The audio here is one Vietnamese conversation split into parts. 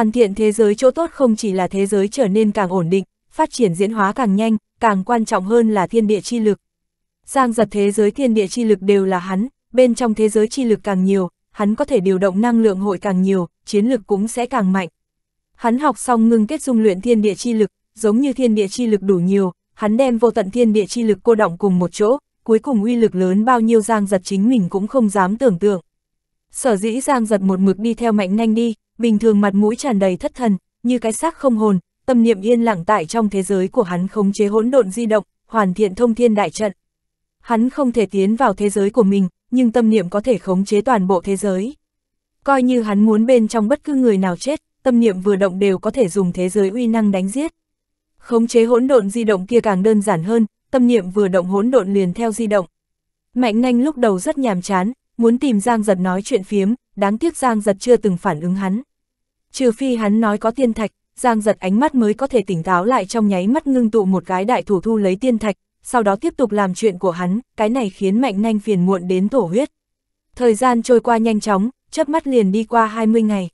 Hoàn thiện thế giới chỗ tốt không chỉ là thế giới trở nên càng ổn định, phát triển diễn hóa càng nhanh, càng quan trọng hơn là thiên địa chi lực. Giang giật thế giới thiên địa chi lực đều là hắn, bên trong thế giới chi lực càng nhiều, hắn có thể điều động năng lượng hội càng nhiều, chiến lực cũng sẽ càng mạnh. Hắn học xong ngưng kết dung luyện thiên địa chi lực, giống như thiên địa chi lực đủ nhiều, hắn đem vô tận thiên địa chi lực cô động cùng một chỗ, cuối cùng uy lực lớn bao nhiêu giang giật chính mình cũng không dám tưởng tượng. Sở dĩ Giang giật một mực đi theo mạnh nhanh đi, bình thường mặt mũi tràn đầy thất thần, như cái xác không hồn, tâm niệm yên lặng tại trong thế giới của hắn khống chế hỗn độn di động, hoàn thiện thông thiên đại trận. Hắn không thể tiến vào thế giới của mình, nhưng tâm niệm có thể khống chế toàn bộ thế giới. Coi như hắn muốn bên trong bất cứ người nào chết, tâm niệm vừa động đều có thể dùng thế giới uy năng đánh giết. Khống chế hỗn độn di động kia càng đơn giản hơn, tâm niệm vừa động hỗn độn liền theo di động. Mạnh nhanh lúc đầu rất nhàm chán, muốn tìm Giang Giật nói chuyện phiếm, đáng tiếc Giang Giật chưa từng phản ứng hắn. Trừ phi hắn nói có tiên thạch, Giang Giật ánh mắt mới có thể tỉnh táo lại trong nháy mắt ngưng tụ một cái đại thủ thu lấy tiên thạch, sau đó tiếp tục làm chuyện của hắn, cái này khiến Mạnh Nanh phiền muộn đến thổ huyết. Thời gian trôi qua nhanh chóng, chớp mắt liền đi qua 20 ngày.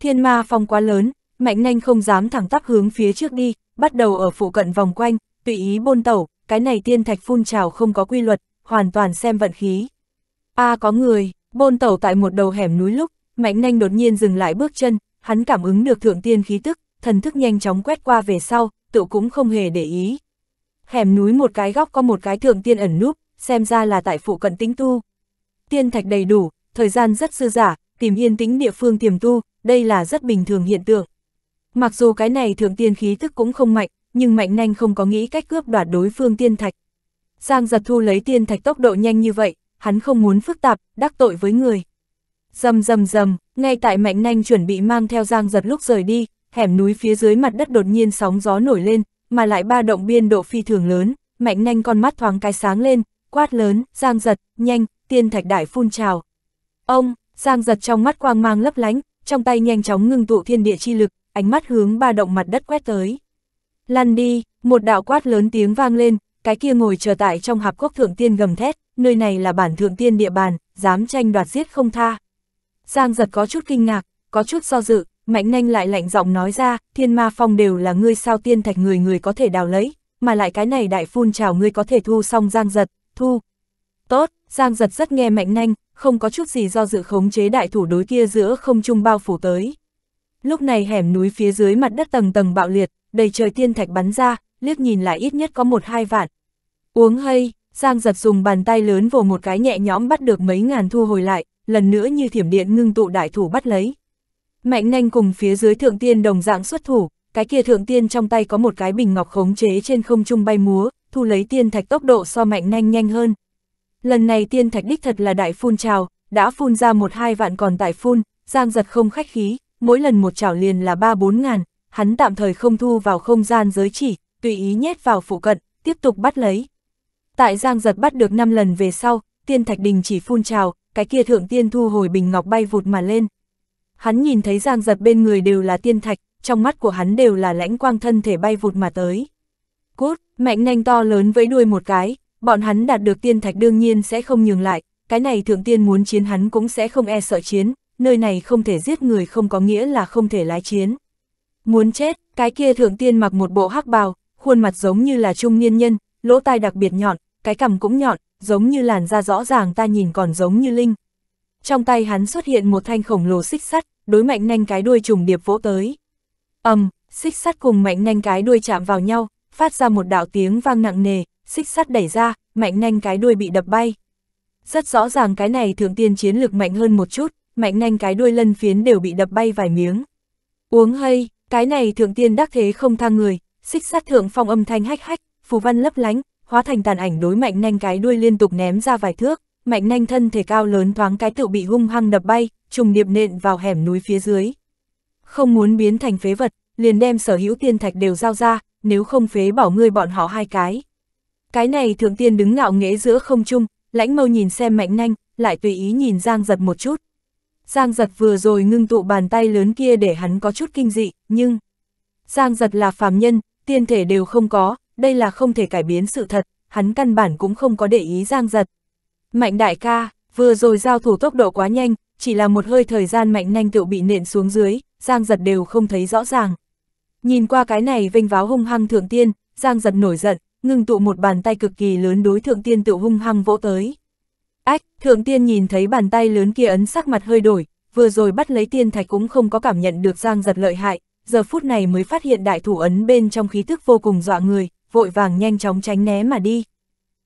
Thiên ma phong quá lớn, Mạnh Nanh không dám thẳng tắp hướng phía trước đi, bắt đầu ở phụ cận vòng quanh, tùy ý bôn tẩu, cái này tiên thạch phun trào không có quy luật, hoàn toàn xem vận khí a à, có người, bôn tẩu tại một đầu hẻm núi lúc, mạnh nanh đột nhiên dừng lại bước chân, hắn cảm ứng được thượng tiên khí tức, thần thức nhanh chóng quét qua về sau, tự cũng không hề để ý. Hẻm núi một cái góc có một cái thượng tiên ẩn núp, xem ra là tại phụ cận tĩnh tu. Tiên thạch đầy đủ, thời gian rất dư giả, tìm yên tĩnh địa phương tiềm tu, đây là rất bình thường hiện tượng. Mặc dù cái này thượng tiên khí tức cũng không mạnh, nhưng mạnh nhanh không có nghĩ cách cướp đoạt đối phương tiên thạch. Giang giật thu lấy tiên thạch tốc độ nhanh như vậy, hắn không muốn phức tạp, đắc tội với người. Dầm dầm dầm, ngay tại Mạnh Nanh chuẩn bị mang theo Giang Giật lúc rời đi, hẻm núi phía dưới mặt đất đột nhiên sóng gió nổi lên, mà lại ba động biên độ phi thường lớn, Mạnh Nanh con mắt thoáng cái sáng lên, quát lớn, Giang Giật, nhanh, tiên thạch đại phun trào. Ông, Giang Giật trong mắt quang mang lấp lánh, trong tay nhanh chóng ngưng tụ thiên địa chi lực, ánh mắt hướng ba động mặt đất quét tới. Lăn đi, một đạo quát lớn tiếng vang lên, cái kia ngồi chờ tại trong hạp cốc thượng tiên gầm thét, nơi này là bản thượng tiên địa bàn, dám tranh đoạt giết không tha. Giang giật có chút kinh ngạc, có chút do dự, mạnh nhanh lại lạnh giọng nói ra, thiên ma phong đều là ngươi sao tiên thạch người người có thể đào lấy, mà lại cái này đại phun trào ngươi có thể thu xong giang giật, thu. Tốt, giang giật rất nghe mạnh nhanh, không có chút gì do dự khống chế đại thủ đối kia giữa không trung bao phủ tới. Lúc này hẻm núi phía dưới mặt đất tầng tầng bạo liệt, đầy trời tiên thạch bắn ra, liếc nhìn lại ít nhất có một hai vạn. Uống hay, Giang giật dùng bàn tay lớn vồ một cái nhẹ nhõm bắt được mấy ngàn thu hồi lại, lần nữa như thiểm điện ngưng tụ đại thủ bắt lấy. Mạnh nhanh cùng phía dưới thượng tiên đồng dạng xuất thủ, cái kia thượng tiên trong tay có một cái bình ngọc khống chế trên không trung bay múa, thu lấy tiên thạch tốc độ so mạnh nhanh nhanh hơn. Lần này tiên thạch đích thật là đại phun trào, đã phun ra một hai vạn còn tại phun, giang giật không khách khí, mỗi lần một chảo liền là ba bốn ngàn, hắn tạm thời không thu vào không gian giới chỉ, tùy ý nhét vào phụ cận, tiếp tục bắt lấy. Tại Giang Giật bắt được 5 lần về sau, tiên thạch đình chỉ phun trào, cái kia thượng tiên thu hồi bình ngọc bay vụt mà lên. Hắn nhìn thấy Giang Giật bên người đều là tiên thạch, trong mắt của hắn đều là lãnh quang thân thể bay vụt mà tới. Cút, mạnh nhanh to lớn với đuôi một cái, bọn hắn đạt được tiên thạch đương nhiên sẽ không nhường lại, cái này thượng tiên muốn chiến hắn cũng sẽ không e sợ chiến, nơi này không thể giết người không có nghĩa là không thể lái chiến. Muốn chết, cái kia thượng tiên mặc một bộ hắc bào, khuôn mặt giống như là trung niên nhân, lỗ tai đặc biệt nhọn, cái cằm cũng nhọn, giống như làn da rõ ràng ta nhìn còn giống như linh. Trong tay hắn xuất hiện một thanh khổng lồ xích sắt, đối mạnh nhanh cái đuôi trùng điệp vỗ tới. ầm, um, xích sắt cùng mạnh nhanh cái đuôi chạm vào nhau, phát ra một đạo tiếng vang nặng nề, xích sắt đẩy ra, mạnh nhanh cái đuôi bị đập bay. Rất rõ ràng cái này thượng tiên chiến lực mạnh hơn một chút, mạnh nhanh cái đuôi lân phiến đều bị đập bay vài miếng. Uống hay, cái này thượng tiên đắc thế không tha người, xích sát thượng phong âm thanh hách hách, phù văn lấp lánh, hóa thành tàn ảnh đối mạnh nhanh cái đuôi liên tục ném ra vài thước, mạnh nhanh thân thể cao lớn thoáng cái tự bị hung hăng đập bay, trùng điệp nện vào hẻm núi phía dưới. Không muốn biến thành phế vật, liền đem sở hữu tiên thạch đều giao ra, nếu không phế bỏ ngươi bọn họ hai cái. Cái này thượng tiên đứng ngạo nghễ giữa không trung, lãnh mâu nhìn xem mạnh nhanh, lại tùy ý nhìn Giang giật một chút. Giang giật vừa rồi ngưng tụ bàn tay lớn kia để hắn có chút kinh dị, nhưng... Giang giật là phàm nhân, tiên thể đều không có, đây là không thể cải biến sự thật, hắn căn bản cũng không có để ý giang giật. Mạnh đại ca, vừa rồi giao thủ tốc độ quá nhanh, chỉ là một hơi thời gian mạnh nhanh tựu bị nện xuống dưới, giang giật đều không thấy rõ ràng. Nhìn qua cái này vênh váo hung hăng thượng tiên, giang giật nổi giận, ngưng tụ một bàn tay cực kỳ lớn đối thượng tiên tựu hung hăng vỗ tới. Ách, thượng tiên nhìn thấy bàn tay lớn kia ấn sắc mặt hơi đổi, vừa rồi bắt lấy tiên thạch cũng không có cảm nhận được giang giật lợi hại, giờ phút này mới phát hiện đại thủ ấn bên trong khí thức vô cùng dọa người, vội vàng nhanh chóng tránh né mà đi.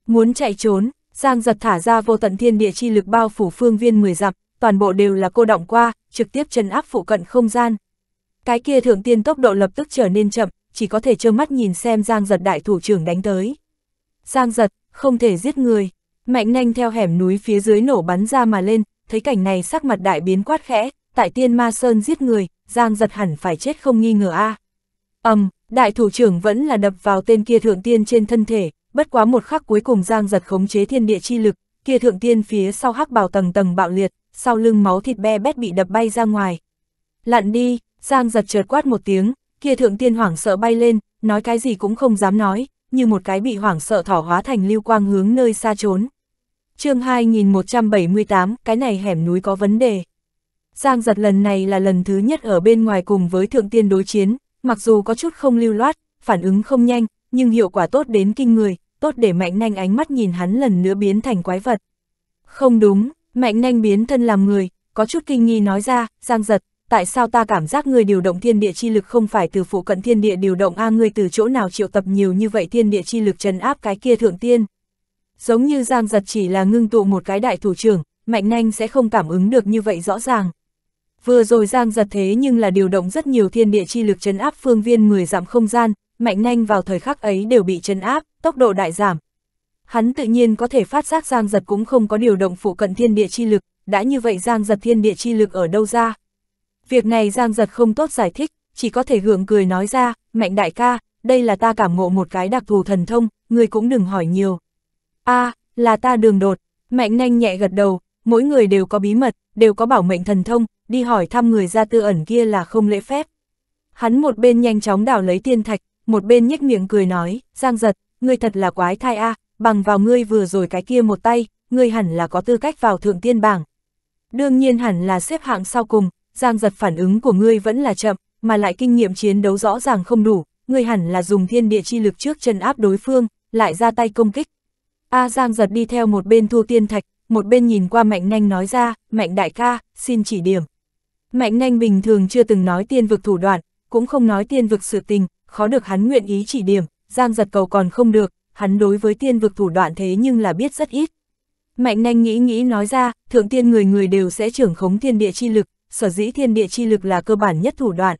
Muốn chạy trốn, Giang giật thả ra vô tận thiên địa chi lực bao phủ phương viên 10 dặm, toàn bộ đều là cô động qua, trực tiếp chân áp phụ cận không gian. Cái kia thượng tiên tốc độ lập tức trở nên chậm, chỉ có thể trơ mắt nhìn xem Giang giật đại thủ trưởng đánh tới. Giang giật, không thể giết người, mạnh nhanh theo hẻm núi phía dưới nổ bắn ra mà lên, thấy cảnh này sắc mặt đại biến quát khẽ, tại tiên ma sơn giết người, Giang giật hẳn phải chết không nghi ngờ a. Ầm, um, đại thủ trưởng vẫn là đập vào tên kia thượng tiên trên thân thể, bất quá một khắc cuối cùng Giang giật khống chế thiên địa chi lực, kia thượng tiên phía sau hắc bào tầng tầng bạo liệt, sau lưng máu thịt be bét bị đập bay ra ngoài. Lặn đi, Giang giật chợt quát một tiếng, kia thượng tiên hoảng sợ bay lên, nói cái gì cũng không dám nói, như một cái bị hoảng sợ thỏ hóa thành lưu quang hướng nơi xa trốn. chương 2178, cái này hẻm núi có vấn đề. Giang giật lần này là lần thứ nhất ở bên ngoài cùng với thượng tiên đối chiến, mặc dù có chút không lưu loát, phản ứng không nhanh, nhưng hiệu quả tốt đến kinh người, tốt để mạnh nanh ánh mắt nhìn hắn lần nữa biến thành quái vật. Không đúng, mạnh nanh biến thân làm người, có chút kinh nghi nói ra, Giang giật, tại sao ta cảm giác người điều động thiên địa chi lực không phải từ phụ cận thiên địa điều động a à, người từ chỗ nào triệu tập nhiều như vậy thiên địa chi lực trấn áp cái kia thượng tiên. Giống như Giang giật chỉ là ngưng tụ một cái đại thủ trưởng, mạnh nanh sẽ không cảm ứng được như vậy rõ ràng. Vừa rồi Giang giật thế nhưng là điều động rất nhiều thiên địa chi lực chấn áp phương viên người giảm không gian, mạnh nhanh vào thời khắc ấy đều bị chấn áp, tốc độ đại giảm. Hắn tự nhiên có thể phát giác Giang giật cũng không có điều động phụ cận thiên địa chi lực, đã như vậy Giang giật thiên địa chi lực ở đâu ra. Việc này Giang giật không tốt giải thích, chỉ có thể gượng cười nói ra, mạnh đại ca, đây là ta cảm ngộ một cái đặc thù thần thông, người cũng đừng hỏi nhiều. a à, là ta đường đột, mạnh nhanh nhẹ gật đầu, mỗi người đều có bí mật, đều có bảo mệnh thần thông, đi hỏi thăm người ra tư ẩn kia là không lễ phép. Hắn một bên nhanh chóng đảo lấy tiên thạch, một bên nhếch miệng cười nói, Giang giật, ngươi thật là quái thai a, à, bằng vào ngươi vừa rồi cái kia một tay, ngươi hẳn là có tư cách vào thượng tiên bảng. Đương nhiên hẳn là xếp hạng sau cùng, Giang giật phản ứng của ngươi vẫn là chậm, mà lại kinh nghiệm chiến đấu rõ ràng không đủ, ngươi hẳn là dùng thiên địa chi lực trước chân áp đối phương, lại ra tay công kích. A à, Giang giật đi theo một bên thu tiên thạch, một bên nhìn qua mạnh nhanh nói ra, mạnh đại ca, xin chỉ điểm. Mạnh nanh bình thường chưa từng nói tiên vực thủ đoạn, cũng không nói tiên vực sự tình, khó được hắn nguyện ý chỉ điểm, giang giật cầu còn không được, hắn đối với tiên vực thủ đoạn thế nhưng là biết rất ít. Mạnh nanh nghĩ nghĩ nói ra, thượng tiên người người đều sẽ trưởng khống thiên địa chi lực, sở dĩ thiên địa chi lực là cơ bản nhất thủ đoạn.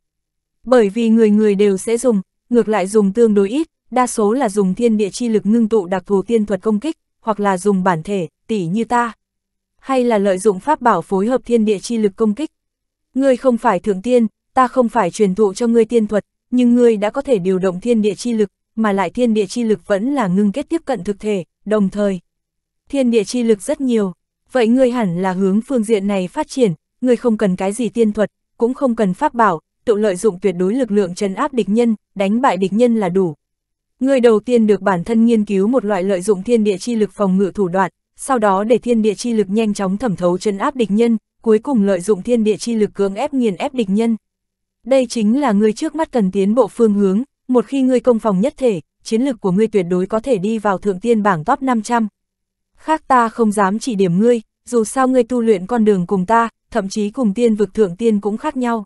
Bởi vì người người đều sẽ dùng, ngược lại dùng tương đối ít, đa số là dùng thiên địa chi lực ngưng tụ đặc thù tiên thuật công kích, hoặc là dùng bản thể, tỷ như ta. Hay là lợi dụng pháp bảo phối hợp thiên địa chi lực công kích, ngươi không phải thượng tiên, ta không phải truyền thụ cho ngươi tiên thuật, nhưng ngươi đã có thể điều động thiên địa chi lực, mà lại thiên địa chi lực vẫn là ngưng kết tiếp cận thực thể, đồng thời. Thiên địa chi lực rất nhiều, vậy ngươi hẳn là hướng phương diện này phát triển, ngươi không cần cái gì tiên thuật, cũng không cần pháp bảo, tự lợi dụng tuyệt đối lực lượng trấn áp địch nhân, đánh bại địch nhân là đủ. Ngươi đầu tiên được bản thân nghiên cứu một loại lợi dụng thiên địa chi lực phòng ngự thủ đoạn, sau đó để thiên địa chi lực nhanh chóng thẩm thấu trấn áp địch nhân, cuối cùng lợi dụng thiên địa chi lực cưỡng ép nghiền ép địch nhân. Đây chính là ngươi trước mắt cần tiến bộ phương hướng, một khi ngươi công phòng nhất thể, chiến lực của ngươi tuyệt đối có thể đi vào thượng tiên bảng top 500. Khác ta không dám chỉ điểm ngươi, dù sao ngươi tu luyện con đường cùng ta, thậm chí cùng tiên vực thượng tiên cũng khác nhau.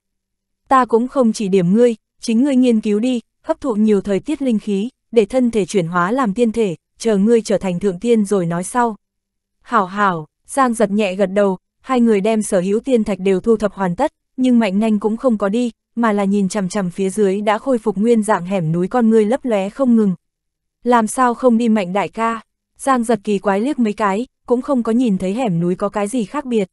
Ta cũng không chỉ điểm ngươi, chính ngươi nghiên cứu đi, hấp thụ nhiều thời tiết linh khí, để thân thể chuyển hóa làm tiên thể, chờ ngươi trở thành thượng tiên rồi nói sau. Hảo hảo, Giang giật nhẹ gật đầu, hai người đem sở hữu tiên thạch đều thu thập hoàn tất, nhưng Mạnh Nanh cũng không có đi, mà là nhìn chằm chằm phía dưới đã khôi phục nguyên dạng hẻm núi con người lấp lóe không ngừng. Làm sao không đi Mạnh đại ca? Giang giật kỳ quái liếc mấy cái, cũng không có nhìn thấy hẻm núi có cái gì khác biệt.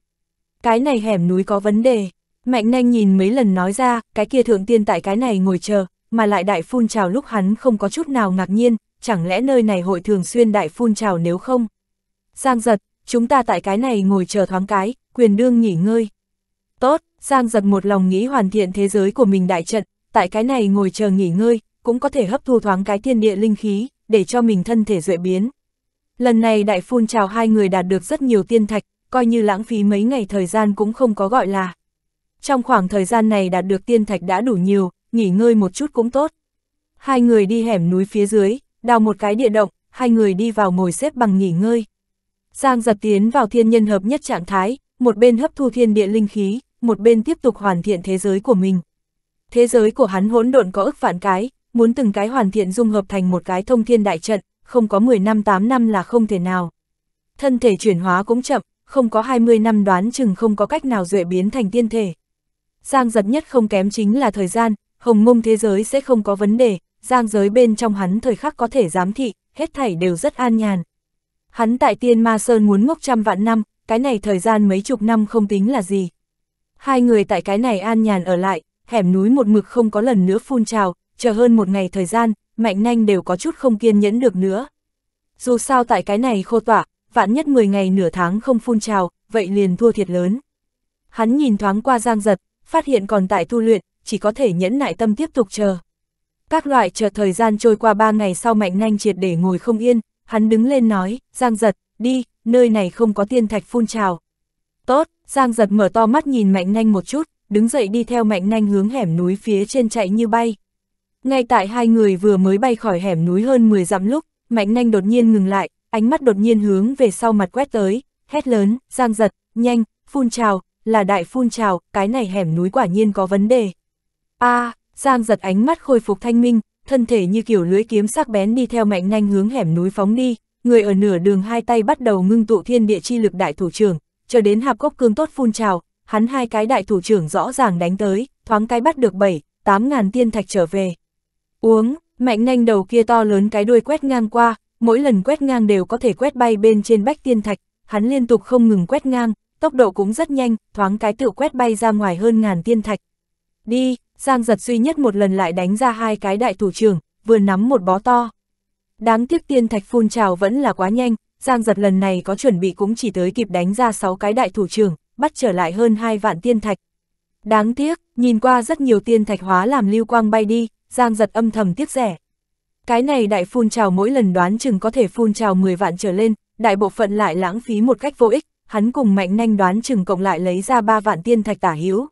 Cái này hẻm núi có vấn đề. Mạnh Nanh nhìn mấy lần nói ra, cái kia thượng tiên tại cái này ngồi chờ, mà lại đại phun trào lúc hắn không có chút nào ngạc nhiên, chẳng lẽ nơi này hội thường xuyên đại phun trào nếu không? Giang giật, chúng ta tại cái này ngồi chờ thoáng cái, quyền đương nghỉ ngơi. Tốt, Giang giật một lòng nghĩ hoàn thiện thế giới của mình đại trận, tại cái này ngồi chờ nghỉ ngơi, cũng có thể hấp thu thoáng cái thiên địa linh khí, để cho mình thân thể duệ biến. Lần này đại phun chào hai người đạt được rất nhiều tiên thạch, coi như lãng phí mấy ngày thời gian cũng không có gọi là. Trong khoảng thời gian này đạt được tiên thạch đã đủ nhiều, nghỉ ngơi một chút cũng tốt. Hai người đi hẻm núi phía dưới, đào một cái địa động, hai người đi vào ngồi xếp bằng nghỉ ngơi. Giang giật tiến vào thiên nhân hợp nhất trạng thái, một bên hấp thu thiên địa linh khí, một bên tiếp tục hoàn thiện thế giới của mình. Thế giới của hắn hỗn độn có ức vạn cái, muốn từng cái hoàn thiện dung hợp thành một cái thông thiên đại trận, không có 10 năm 8 năm là không thể nào. Thân thể chuyển hóa cũng chậm, không có 20 năm đoán chừng không có cách nào duệ biến thành tiên thể. Giang giật nhất không kém chính là thời gian, hồng mông thế giới sẽ không có vấn đề, giang giới bên trong hắn thời khắc có thể giám thị, hết thảy đều rất an nhàn. Hắn tại Tiên Ma Sơn muốn ngốc trăm vạn năm, cái này thời gian mấy chục năm không tính là gì. Hai người tại cái này an nhàn ở lại, hẻm núi một mực không có lần nữa phun trào, chờ hơn một ngày thời gian, mạnh nanh đều có chút không kiên nhẫn được nữa. Dù sao tại cái này khô tỏa, vạn nhất 10 ngày nửa tháng không phun trào, vậy liền thua thiệt lớn. Hắn nhìn thoáng qua giang giật, phát hiện còn tại tu luyện, chỉ có thể nhẫn nại tâm tiếp tục chờ. Các loại chờ thời gian trôi qua 3 ngày sau mạnh nanh triệt để ngồi không yên, hắn đứng lên nói, Giang giật, đi, nơi này không có tiên thạch phun trào. Tốt, Giang giật mở to mắt nhìn mạnh nanh một chút, đứng dậy đi theo mạnh nanh hướng hẻm núi phía trên chạy như bay. Ngay tại hai người vừa mới bay khỏi hẻm núi hơn 10 dặm lúc, mạnh nanh đột nhiên ngừng lại, ánh mắt đột nhiên hướng về sau mặt quét tới, hét lớn, Giang giật, nhanh, phun trào, là đại phun trào, cái này hẻm núi quả nhiên có vấn đề. a à, Giang giật ánh mắt khôi phục thanh minh, thân thể như kiểu lưới kiếm sắc bén đi theo mạnh nhanh hướng hẻm núi phóng đi, người ở nửa đường hai tay bắt đầu ngưng tụ thiên địa chi lực đại thủ trưởng, chờ đến hạp gốc cương tốt phun trào, hắn hai cái đại thủ trưởng rõ ràng đánh tới, thoáng cái bắt được 7, 8 ngàn tiên thạch trở về. Uống, mạnh nhanh đầu kia to lớn cái đuôi quét ngang qua, mỗi lần quét ngang đều có thể quét bay bên trên bách tiên thạch, hắn liên tục không ngừng quét ngang, tốc độ cũng rất nhanh, thoáng cái tự quét bay ra ngoài hơn ngàn tiên thạch. Đi, Giang giật duy nhất một lần lại đánh ra hai cái đại thủ trưởng, vừa nắm một bó to. Đáng tiếc tiên thạch phun trào vẫn là quá nhanh, Giang giật lần này có chuẩn bị cũng chỉ tới kịp đánh ra sáu cái đại thủ trưởng, bắt trở lại hơn hai vạn tiên thạch. Đáng tiếc, nhìn qua rất nhiều tiên thạch hóa làm lưu quang bay đi, Giang giật âm thầm tiếc rẻ. Cái này đại phun trào mỗi lần đoán chừng có thể phun trào 10 vạn trở lên, đại bộ phận lại lãng phí một cách vô ích, hắn cùng mạnh nhanh đoán chừng cộng lại lấy ra 3 vạn tiên thạch tả hữu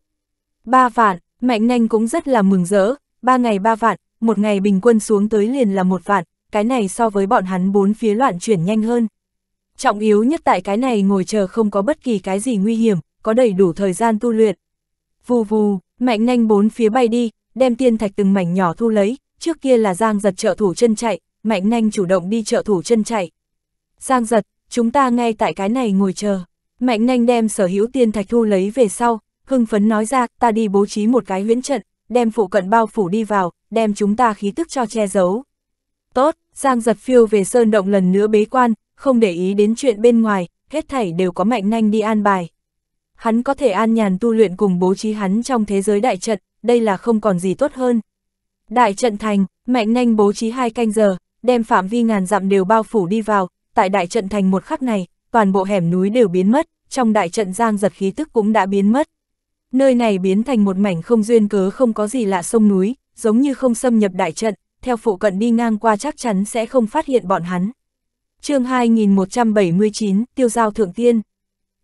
3 vạn, Mạnh nanh cũng rất là mừng rỡ, ba ngày ba vạn, một ngày bình quân xuống tới liền là một vạn, cái này so với bọn hắn bốn phía loạn chuyển nhanh hơn. Trọng yếu nhất tại cái này ngồi chờ không có bất kỳ cái gì nguy hiểm, có đầy đủ thời gian tu luyện. Vù vù, mạnh nanh bốn phía bay đi, đem tiên thạch từng mảnh nhỏ thu lấy, trước kia là Giang giật trợ thủ chân chạy, mạnh nanh chủ động đi trợ thủ chân chạy. Giang giật, chúng ta ngay tại cái này ngồi chờ. Mạnh nanh đem sở hữu tiên thạch thu lấy về sau, hưng phấn nói ra, ta đi bố trí một cái huyễn trận, đem phụ cận bao phủ đi vào, đem chúng ta khí tức cho che giấu. Tốt, Giang giật phiêu về sơn động lần nữa bế quan, không để ý đến chuyện bên ngoài, hết thảy đều có mạnh nhanh đi an bài. Hắn có thể an nhàn tu luyện cùng bố trí hắn trong thế giới đại trận, đây là không còn gì tốt hơn. Đại trận thành, mạnh nhanh bố trí hai canh giờ, đem phạm vi ngàn dặm đều bao phủ đi vào, tại đại trận thành một khắc này, toàn bộ hẻm núi đều biến mất, trong đại trận giang giật khí tức cũng đã biến mất nơi này biến thành một mảnh không duyên cớ không có gì lạ sông núi, giống như không xâm nhập đại trận, theo phụ cận đi ngang qua chắc chắn sẽ không phát hiện bọn hắn. chương 2179, Tiêu Giao Thượng Tiên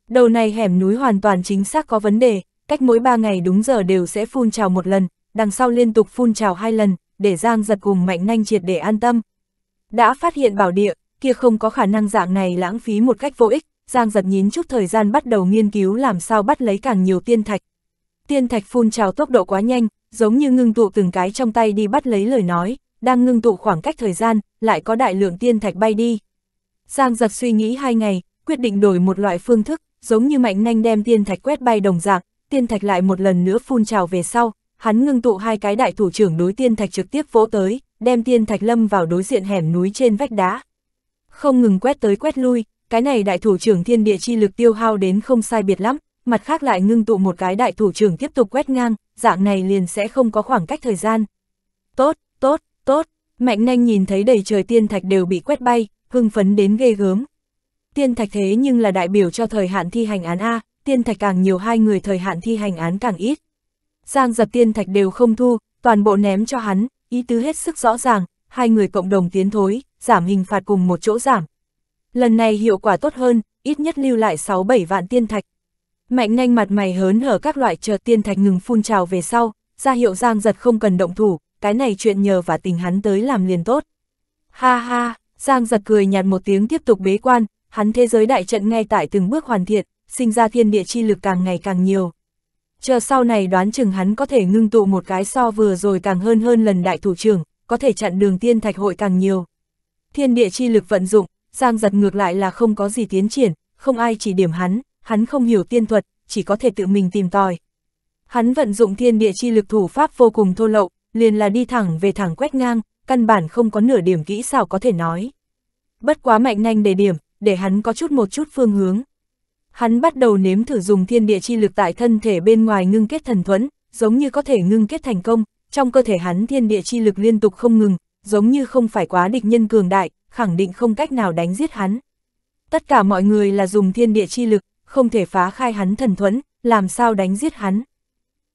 Đầu này hẻm núi hoàn toàn chính xác có vấn đề, cách mỗi ba ngày đúng giờ đều sẽ phun trào một lần, đằng sau liên tục phun trào hai lần, để Giang giật cùng mạnh nanh triệt để an tâm. Đã phát hiện bảo địa, kia không có khả năng dạng này lãng phí một cách vô ích, Giang giật nhín chút thời gian bắt đầu nghiên cứu làm sao bắt lấy càng nhiều tiên thạch, Tiên thạch phun trào tốc độ quá nhanh, giống như ngưng tụ từng cái trong tay đi bắt lấy lời nói, đang ngưng tụ khoảng cách thời gian, lại có đại lượng tiên thạch bay đi. Giang giật suy nghĩ hai ngày, quyết định đổi một loại phương thức, giống như mạnh nhanh đem tiên thạch quét bay đồng dạng, tiên thạch lại một lần nữa phun trào về sau, hắn ngưng tụ hai cái đại thủ trưởng đối tiên thạch trực tiếp vỗ tới, đem tiên thạch lâm vào đối diện hẻm núi trên vách đá. Không ngừng quét tới quét lui, cái này đại thủ trưởng thiên địa chi lực tiêu hao đến không sai biệt lắm, mặt khác lại ngưng tụ một cái đại thủ trưởng tiếp tục quét ngang, dạng này liền sẽ không có khoảng cách thời gian. Tốt, tốt, tốt, mạnh nhanh nhìn thấy đầy trời tiên thạch đều bị quét bay, hưng phấn đến ghê gớm. Tiên thạch thế nhưng là đại biểu cho thời hạn thi hành án A, tiên thạch càng nhiều hai người thời hạn thi hành án càng ít. Giang giật tiên thạch đều không thu, toàn bộ ném cho hắn, ý tứ hết sức rõ ràng, hai người cộng đồng tiến thối, giảm hình phạt cùng một chỗ giảm. Lần này hiệu quả tốt hơn, ít nhất lưu lại 6-7 vạn tiên thạch, mạnh nhanh mặt mày hớn hở các loại chờ tiên thạch ngừng phun trào về sau, ra hiệu giang giật không cần động thủ, cái này chuyện nhờ và tình hắn tới làm liền tốt. Ha ha, giang giật cười nhạt một tiếng tiếp tục bế quan, hắn thế giới đại trận ngay tại từng bước hoàn thiện, sinh ra thiên địa chi lực càng ngày càng nhiều. Chờ sau này đoán chừng hắn có thể ngưng tụ một cái so vừa rồi càng hơn hơn lần đại thủ trưởng, có thể chặn đường tiên thạch hội càng nhiều. Thiên địa chi lực vận dụng, Giang giật ngược lại là không có gì tiến triển, không ai chỉ điểm hắn, hắn không hiểu tiên thuật, chỉ có thể tự mình tìm tòi. Hắn vận dụng thiên địa chi lực thủ pháp vô cùng thô lậu, liền là đi thẳng về thẳng quét ngang, căn bản không có nửa điểm kỹ xảo có thể nói. Bất quá mạnh nhanh để điểm, để hắn có chút một chút phương hướng. Hắn bắt đầu nếm thử dùng thiên địa chi lực tại thân thể bên ngoài ngưng kết thần thuẫn, giống như có thể ngưng kết thành công, trong cơ thể hắn thiên địa chi lực liên tục không ngừng, giống như không phải quá địch nhân cường đại, khẳng định không cách nào đánh giết hắn. Tất cả mọi người là dùng thiên địa chi lực, không thể phá khai hắn thần thuẫn, làm sao đánh giết hắn.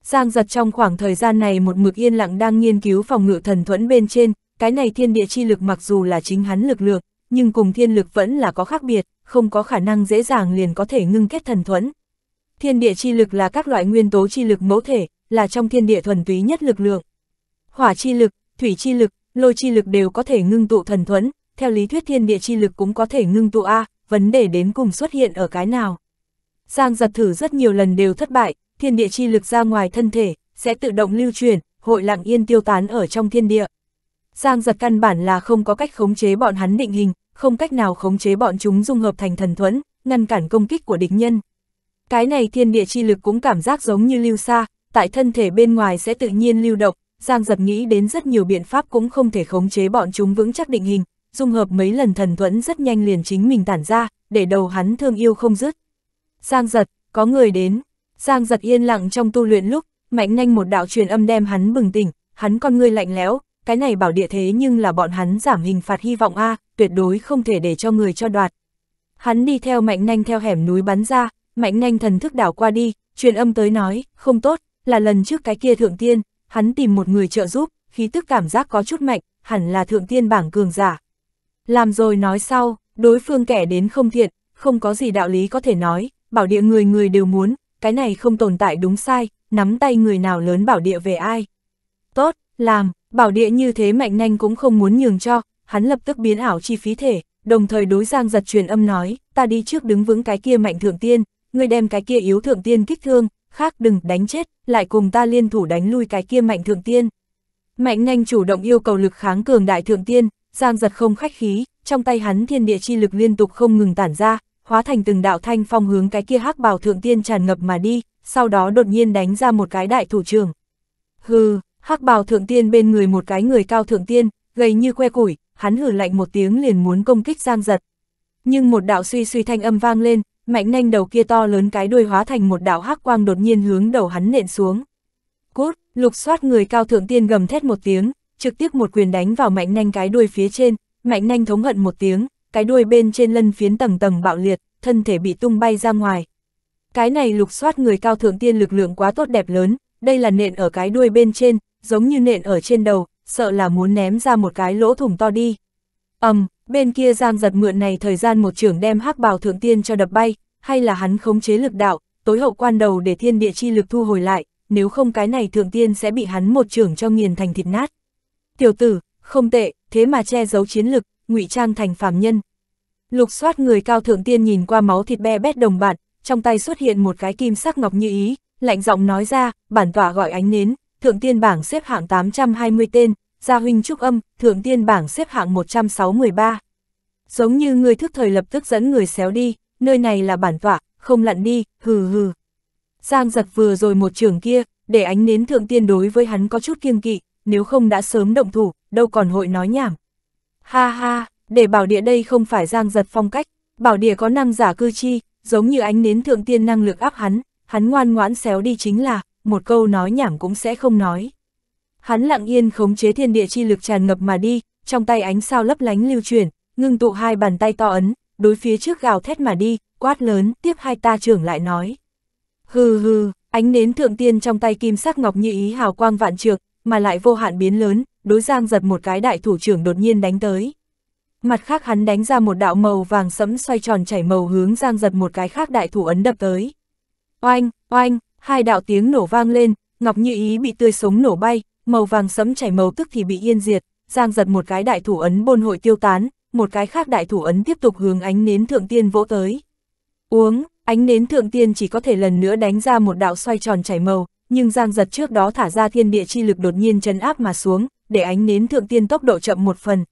Giang giật trong khoảng thời gian này một mực yên lặng đang nghiên cứu phòng ngự thần thuẫn bên trên, cái này thiên địa chi lực mặc dù là chính hắn lực lượng, nhưng cùng thiên lực vẫn là có khác biệt, không có khả năng dễ dàng liền có thể ngưng kết thần thuẫn. Thiên địa chi lực là các loại nguyên tố chi lực mẫu thể, là trong thiên địa thuần túy nhất lực lượng. Hỏa chi lực, thủy chi lực, lôi chi lực đều có thể ngưng tụ thần thuẫn, theo lý thuyết thiên địa chi lực cũng có thể ngưng tụ A, vấn đề đến cùng xuất hiện ở cái nào. Giang giật thử rất nhiều lần đều thất bại, thiên địa chi lực ra ngoài thân thể, sẽ tự động lưu truyền, hội lặng yên tiêu tán ở trong thiên địa. Giang giật căn bản là không có cách khống chế bọn hắn định hình, không cách nào khống chế bọn chúng dung hợp thành thần thuẫn, ngăn cản công kích của địch nhân. Cái này thiên địa chi lực cũng cảm giác giống như lưu xa, tại thân thể bên ngoài sẽ tự nhiên lưu động, Giang giật nghĩ đến rất nhiều biện pháp cũng không thể khống chế bọn chúng vững chắc định hình, dung hợp mấy lần thần thuẫn rất nhanh liền chính mình tản ra, để đầu hắn thương yêu không dứt. Giang giật, có người đến. Giang giật yên lặng trong tu luyện lúc, mạnh nhanh một đạo truyền âm đem hắn bừng tỉnh, hắn con ngươi lạnh lẽo, cái này bảo địa thế nhưng là bọn hắn giảm hình phạt hy vọng a, à, tuyệt đối không thể để cho người cho đoạt. Hắn đi theo mạnh nhanh theo hẻm núi bắn ra, mạnh nhanh thần thức đảo qua đi, truyền âm tới nói, không tốt, là lần trước cái kia thượng tiên, hắn tìm một người trợ giúp, khí tức cảm giác có chút mạnh, hẳn là thượng tiên bảng cường giả. Làm rồi nói sau, đối phương kẻ đến không thiện, không có gì đạo lý có thể nói, bảo địa người người đều muốn, cái này không tồn tại đúng sai, nắm tay người nào lớn bảo địa về ai. Tốt, làm, bảo địa như thế mạnh nhanh cũng không muốn nhường cho, hắn lập tức biến ảo chi phí thể, đồng thời đối giang giật truyền âm nói, ta đi trước đứng vững cái kia mạnh thượng tiên, người đem cái kia yếu thượng tiên kích thương, khác đừng đánh chết, lại cùng ta liên thủ đánh lui cái kia mạnh thượng tiên. Mạnh nhanh chủ động yêu cầu lực kháng cường đại thượng tiên, giang giật không khách khí, trong tay hắn thiên địa chi lực liên tục không ngừng tản ra, hóa thành từng đạo thanh phong hướng cái kia hắc bào thượng tiên tràn ngập mà đi, sau đó đột nhiên đánh ra một cái đại thủ trường Hừ, hắc bào thượng tiên bên người một cái người cao thượng tiên, gầy như que củi, hắn hử lạnh một tiếng liền muốn công kích Giang Giật. Nhưng một đạo suy suy thanh âm vang lên, mạnh nhanh đầu kia to lớn cái đuôi hóa thành một đạo hắc quang đột nhiên hướng đầu hắn nện xuống. cút lục soát người cao thượng tiên gầm thét một tiếng, trực tiếp một quyền đánh vào mạnh nhanh cái đuôi phía trên, mạnh nhanh thống hận một tiếng, cái đuôi bên trên lân phiến tầng tầng bạo liệt, thân thể bị tung bay ra ngoài. Cái này lục soát người cao thượng tiên lực lượng quá tốt đẹp lớn, đây là nện ở cái đuôi bên trên, giống như nện ở trên đầu, sợ là muốn ném ra một cái lỗ thủng to đi. ầm, um, bên kia Giang giật mượn này thời gian một trưởng đem hắc bào thượng tiên cho đập bay, hay là hắn khống chế lực đạo, tối hậu quan đầu để thiên địa chi lực thu hồi lại, nếu không cái này thượng tiên sẽ bị hắn một trưởng cho nghiền thành thịt nát. Tiểu tử, không tệ, thế mà che giấu chiến lực, ngụy trang thành phàm nhân. Lục soát người cao thượng tiên nhìn qua máu thịt be bét đồng bạn, trong tay xuất hiện một cái kim sắc ngọc như ý, lạnh giọng nói ra, bản tỏa gọi ánh nến, thượng tiên bảng xếp hạng 820 tên, gia huynh trúc âm, thượng tiên bảng xếp hạng 163. Giống như người thức thời lập tức dẫn người xéo đi, nơi này là bản tỏa, không lặn đi, hừ hừ. Giang giật vừa rồi một trường kia, để ánh nến thượng tiên đối với hắn có chút kiêng kỵ, nếu không đã sớm động thủ, đâu còn hội nói nhảm. Ha ha, để bảo địa đây không phải giang giật phong cách, bảo địa có năng giả cư chi, giống như ánh nến thượng tiên năng lực áp hắn, hắn ngoan ngoãn xéo đi chính là, một câu nói nhảm cũng sẽ không nói. Hắn lặng yên khống chế thiên địa chi lực tràn ngập mà đi, trong tay ánh sao lấp lánh lưu chuyển, ngưng tụ hai bàn tay to ấn, đối phía trước gào thét mà đi, quát lớn, tiếp hai ta trưởng lại nói. Hừ hừ, ánh nến thượng tiên trong tay kim sắc ngọc như ý hào quang vạn trược, mà lại vô hạn biến lớn, đối giang giật một cái đại thủ trưởng đột nhiên đánh tới. Mặt khác hắn đánh ra một đạo màu vàng sẫm xoay tròn chảy màu hướng giang giật một cái khác đại thủ ấn đập tới. Oanh, oanh, hai đạo tiếng nổ vang lên, Ngọc Như Ý bị tươi sống nổ bay, màu vàng sẫm chảy màu tức thì bị yên diệt, giang giật một cái đại thủ ấn bôn hội tiêu tán, một cái khác đại thủ ấn tiếp tục hướng ánh nến thượng tiên vỗ tới. Uống, ánh nến thượng tiên chỉ có thể lần nữa đánh ra một đạo xoay tròn chảy màu, nhưng giang giật trước đó thả ra thiên địa chi lực đột nhiên chấn áp mà xuống, để ánh nến thượng tiên tốc độ chậm một phần.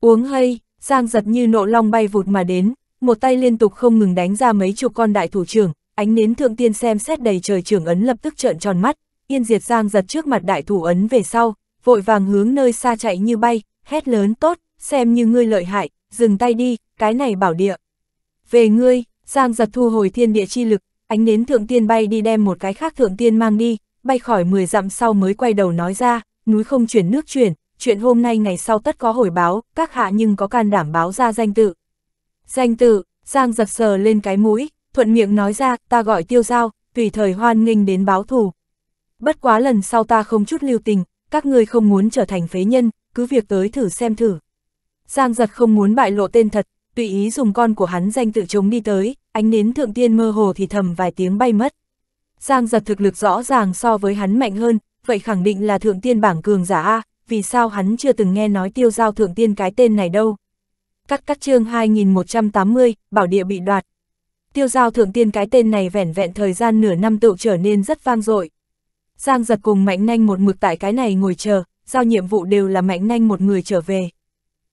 Uống hay, Giang giật như nộ long bay vụt mà đến, một tay liên tục không ngừng đánh ra mấy chục con đại thủ trưởng, ánh nến thượng tiên xem xét đầy trời trưởng ấn lập tức trợn tròn mắt, yên diệt Giang giật trước mặt đại thủ ấn về sau, vội vàng hướng nơi xa chạy như bay, hét lớn tốt, xem như ngươi lợi hại, dừng tay đi, cái này bảo địa. Về ngươi, Giang giật thu hồi thiên địa chi lực, ánh nến thượng tiên bay đi đem một cái khác thượng tiên mang đi, bay khỏi 10 dặm sau mới quay đầu nói ra, núi không chuyển nước chuyển, chuyện hôm nay ngày sau tất có hồi báo, các hạ nhưng có can đảm báo ra danh tự. Danh tự, Giang giật sờ lên cái mũi, thuận miệng nói ra, ta gọi tiêu giao, tùy thời hoan nghênh đến báo thù. Bất quá lần sau ta không chút lưu tình, các ngươi không muốn trở thành phế nhân, cứ việc tới thử xem thử. Giang giật không muốn bại lộ tên thật, tùy ý dùng con của hắn danh tự chống đi tới, ánh nến thượng tiên mơ hồ thì thầm vài tiếng bay mất. Giang giật thực lực rõ ràng so với hắn mạnh hơn, vậy khẳng định là thượng tiên bảng cường giả A, vì sao hắn chưa từng nghe nói tiêu giao thượng tiên cái tên này đâu. Cắt cắt chương 2180, bảo địa bị đoạt. Tiêu giao thượng tiên cái tên này vẻn vẹn thời gian nửa năm tựu trở nên rất vang dội. Giang giật cùng mạnh nanh một mực tại cái này ngồi chờ, giao nhiệm vụ đều là mạnh nanh một người trở về.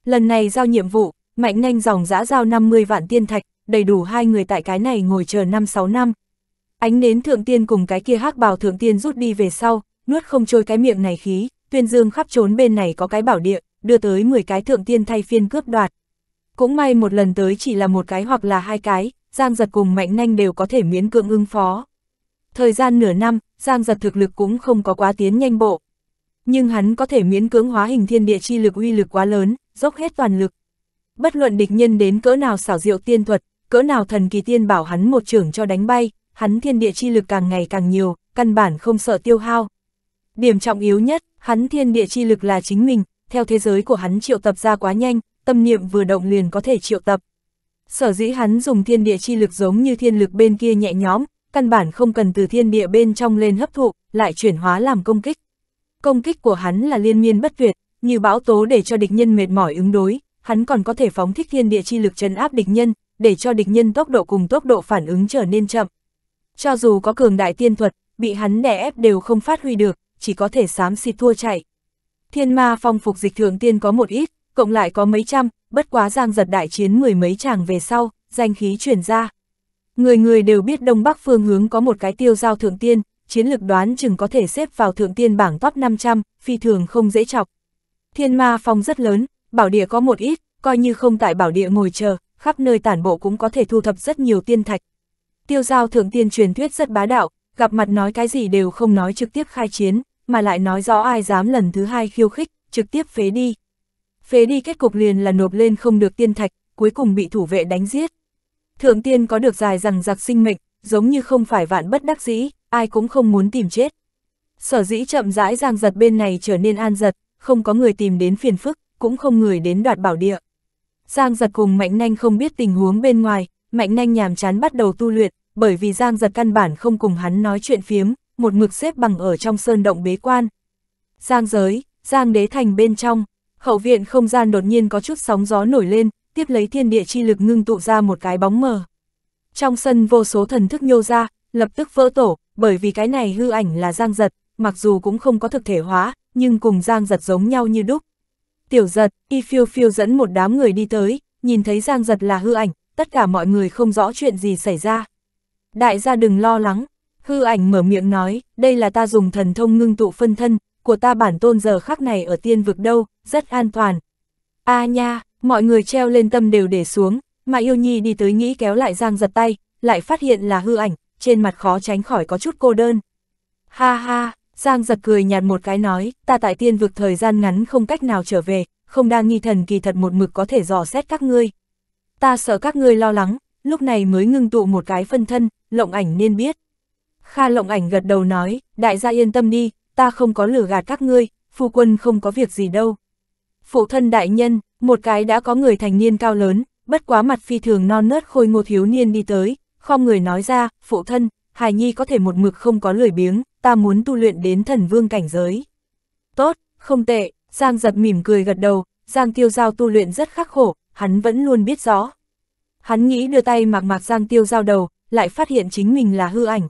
Lần này giao nhiệm vụ, mạnh nanh dòng giã giao 50 vạn tiên thạch, đầy đủ hai người tại cái này ngồi chờ 5-6 năm. Ánh nến thượng tiên cùng cái kia hắc bào thượng tiên rút đi về sau, nuốt không trôi cái miệng này khí, tuyên dương khắp trốn bên này có cái bảo địa, đưa tới 10 cái thượng tiên thay phiên cướp đoạt. Cũng may một lần tới chỉ là một cái hoặc là hai cái, Giang giật cùng Mạnh Nanh đều có thể miễn cưỡng ứng phó. Thời gian nửa năm, Giang giật thực lực cũng không có quá tiến nhanh bộ. Nhưng hắn có thể miễn cưỡng hóa hình thiên địa chi lực uy lực quá lớn, dốc hết toàn lực. Bất luận địch nhân đến cỡ nào xảo diệu tiên thuật, cỡ nào thần kỳ tiên bảo hắn một trưởng cho đánh bay, hắn thiên địa chi lực càng ngày càng nhiều, căn bản không sợ tiêu hao, Điểm trọng yếu nhất, hắn thiên địa chi lực là chính mình, theo thế giới của hắn triệu tập ra quá nhanh, tâm niệm vừa động liền có thể triệu tập. Sở dĩ hắn dùng thiên địa chi lực giống như thiên lực bên kia nhẹ nhóm, căn bản không cần từ thiên địa bên trong lên hấp thụ, lại chuyển hóa làm công kích. Công kích của hắn là liên miên bất tuyệt, như bão tố để cho địch nhân mệt mỏi ứng đối, hắn còn có thể phóng thích thiên địa chi lực chấn áp địch nhân, để cho địch nhân tốc độ cùng tốc độ phản ứng trở nên chậm. Cho dù có cường đại tiên thuật, bị hắn đè ép đều không phát huy được, chỉ có thể xám xịt thua chạy. Thiên ma phong phục dịch thường tiên có một ít, cộng lại có mấy trăm, bất quá giang giật đại chiến mười mấy chàng về sau, danh khí chuyển ra. Người người đều biết Đông Bắc phương hướng có một cái tiêu giao thượng tiên, chiến lực đoán chừng có thể xếp vào thượng tiên bảng top 500, phi thường không dễ chọc. Thiên ma phong rất lớn, bảo địa có một ít, coi như không tại bảo địa ngồi chờ, khắp nơi tản bộ cũng có thể thu thập rất nhiều tiên thạch. Tiêu giao thượng tiên truyền thuyết rất bá đạo, gặp mặt nói cái gì đều không nói trực tiếp khai chiến, mà lại nói rõ ai dám lần thứ hai khiêu khích, trực tiếp phế đi. Phế đi kết cục liền là nộp lên không được tiên thạch, cuối cùng bị thủ vệ đánh giết. Thượng tiên có được dài rằng giặc sinh mệnh, giống như không phải vạn bất đắc dĩ, ai cũng không muốn tìm chết. Sở dĩ chậm rãi giang giật bên này trở nên an giật, không có người tìm đến phiền phức, cũng không người đến đoạt bảo địa. Giang giật cùng Mạnh Nanh không biết tình huống bên ngoài, Mạnh Nanh nhàm chán bắt đầu tu luyện, bởi vì Giang giật căn bản không cùng hắn nói chuyện phiếm, một mực xếp bằng ở trong sơn động bế quan. Giang giới, giang đế thành bên trong, hậu viện không gian đột nhiên có chút sóng gió nổi lên, tiếp lấy thiên địa chi lực ngưng tụ ra một cái bóng mờ. Trong sân vô số thần thức nhô ra, lập tức vỡ tổ, bởi vì cái này hư ảnh là giang giật, mặc dù cũng không có thực thể hóa, nhưng cùng giang giật giống nhau như đúc. Tiểu giật, y phiêu phiêu dẫn một đám người đi tới, nhìn thấy giang giật là hư ảnh, tất cả mọi người không rõ chuyện gì xảy ra. Đại gia đừng lo lắng, Hư ảnh mở miệng nói, đây là ta dùng thần thông ngưng tụ phân thân, của ta bản tôn giờ khắc này ở tiên vực đâu, rất an toàn. a à nha, mọi người treo lên tâm đều để xuống, mà yêu nhi đi tới nghĩ kéo lại giang giật tay, lại phát hiện là hư ảnh, trên mặt khó tránh khỏi có chút cô đơn. Ha ha, giang giật cười nhạt một cái nói, ta tại tiên vực thời gian ngắn không cách nào trở về, không đang nghi thần kỳ thật một mực có thể dò xét các ngươi. Ta sợ các ngươi lo lắng, lúc này mới ngưng tụ một cái phân thân, lộng ảnh nên biết. Kha lộng ảnh gật đầu nói, đại gia yên tâm đi, ta không có lừa gạt các ngươi, phu quân không có việc gì đâu. Phụ thân đại nhân, một cái đã có người thành niên cao lớn, bất quá mặt phi thường non nớt khôi ngô thiếu niên đi tới, không người nói ra, phụ thân, hài nhi có thể một mực không có lười biếng, ta muốn tu luyện đến thần vương cảnh giới. Tốt, không tệ, Giang giật mỉm cười gật đầu, Giang tiêu giao tu luyện rất khắc khổ, hắn vẫn luôn biết rõ. Hắn nghĩ đưa tay mạc mạc Giang tiêu giao đầu, lại phát hiện chính mình là hư ảnh,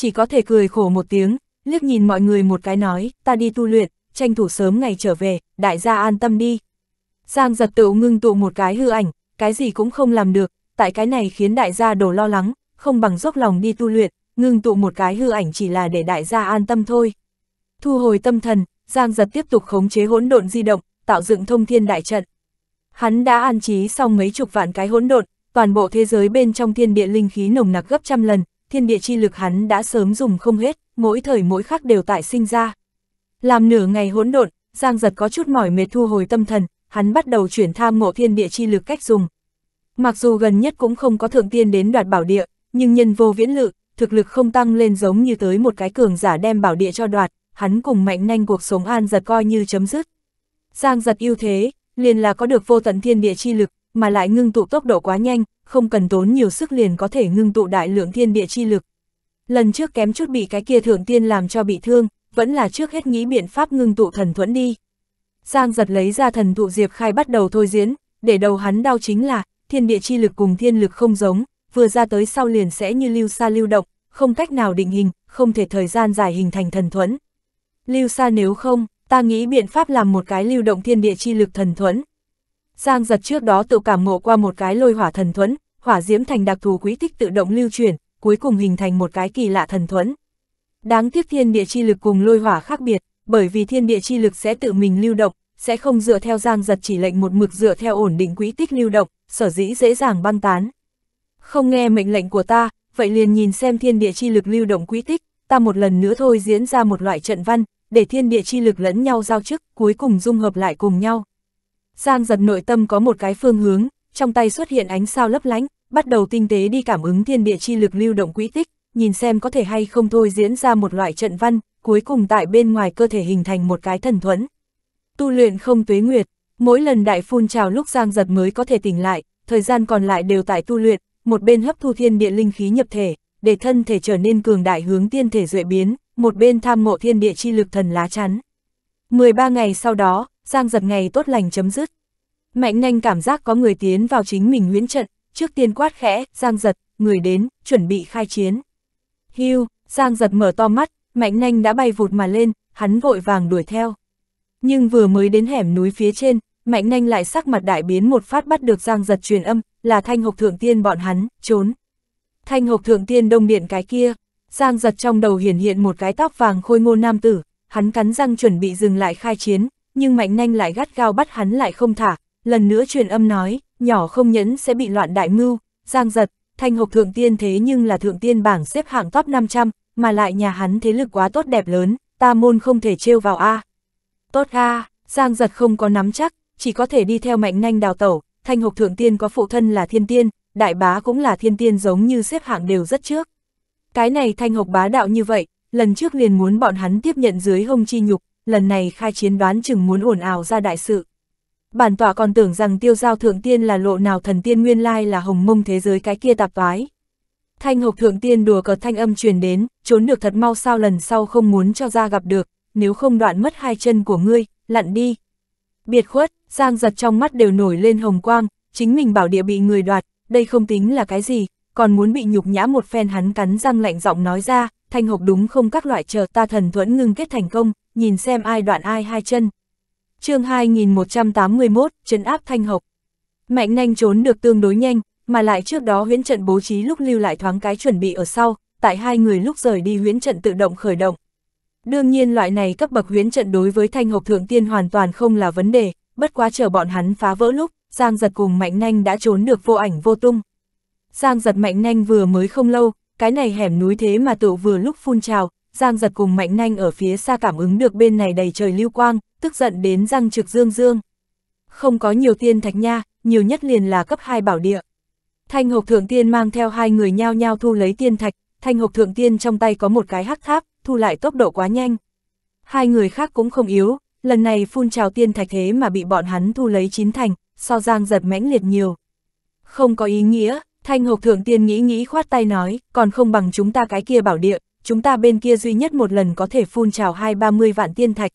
chỉ có thể cười khổ một tiếng, liếc nhìn mọi người một cái nói, ta đi tu luyện, tranh thủ sớm ngày trở về, đại gia an tâm đi. Giang giật tự ngưng tụ một cái hư ảnh, cái gì cũng không làm được, tại cái này khiến đại gia đổ lo lắng, không bằng dốc lòng đi tu luyện, ngưng tụ một cái hư ảnh chỉ là để đại gia an tâm thôi. Thu hồi tâm thần, Giang giật tiếp tục khống chế hỗn độn di động, tạo dựng thông thiên đại trận. Hắn đã an trí xong mấy chục vạn cái hỗn độn, toàn bộ thế giới bên trong thiên địa linh khí nồng nặc gấp trăm lần, thiên địa chi lực hắn đã sớm dùng không hết, mỗi thời mỗi khắc đều tại sinh ra. Làm nửa ngày hỗn độn, Giang giật có chút mỏi mệt thu hồi tâm thần, hắn bắt đầu chuyển tham ngộ thiên địa chi lực cách dùng. Mặc dù gần nhất cũng không có thượng tiên đến đoạt bảo địa, nhưng nhân vô viễn lự, thực lực không tăng lên giống như tới một cái cường giả đem bảo địa cho đoạt, hắn cùng mạnh nhanh cuộc sống an giật coi như chấm dứt. Giang giật ưu thế, liền là có được vô tận thiên địa chi lực, mà lại ngưng tụ tốc độ quá nhanh, không cần tốn nhiều sức liền có thể ngưng tụ đại lượng thiên địa chi lực. Lần trước kém chút bị cái kia thượng tiên làm cho bị thương, vẫn là trước hết nghĩ biện pháp ngưng tụ thần thuẫn đi. Giang giật lấy ra thần thụ diệp khai bắt đầu thôi diễn, để đầu hắn đau chính là, thiên địa chi lực cùng thiên lực không giống, vừa ra tới sau liền sẽ như lưu xa lưu động, không cách nào định hình, không thể thời gian dài hình thành thần thuẫn. Lưu xa nếu không, ta nghĩ biện pháp làm một cái lưu động thiên địa chi lực thần thuẫn, Giang giật trước đó tự cảm ngộ qua một cái lôi hỏa thần thuẫn, hỏa diễm thành đặc thù quý tích tự động lưu chuyển, cuối cùng hình thành một cái kỳ lạ thần thuẫn. Đáng tiếc thiên địa chi lực cùng lôi hỏa khác biệt, bởi vì thiên địa chi lực sẽ tự mình lưu động, sẽ không dựa theo giang giật chỉ lệnh một mực dựa theo ổn định quý tích lưu động, sở dĩ dễ dàng băng tán. Không nghe mệnh lệnh của ta, vậy liền nhìn xem thiên địa chi lực lưu động quý tích, ta một lần nữa thôi diễn ra một loại trận văn, để thiên địa chi lực lẫn nhau giao chức, cuối cùng dung hợp lại cùng nhau. Giang giật nội tâm có một cái phương hướng, trong tay xuất hiện ánh sao lấp lánh, bắt đầu tinh tế đi cảm ứng thiên địa chi lực lưu động quỹ tích, nhìn xem có thể hay không thôi diễn ra một loại trận văn, cuối cùng tại bên ngoài cơ thể hình thành một cái thần thuẫn. Tu luyện không tuế nguyệt, mỗi lần đại phun trào lúc Giang giật mới có thể tỉnh lại, thời gian còn lại đều tại tu luyện, một bên hấp thu thiên địa linh khí nhập thể, để thân thể trở nên cường đại hướng tiên thể duệ biến, một bên tham ngộ thiên địa chi lực thần lá chắn. 13 ngày sau đó, Giang giật ngày tốt lành chấm dứt. Mạnh nhanh cảm giác có người tiến vào chính mình nguyễn trận, trước tiên quát khẽ, Giang giật, người đến, chuẩn bị khai chiến. Hưu, Giang giật mở to mắt, mạnh nhanh đã bay vụt mà lên, hắn vội vàng đuổi theo. Nhưng vừa mới đến hẻm núi phía trên, mạnh nhanh lại sắc mặt đại biến một phát bắt được Giang giật truyền âm, là thanh hộc thượng tiên bọn hắn, trốn. Thanh hộc thượng tiên đông điện cái kia, Giang giật trong đầu hiển hiện một cái tóc vàng khôi ngô nam tử, hắn cắn răng chuẩn bị dừng lại khai chiến, nhưng Mạnh Nanh lại gắt gao bắt hắn lại không thả, lần nữa truyền âm nói, nhỏ không nhẫn sẽ bị loạn đại mưu, giang giật, thanh hộc thượng tiên thế nhưng là thượng tiên bảng xếp hạng top 500, mà lại nhà hắn thế lực quá tốt đẹp lớn, ta môn không thể trêu vào A. Tốt A, giang giật không có nắm chắc, chỉ có thể đi theo Mạnh Nanh đào tẩu, thanh hộc thượng tiên có phụ thân là thiên tiên, đại bá cũng là thiên tiên giống như xếp hạng đều rất trước. Cái này thanh hộc bá đạo như vậy, lần trước liền muốn bọn hắn tiếp nhận dưới hông chi nhục, lần này khai chiến đoán chừng muốn ồn ào ra đại sự. Bản tọa còn tưởng rằng tiêu giao thượng tiên là lộ nào thần tiên nguyên lai là hồng mông thế giới cái kia tạp toái. Thanh hộc thượng tiên đùa cợt thanh âm truyền đến, trốn được thật mau sao lần sau không muốn cho ra gặp được, nếu không đoạn mất hai chân của ngươi, lặn đi. Biệt khuất, giang giật trong mắt đều nổi lên hồng quang, chính mình bảo địa bị người đoạt, đây không tính là cái gì, còn muốn bị nhục nhã một phen hắn cắn răng lạnh giọng nói ra, thanh hộp đúng không các loại chờ ta thần thuẫn ngưng kết thành công, nhìn xem ai đoạn ai hai chân. chương 2181, chấn áp thanh học. Mạnh nhanh trốn được tương đối nhanh, mà lại trước đó huyễn trận bố trí lúc lưu lại thoáng cái chuẩn bị ở sau, tại hai người lúc rời đi huyễn trận tự động khởi động. Đương nhiên loại này cấp bậc huyễn trận đối với thanh hộp thượng tiên hoàn toàn không là vấn đề, bất quá chờ bọn hắn phá vỡ lúc, Giang giật cùng Mạnh Nanh đã trốn được vô ảnh vô tung. Giang giật Mạnh Nanh vừa mới không lâu, cái này hẻm núi thế mà tụ vừa lúc phun trào, Giang giật cùng mạnh nanh ở phía xa cảm ứng được bên này đầy trời lưu quang, tức giận đến răng trực dương dương. Không có nhiều tiên thạch nha, nhiều nhất liền là cấp 2 bảo địa. Thanh hộp thượng tiên mang theo hai người nhao nhao thu lấy tiên thạch, thanh hộp thượng tiên trong tay có một cái hắc tháp, thu lại tốc độ quá nhanh. Hai người khác cũng không yếu, lần này phun trào tiên thạch thế mà bị bọn hắn thu lấy chín thành, so giang giật mãnh liệt nhiều. Không có ý nghĩa, thanh hộp thượng tiên nghĩ nghĩ khoát tay nói, còn không bằng chúng ta cái kia bảo địa, chúng ta bên kia duy nhất một lần có thể phun trào hai ba mươi vạn tiên thạch.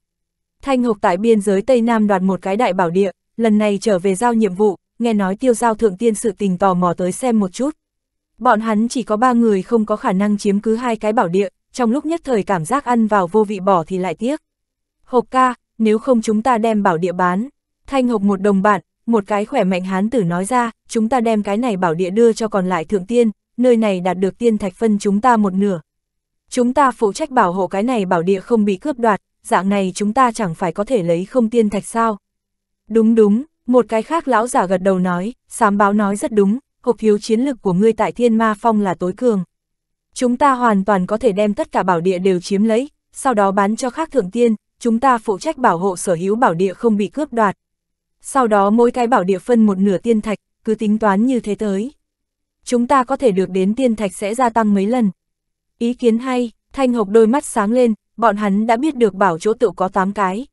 Thanh hộc tại biên giới Tây Nam đoạt một cái đại bảo địa, lần này trở về giao nhiệm vụ, nghe nói tiêu giao thượng tiên sự tình tò mò tới xem một chút. Bọn hắn chỉ có ba người không có khả năng chiếm cứ hai cái bảo địa, trong lúc nhất thời cảm giác ăn vào vô vị bỏ thì lại tiếc. Hộc ca, nếu không chúng ta đem bảo địa bán. Thanh hộc một đồng bạn, một cái khỏe mạnh hán tử nói ra, chúng ta đem cái này bảo địa đưa cho còn lại thượng tiên, nơi này đạt được tiên thạch phân chúng ta một nửa, Chúng ta phụ trách bảo hộ cái này bảo địa không bị cướp đoạt, dạng này chúng ta chẳng phải có thể lấy không tiên thạch sao. Đúng đúng, một cái khác lão giả gật đầu nói, sám báo nói rất đúng, hộp hiếu chiến lực của ngươi tại thiên ma phong là tối cường. Chúng ta hoàn toàn có thể đem tất cả bảo địa đều chiếm lấy, sau đó bán cho khác thượng tiên, chúng ta phụ trách bảo hộ sở hữu bảo địa không bị cướp đoạt. Sau đó mỗi cái bảo địa phân một nửa tiên thạch, cứ tính toán như thế tới. Chúng ta có thể được đến tiên thạch sẽ gia tăng mấy lần, Ý kiến hay, Thanh Hộc đôi mắt sáng lên, bọn hắn đã biết được bảo chỗ tự có 8 cái.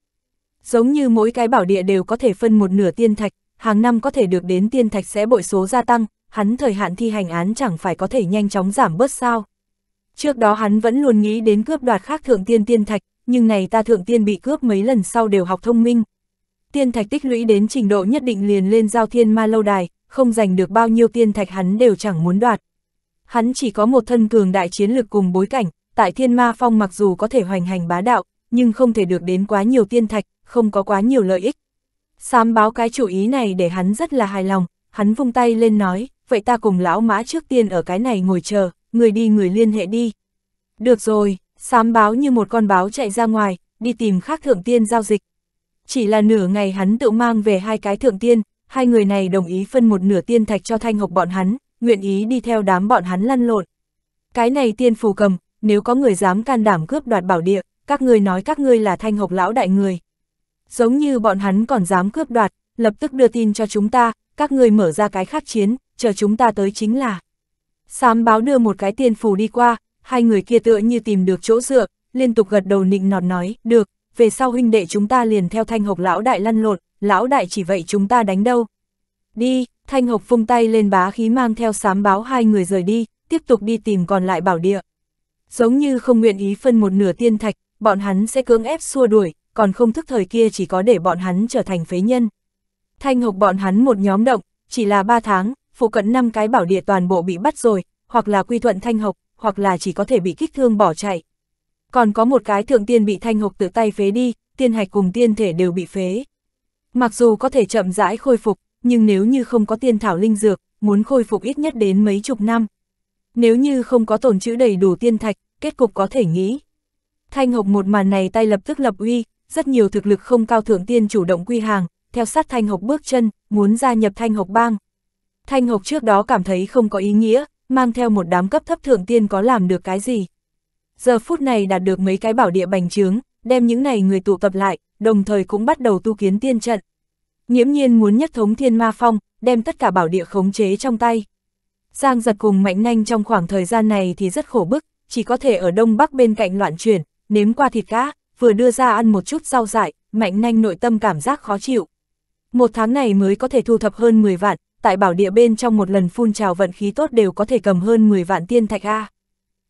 Giống như mỗi cái bảo địa đều có thể phân một nửa tiên thạch, hàng năm có thể được đến tiên thạch sẽ bội số gia tăng, hắn thời hạn thi hành án chẳng phải có thể nhanh chóng giảm bớt sao. Trước đó hắn vẫn luôn nghĩ đến cướp đoạt khác thượng tiên tiên thạch, nhưng này ta thượng tiên bị cướp mấy lần sau đều học thông minh. Tiên thạch tích lũy đến trình độ nhất định liền lên giao thiên ma lâu đài, không giành được bao nhiêu tiên thạch hắn đều chẳng muốn đoạt. Hắn chỉ có một thân cường đại chiến lực cùng bối cảnh, tại thiên ma phong mặc dù có thể hoành hành bá đạo, nhưng không thể được đến quá nhiều tiên thạch, không có quá nhiều lợi ích. Sám báo cái chủ ý này để hắn rất là hài lòng, hắn vung tay lên nói, vậy ta cùng lão mã trước tiên ở cái này ngồi chờ, người đi người liên hệ đi. Được rồi, sám báo như một con báo chạy ra ngoài, đi tìm khác thượng tiên giao dịch. Chỉ là nửa ngày hắn tự mang về hai cái thượng tiên, hai người này đồng ý phân một nửa tiên thạch cho thanh học bọn hắn, nguyện ý đi theo đám bọn hắn lăn lộn. Cái này tiên phù cầm, nếu có người dám can đảm cướp đoạt bảo địa, các ngươi nói các ngươi là thanh hộc lão đại người. Giống như bọn hắn còn dám cướp đoạt, lập tức đưa tin cho chúng ta, các ngươi mở ra cái khác chiến, chờ chúng ta tới chính là. Sám báo đưa một cái tiên phù đi qua, hai người kia tựa như tìm được chỗ dựa, liên tục gật đầu nịnh nọt nói, được, về sau huynh đệ chúng ta liền theo thanh hộc lão đại lăn lộn, lão đại chỉ vậy chúng ta đánh đâu. Đi, Thanh Hộc vung tay lên bá khí mang theo sám báo hai người rời đi, tiếp tục đi tìm còn lại bảo địa. Giống như không nguyện ý phân một nửa tiên thạch, bọn hắn sẽ cưỡng ép xua đuổi, còn không thức thời kia chỉ có để bọn hắn trở thành phế nhân. Thanh Hộc bọn hắn một nhóm động, chỉ là ba tháng, phụ cận năm cái bảo địa toàn bộ bị bắt rồi, hoặc là quy thuận Thanh Hộc, hoặc là chỉ có thể bị kích thương bỏ chạy. Còn có một cái thượng tiên bị Thanh Hộc tự tay phế đi, tiên hạch cùng tiên thể đều bị phế. Mặc dù có thể chậm rãi khôi phục, nhưng nếu như không có tiên thảo linh dược, muốn khôi phục ít nhất đến mấy chục năm. Nếu như không có tổn chữ đầy đủ tiên thạch, kết cục có thể nghĩ. Thanh Hộc một màn này tay lập tức lập uy, rất nhiều thực lực không cao thượng tiên chủ động quy hàng, theo sát Thanh Hộc bước chân, muốn gia nhập Thanh Hộc bang. Thanh Hộc trước đó cảm thấy không có ý nghĩa, mang theo một đám cấp thấp thượng tiên có làm được cái gì. Giờ phút này đạt được mấy cái bảo địa bành trướng, đem những này người tụ tập lại, đồng thời cũng bắt đầu tu kiến tiên trận nghiễm nhiên muốn nhất thống thiên ma phong, đem tất cả bảo địa khống chế trong tay. Giang giật cùng mạnh nhanh trong khoảng thời gian này thì rất khổ bức, chỉ có thể ở đông bắc bên cạnh loạn chuyển, nếm qua thịt cá, vừa đưa ra ăn một chút rau dại, mạnh nhanh nội tâm cảm giác khó chịu. Một tháng này mới có thể thu thập hơn 10 vạn, tại bảo địa bên trong một lần phun trào vận khí tốt đều có thể cầm hơn 10 vạn tiên thạch A.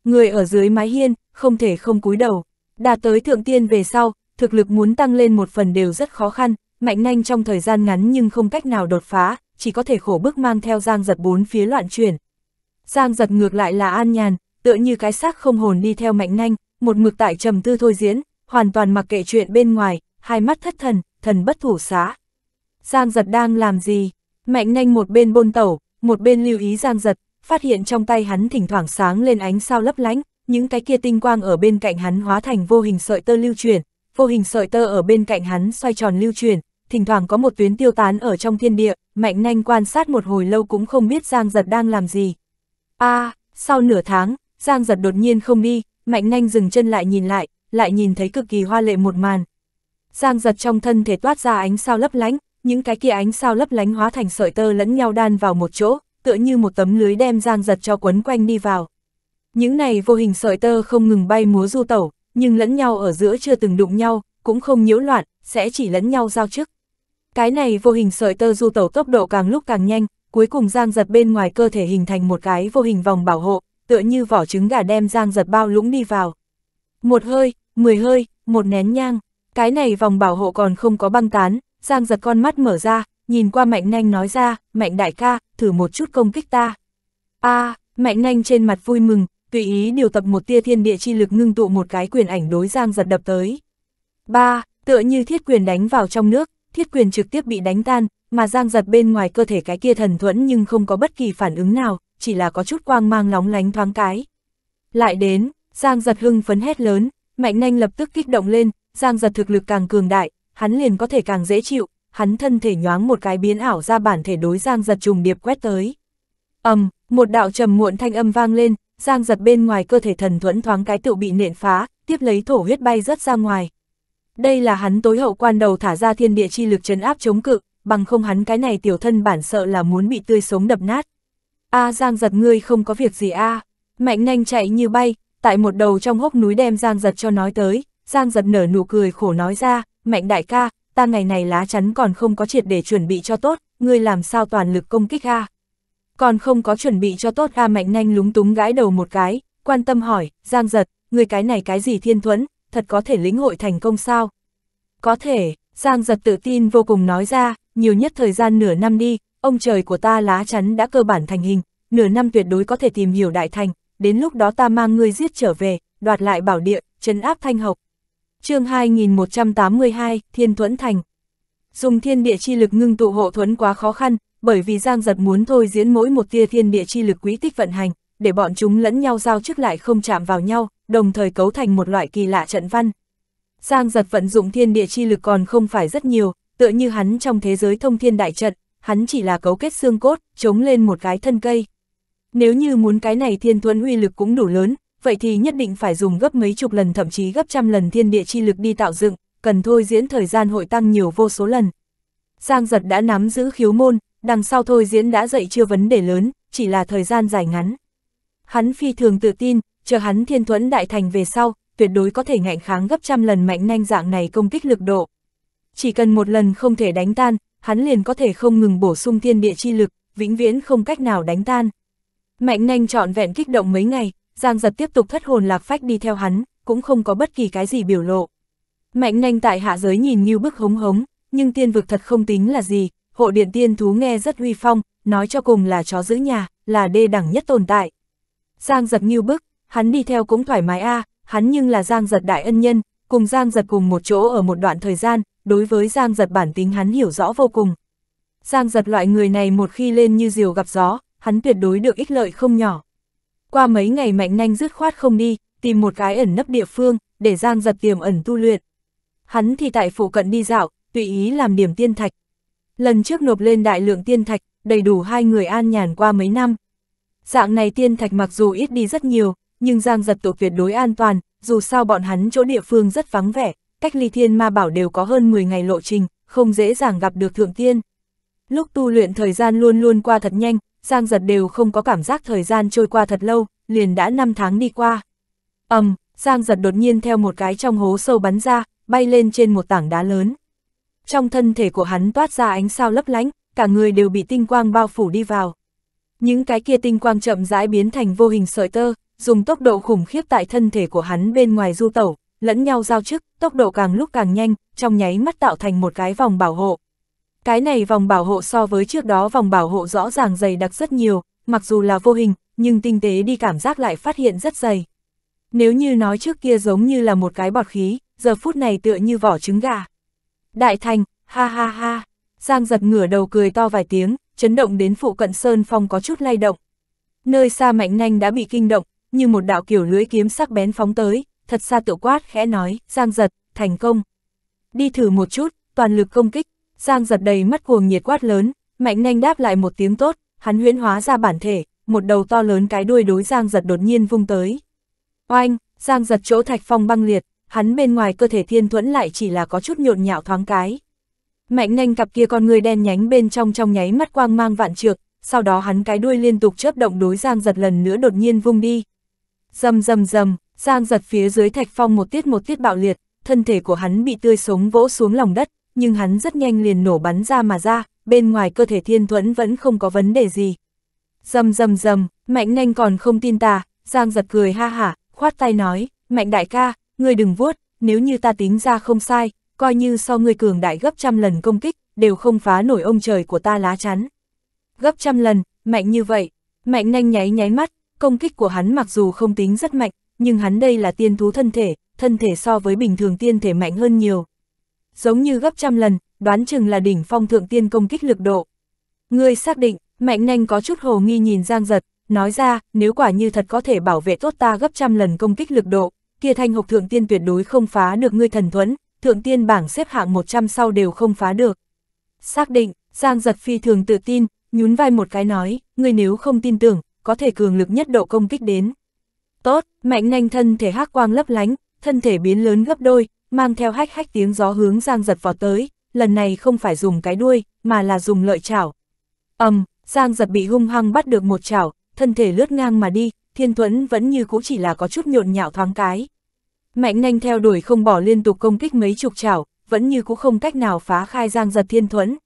Người ở dưới mái hiên, không thể không cúi đầu, đạt tới thượng tiên về sau, thực lực muốn tăng lên một phần đều rất khó khăn, Mạnh nanh trong thời gian ngắn nhưng không cách nào đột phá, chỉ có thể khổ bước mang theo giang giật bốn phía loạn chuyển. Giang giật ngược lại là an nhàn, tựa như cái xác không hồn đi theo mạnh nanh, một mực tại trầm tư thôi diễn, hoàn toàn mặc kệ chuyện bên ngoài, hai mắt thất thần, thần bất thủ xá. Giang giật đang làm gì? Mạnh nanh một bên bôn tẩu, một bên lưu ý giang giật, phát hiện trong tay hắn thỉnh thoảng sáng lên ánh sao lấp lánh, những cái kia tinh quang ở bên cạnh hắn hóa thành vô hình sợi tơ lưu chuyển, vô hình sợi tơ ở bên cạnh hắn xoay tròn lưu chuyển, thỉnh thoảng có một tuyến tiêu tán ở trong thiên địa, mạnh nhanh quan sát một hồi lâu cũng không biết Giang Giật đang làm gì. a à, sau nửa tháng, Giang Giật đột nhiên không đi, mạnh nhanh dừng chân lại nhìn lại, lại nhìn thấy cực kỳ hoa lệ một màn. Giang Giật trong thân thể toát ra ánh sao lấp lánh, những cái kia ánh sao lấp lánh hóa thành sợi tơ lẫn nhau đan vào một chỗ, tựa như một tấm lưới đem Giang Giật cho quấn quanh đi vào. Những này vô hình sợi tơ không ngừng bay múa du tẩu, nhưng lẫn nhau ở giữa chưa từng đụng nhau, cũng không nhiễu loạn, sẽ chỉ lẫn nhau giao chức. Cái này vô hình sợi tơ du tẩu tốc độ càng lúc càng nhanh, cuối cùng Giang Giật bên ngoài cơ thể hình thành một cái vô hình vòng bảo hộ, tựa như vỏ trứng gà đem Giang Giật bao lũng đi vào. Một hơi, mười hơi, một nén nhang, cái này vòng bảo hộ còn không có băng tán, Giang Giật con mắt mở ra, nhìn qua Mạnh nhanh nói ra, Mạnh đại ca, thử một chút công kích ta. a à, Mạnh nhanh trên mặt vui mừng, tùy ý điều tập một tia thiên địa chi lực ngưng tụ một cái quyền ảnh đối Giang Giật đập tới. ba Tựa như thiết quyền đánh vào trong nước, thiết quyền trực tiếp bị đánh tan, mà giang giật bên ngoài cơ thể cái kia thần thuẫn nhưng không có bất kỳ phản ứng nào, chỉ là có chút quang mang nóng lánh thoáng cái. Lại đến, giang giật hưng phấn hét lớn, mạnh nhanh lập tức kích động lên, giang giật thực lực càng cường đại, hắn liền có thể càng dễ chịu, hắn thân thể nhoáng một cái biến ảo ra bản thể đối giang giật trùng điệp quét tới. ầm, um, một đạo trầm muộn thanh âm vang lên, giang giật bên ngoài cơ thể thần thuẫn thoáng cái tựu bị nện phá, tiếp lấy thổ huyết bay rất ra ngoài, đây là hắn tối hậu quan đầu thả ra thiên địa chi lực chấn áp chống cự, bằng không hắn cái này tiểu thân bản sợ là muốn bị tươi sống đập nát. A Giang giật ngươi không có việc gì a Mạnh nhanh chạy như bay, tại một đầu trong hốc núi đem Giang giật cho nói tới, Giang giật nở nụ cười khổ nói ra, mạnh đại ca, ta ngày này lá chắn còn không có triệt để chuẩn bị cho tốt, ngươi làm sao toàn lực công kích a Còn không có chuẩn bị cho tốt a mạnh nhanh lúng túng gãi đầu một cái, quan tâm hỏi, Giang giật, ngươi cái này cái gì thiên thuẫn, thật có thể lĩnh hội thành công sao? Có thể, Giang giật tự tin vô cùng nói ra, nhiều nhất thời gian nửa năm đi, ông trời của ta lá chắn đã cơ bản thành hình, nửa năm tuyệt đối có thể tìm hiểu đại thành, đến lúc đó ta mang ngươi giết trở về, đoạt lại bảo địa, trấn áp thanh học. chương 2182, Thiên Thuẫn Thành Dùng thiên địa chi lực ngưng tụ hộ thuẫn quá khó khăn, bởi vì Giang giật muốn thôi diễn mỗi một tia thiên địa chi lực quý tích vận hành, để bọn chúng lẫn nhau giao chức lại không chạm vào nhau, đồng thời cấu thành một loại kỳ lạ trận văn. Giang giật vận dụng thiên địa chi lực còn không phải rất nhiều, tựa như hắn trong thế giới thông thiên đại trận, hắn chỉ là cấu kết xương cốt, chống lên một cái thân cây. Nếu như muốn cái này thiên thuẫn uy lực cũng đủ lớn, vậy thì nhất định phải dùng gấp mấy chục lần thậm chí gấp trăm lần thiên địa chi lực đi tạo dựng, cần thôi diễn thời gian hội tăng nhiều vô số lần. Giang giật đã nắm giữ khiếu môn, đằng sau thôi diễn đã dạy chưa vấn đề lớn, chỉ là thời gian dài ngắn. Hắn phi thường tự tin, chờ hắn thiên thuẫn đại thành về sau, tuyệt đối có thể ngạnh kháng gấp trăm lần mạnh nhanh dạng này công kích lực độ. Chỉ cần một lần không thể đánh tan, hắn liền có thể không ngừng bổ sung thiên địa chi lực, vĩnh viễn không cách nào đánh tan. Mạnh nhanh trọn vẹn kích động mấy ngày, Giang giật tiếp tục thất hồn lạc phách đi theo hắn, cũng không có bất kỳ cái gì biểu lộ. Mạnh nhanh tại hạ giới nhìn như bức hống hống, nhưng tiên vực thật không tính là gì, hộ điện tiên thú nghe rất huy phong, nói cho cùng là chó giữ nhà, là đê đẳng nhất tồn tại. Giang giật như bức, hắn đi theo cũng thoải mái a à, hắn nhưng là Giang Giật đại ân nhân, cùng Giang Giật cùng một chỗ ở một đoạn thời gian, đối với Giang Giật bản tính hắn hiểu rõ vô cùng. Giang Giật loại người này một khi lên như diều gặp gió, hắn tuyệt đối được ích lợi không nhỏ. Qua mấy ngày Mạnh nhanh dứt khoát không đi, tìm một cái ẩn nấp địa phương, để Giang Giật tiềm ẩn tu luyện. Hắn thì tại phụ cận đi dạo, tùy ý làm điểm tiên thạch. Lần trước nộp lên đại lượng tiên thạch, đầy đủ hai người an nhàn qua mấy năm. Dạng này tiên thạch mặc dù ít đi rất nhiều, nhưng Giang Giật Tổ tuyệt đối an toàn, dù sao bọn hắn chỗ địa phương rất vắng vẻ, cách ly thiên ma bảo đều có hơn 10 ngày lộ trình, không dễ dàng gặp được thượng tiên. Lúc tu luyện thời gian luôn luôn qua thật nhanh, Giang Giật đều không có cảm giác thời gian trôi qua thật lâu, liền đã 5 tháng đi qua. ầm, um, Giang Giật đột nhiên theo một cái trong hố sâu bắn ra, bay lên trên một tảng đá lớn. Trong thân thể của hắn toát ra ánh sao lấp lánh, cả người đều bị tinh quang bao phủ đi vào. Những cái kia tinh quang chậm rãi biến thành vô hình sợi tơ, dùng tốc độ khủng khiếp tại thân thể của hắn bên ngoài du tẩu, lẫn nhau giao chức, tốc độ càng lúc càng nhanh, trong nháy mắt tạo thành một cái vòng bảo hộ. Cái này vòng bảo hộ so với trước đó vòng bảo hộ rõ ràng dày đặc rất nhiều, mặc dù là vô hình, nhưng tinh tế đi cảm giác lại phát hiện rất dày. Nếu như nói trước kia giống như là một cái bọt khí, giờ phút này tựa như vỏ trứng gà. Đại thành, ha ha ha, Giang giật ngửa đầu cười to vài tiếng, chấn động đến phụ cận Sơn Phong có chút lay động. Nơi xa mạnh nanh đã bị kinh động, như một đạo kiểu lưỡi kiếm sắc bén phóng tới, thật xa tự quát khẽ nói, Giang giật, thành công. Đi thử một chút, toàn lực công kích, Giang giật đầy mắt cuồng nhiệt quát lớn, mạnh nhanh đáp lại một tiếng tốt, hắn huyễn hóa ra bản thể, một đầu to lớn cái đuôi đối Giang giật đột nhiên vung tới. Oanh, Giang giật chỗ thạch phong băng liệt, hắn bên ngoài cơ thể thiên thuẫn lại chỉ là có chút nhộn nhạo thoáng cái. Mạnh nhanh cặp kia con người đen nhánh bên trong trong nháy mắt quang mang vạn trược, sau đó hắn cái đuôi liên tục chớp động đối Giang giật lần nữa đột nhiên vung đi, Dầm dầm dầm, Giang giật phía dưới thạch phong một tiết một tiết bạo liệt, thân thể của hắn bị tươi sống vỗ xuống lòng đất, nhưng hắn rất nhanh liền nổ bắn ra mà ra, bên ngoài cơ thể thiên thuẫn vẫn không có vấn đề gì. Dầm dầm dầm, mạnh nhanh còn không tin ta, Giang giật cười ha hả, khoát tay nói, mạnh đại ca, ngươi đừng vuốt, nếu như ta tính ra không sai, coi như sau ngươi cường đại gấp trăm lần công kích, đều không phá nổi ông trời của ta lá chắn. Gấp trăm lần, mạnh như vậy, mạnh nhanh nháy nháy mắt, Công kích của hắn mặc dù không tính rất mạnh, nhưng hắn đây là tiên thú thân thể, thân thể so với bình thường tiên thể mạnh hơn nhiều. Giống như gấp trăm lần, đoán chừng là đỉnh phong thượng tiên công kích lực độ. Ngươi xác định, mạnh nhanh có chút hồ nghi nhìn Giang Giật, nói ra, nếu quả như thật có thể bảo vệ tốt ta gấp trăm lần công kích lực độ, kia thanh hộc thượng tiên tuyệt đối không phá được ngươi thần thuẫn, thượng tiên bảng xếp hạng 100 sau đều không phá được. Xác định, Giang Giật phi thường tự tin, nhún vai một cái nói, ngươi nếu không tin tưởng, có thể cường lực nhất độ công kích đến. Tốt, mạnh nhanh thân thể hắc quang lấp lánh, thân thể biến lớn gấp đôi, mang theo hách hách tiếng gió hướng Giang giật vọt tới, lần này không phải dùng cái đuôi, mà là dùng lợi chảo. ầm, Giang giật bị hung hăng bắt được một chảo, thân thể lướt ngang mà đi, thiên thuẫn vẫn như cũ chỉ là có chút nhộn nhạo thoáng cái. Mạnh nhanh theo đuổi không bỏ liên tục công kích mấy chục chảo, vẫn như cũ không cách nào phá khai Giang giật thiên thuẫn.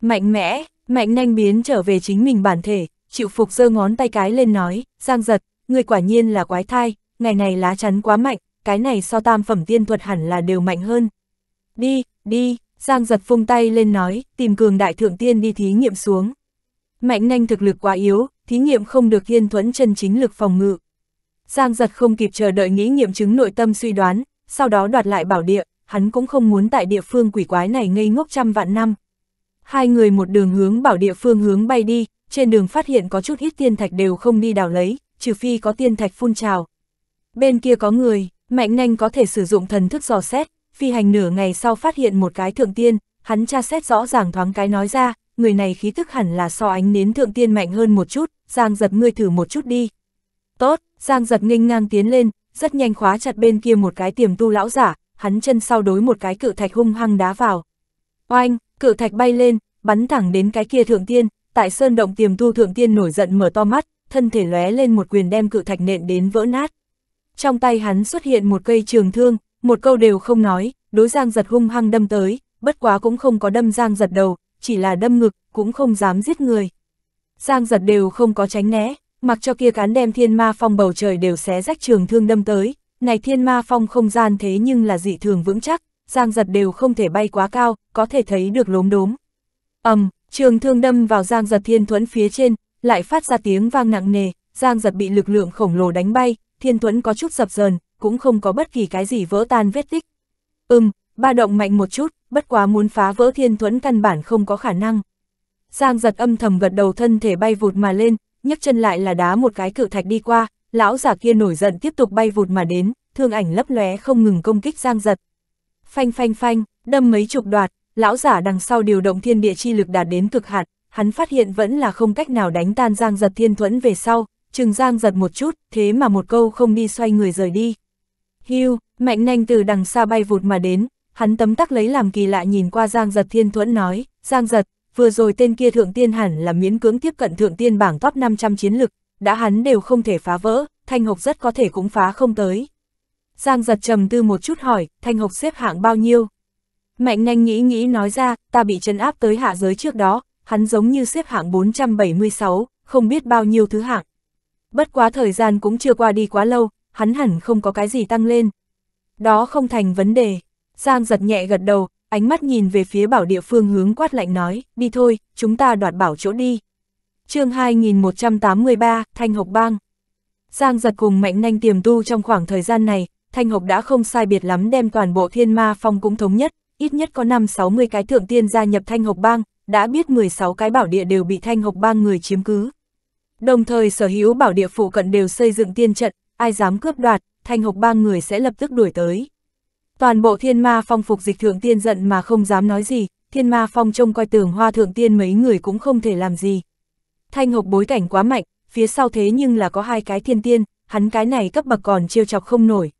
Mạnh mẽ, mạnh nhanh biến trở về chính mình bản thể, chịu phục giơ ngón tay cái lên nói, Giang giật, người quả nhiên là quái thai, ngày này lá chắn quá mạnh, cái này so tam phẩm tiên thuật hẳn là đều mạnh hơn. Đi, đi, Giang giật phung tay lên nói, tìm cường đại thượng tiên đi thí nghiệm xuống. Mạnh nhanh thực lực quá yếu, thí nghiệm không được thiên thuẫn chân chính lực phòng ngự. Giang giật không kịp chờ đợi nghĩ nghiệm chứng nội tâm suy đoán, sau đó đoạt lại bảo địa, hắn cũng không muốn tại địa phương quỷ quái này ngây ngốc trăm vạn năm hai người một đường hướng bảo địa phương hướng bay đi, trên đường phát hiện có chút ít tiên thạch đều không đi đào lấy, trừ phi có tiên thạch phun trào. Bên kia có người, mạnh nhanh có thể sử dụng thần thức dò xét, phi hành nửa ngày sau phát hiện một cái thượng tiên, hắn tra xét rõ ràng thoáng cái nói ra, người này khí thức hẳn là so ánh nến thượng tiên mạnh hơn một chút, Giang giật ngươi thử một chút đi. Tốt, Giang giật nghênh ngang tiến lên, rất nhanh khóa chặt bên kia một cái tiềm tu lão giả, hắn chân sau đối một cái cự thạch hung hăng đá vào. Oanh, cự thạch bay lên, bắn thẳng đến cái kia thượng tiên, tại sơn động tiềm thu thượng tiên nổi giận mở to mắt, thân thể lóe lên một quyền đem cự thạch nện đến vỡ nát. Trong tay hắn xuất hiện một cây trường thương, một câu đều không nói, đối giang giật hung hăng đâm tới, bất quá cũng không có đâm giang giật đầu, chỉ là đâm ngực, cũng không dám giết người. Giang giật đều không có tránh né, mặc cho kia cán đem thiên ma phong bầu trời đều xé rách trường thương đâm tới, này thiên ma phong không gian thế nhưng là dị thường vững chắc, giang giật đều không thể bay quá cao, có thể thấy được lốm đốm. ầm, um, trường thương đâm vào giang giật thiên thuẫn phía trên, lại phát ra tiếng vang nặng nề, giang giật bị lực lượng khổng lồ đánh bay, thiên thuẫn có chút sập dờn, cũng không có bất kỳ cái gì vỡ tan vết tích. Ừm, um, ba động mạnh một chút, bất quá muốn phá vỡ thiên thuẫn căn bản không có khả năng. Giang giật âm thầm gật đầu thân thể bay vụt mà lên, nhấc chân lại là đá một cái cự thạch đi qua, lão giả kia nổi giận tiếp tục bay vụt mà đến, thương ảnh lấp lóe không ngừng công kích Giang giật, Phanh phanh phanh, đâm mấy chục đoạt, lão giả đằng sau điều động thiên địa chi lực đạt đến cực hạn, hắn phát hiện vẫn là không cách nào đánh tan Giang Giật Thiên Thuẫn về sau, Trừng Giang giật một chút, thế mà một câu không đi xoay người rời đi. Hưu, mạnh nhanh từ đằng xa bay vụt mà đến, hắn tấm tắc lấy làm kỳ lạ nhìn qua Giang Giật Thiên Thuẫn nói, Giang Giật, vừa rồi tên kia thượng tiên hẳn là miễn cưỡng tiếp cận thượng tiên bảng top 500 chiến lực, đã hắn đều không thể phá vỡ, thanh hộc rất có thể cũng phá không tới. Giang giật trầm tư một chút hỏi, Thanh Hộc xếp hạng bao nhiêu? Mạnh nhanh nghĩ nghĩ nói ra, ta bị trấn áp tới hạ giới trước đó, hắn giống như xếp hạng 476, không biết bao nhiêu thứ hạng. Bất quá thời gian cũng chưa qua đi quá lâu, hắn hẳn không có cái gì tăng lên. Đó không thành vấn đề. Giang giật nhẹ gật đầu, ánh mắt nhìn về phía bảo địa phương hướng quát lạnh nói, đi thôi, chúng ta đoạt bảo chỗ đi. chương 2183, Thanh Hộc Bang. Giang giật cùng mạnh nhanh tiềm tu trong khoảng thời gian này, Thanh Hộc đã không sai biệt lắm đem toàn bộ thiên ma phong cũng thống nhất, ít nhất có 5-60 cái thượng tiên gia nhập Thanh Hộc Bang, đã biết 16 cái bảo địa đều bị Thanh Hộc Bang người chiếm cứ. Đồng thời sở hữu bảo địa phụ cận đều xây dựng tiên trận, ai dám cướp đoạt, Thanh Hộc Bang người sẽ lập tức đuổi tới. Toàn bộ thiên ma phong phục dịch thượng tiên giận mà không dám nói gì, thiên ma phong trông coi tường hoa thượng tiên mấy người cũng không thể làm gì. Thanh Hộc bối cảnh quá mạnh, phía sau thế nhưng là có hai cái thiên tiên, hắn cái này cấp bậc còn trêu chọc không nổi.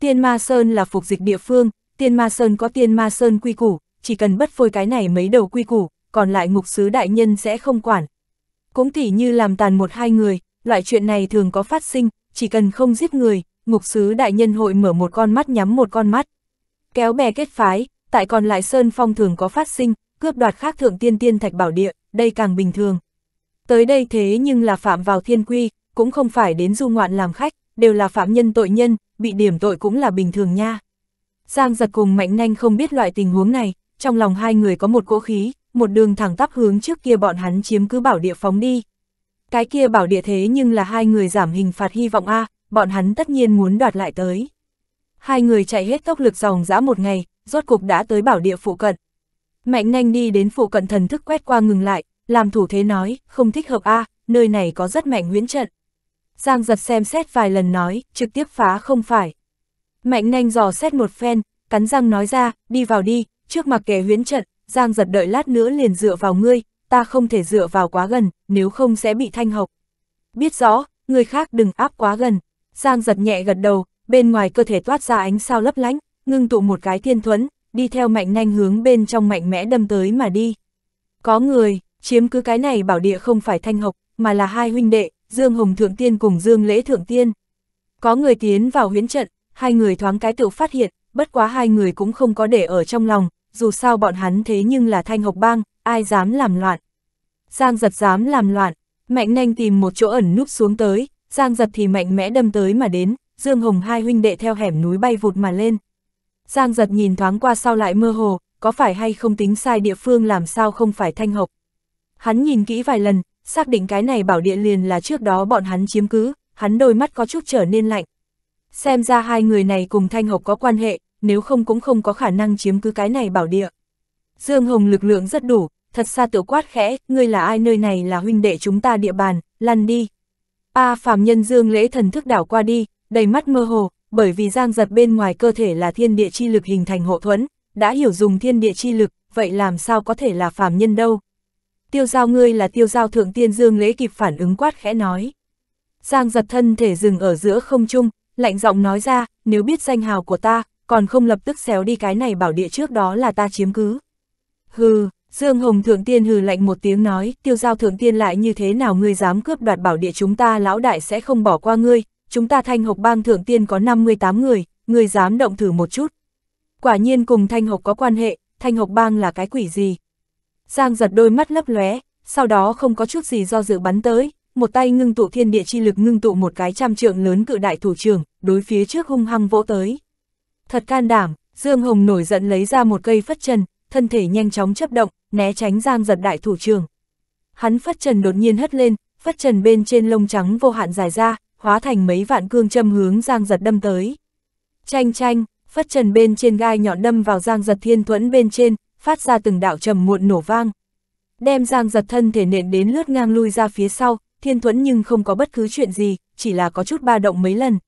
Tiên Ma Sơn là phục dịch địa phương, Tiên Ma Sơn có Tiên Ma Sơn quy củ, chỉ cần bất phôi cái này mấy đầu quy củ, còn lại ngục sứ đại nhân sẽ không quản. Cũng tỉ như làm tàn một hai người, loại chuyện này thường có phát sinh, chỉ cần không giết người, ngục sứ đại nhân hội mở một con mắt nhắm một con mắt. Kéo bè kết phái, tại còn lại Sơn Phong thường có phát sinh, cướp đoạt khác thượng tiên tiên thạch bảo địa, đây càng bình thường. Tới đây thế nhưng là phạm vào thiên quy, cũng không phải đến du ngoạn làm khách, đều là phạm nhân tội nhân, bị điểm tội cũng là bình thường nha. Giang giật cùng mạnh nhanh không biết loại tình huống này, trong lòng hai người có một cỗ khí, một đường thẳng tắp hướng trước kia bọn hắn chiếm cứ bảo địa phóng đi. Cái kia bảo địa thế nhưng là hai người giảm hình phạt hy vọng A, bọn hắn tất nhiên muốn đoạt lại tới. Hai người chạy hết tốc lực dòng dã một ngày, rốt cục đã tới bảo địa phụ cận. Mạnh nhanh đi đến phụ cận thần thức quét qua ngừng lại, làm thủ thế nói, không thích hợp A, nơi này có rất mạnh nguyễn trận. Giang giật xem xét vài lần nói, trực tiếp phá không phải. Mạnh nanh dò xét một phen, cắn răng nói ra, đi vào đi, trước mặt kẻ huyến trận, Giang giật đợi lát nữa liền dựa vào ngươi, ta không thể dựa vào quá gần, nếu không sẽ bị thanh học. Biết rõ, người khác đừng áp quá gần. Giang giật nhẹ gật đầu, bên ngoài cơ thể toát ra ánh sao lấp lánh, ngưng tụ một cái thiên thuẫn, đi theo mạnh nanh hướng bên trong mạnh mẽ đâm tới mà đi. Có người, chiếm cứ cái này bảo địa không phải thanh học, mà là hai huynh đệ, Dương Hồng Thượng Tiên cùng Dương Lễ Thượng Tiên. Có người tiến vào huyến trận, hai người thoáng cái tự phát hiện, bất quá hai người cũng không có để ở trong lòng, dù sao bọn hắn thế nhưng là thanh hộc bang, ai dám làm loạn. Giang giật dám làm loạn, mạnh nhanh tìm một chỗ ẩn núp xuống tới, Giang giật thì mạnh mẽ đâm tới mà đến, Dương Hồng hai huynh đệ theo hẻm núi bay vụt mà lên. Giang giật nhìn thoáng qua sau lại mơ hồ, có phải hay không tính sai địa phương làm sao không phải thanh hộc? Hắn nhìn kỹ vài lần, xác định cái này bảo địa liền là trước đó bọn hắn chiếm cứ, hắn đôi mắt có chút trở nên lạnh. Xem ra hai người này cùng Thanh Hộc có quan hệ, nếu không cũng không có khả năng chiếm cứ cái này bảo địa. Dương Hồng lực lượng rất đủ, thật xa tiểu quát khẽ, ngươi là ai nơi này là huynh đệ chúng ta địa bàn, lăn đi. A phàm nhân Dương lễ thần thức đảo qua đi, đầy mắt mơ hồ, bởi vì giang giật bên ngoài cơ thể là thiên địa chi lực hình thành hộ thuẫn, đã hiểu dùng thiên địa chi lực, vậy làm sao có thể là phàm nhân đâu tiêu giao ngươi là tiêu giao thượng tiên dương lễ kịp phản ứng quát khẽ nói. Giang giật thân thể dừng ở giữa không trung, lạnh giọng nói ra, nếu biết danh hào của ta, còn không lập tức xéo đi cái này bảo địa trước đó là ta chiếm cứ. Hừ, Dương Hồng Thượng Tiên hừ lạnh một tiếng nói, tiêu giao Thượng Tiên lại như thế nào ngươi dám cướp đoạt bảo địa chúng ta lão đại sẽ không bỏ qua ngươi, chúng ta thanh hộc bang Thượng Tiên có 58 người, ngươi dám động thử một chút. Quả nhiên cùng thanh hộc có quan hệ, thanh hộc bang là cái quỷ gì, Giang giật đôi mắt lấp lóe, sau đó không có chút gì do dự bắn tới, một tay ngưng tụ thiên địa chi lực ngưng tụ một cái trăm trượng lớn cự đại thủ trưởng, đối phía trước hung hăng vỗ tới. Thật can đảm, Dương Hồng nổi giận lấy ra một cây phất trần, thân thể nhanh chóng chấp động, né tránh Giang giật đại thủ trưởng. Hắn phất trần đột nhiên hất lên, phất trần bên trên lông trắng vô hạn dài ra, hóa thành mấy vạn cương châm hướng Giang giật đâm tới. Chanh chanh, phất trần bên trên gai nhọn đâm vào Giang giật thiên thuẫn bên trên, phát ra từng đạo trầm muộn nổ vang. Đem Giang giật thân thể nện đến lướt ngang lui ra phía sau, thiên thuẫn nhưng không có bất cứ chuyện gì, chỉ là có chút ba động mấy lần.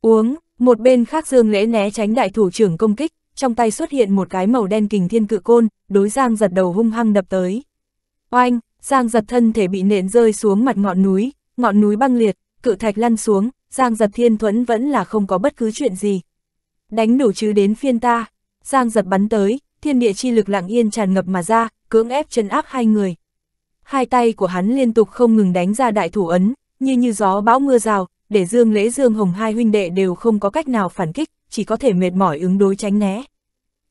Uống, một bên khác Dương Lễ né tránh đại thủ trưởng công kích, trong tay xuất hiện một cái màu đen kình thiên cự côn, đối Giang giật đầu hung hăng đập tới. Oanh, Giang giật thân thể bị nện rơi xuống mặt ngọn núi, ngọn núi băng liệt, cự thạch lăn xuống, Giang giật thiên thuẫn vẫn là không có bất cứ chuyện gì. Đánh đủ chứ đến phiên ta, Giang giật bắn tới, thiên địa chi lực lặng yên tràn ngập mà ra, cưỡng ép chân áp hai người. Hai tay của hắn liên tục không ngừng đánh ra đại thủ ấn, như như gió bão mưa rào, để Dương Lễ Dương Hồng hai huynh đệ đều không có cách nào phản kích, chỉ có thể mệt mỏi ứng đối tránh né.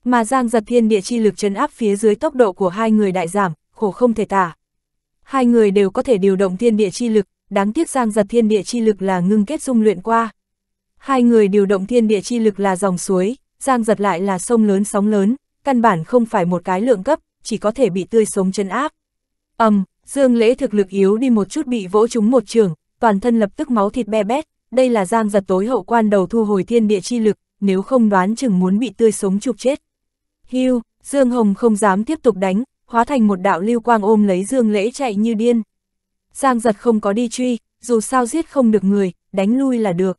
Mà Giang giật thiên địa chi lực chân áp phía dưới tốc độ của hai người đại giảm, khổ không thể tả. Hai người đều có thể điều động thiên địa chi lực, đáng tiếc Giang giật thiên địa chi lực là ngưng kết dung luyện qua. Hai người điều động thiên địa chi lực là dòng suối, Giang giật lại là sông lớn sóng lớn, căn bản không phải một cái lượng cấp, chỉ có thể bị tươi sống chân áp. ầm, um, Dương Lễ thực lực yếu đi một chút bị vỗ trúng một trường, toàn thân lập tức máu thịt be bét, đây là giang giật tối hậu quan đầu thu hồi thiên địa chi lực, nếu không đoán chừng muốn bị tươi sống chụp chết. Hưu, Dương Hồng không dám tiếp tục đánh, hóa thành một đạo lưu quang ôm lấy Dương Lễ chạy như điên. Giang giật không có đi truy, dù sao giết không được người, đánh lui là được.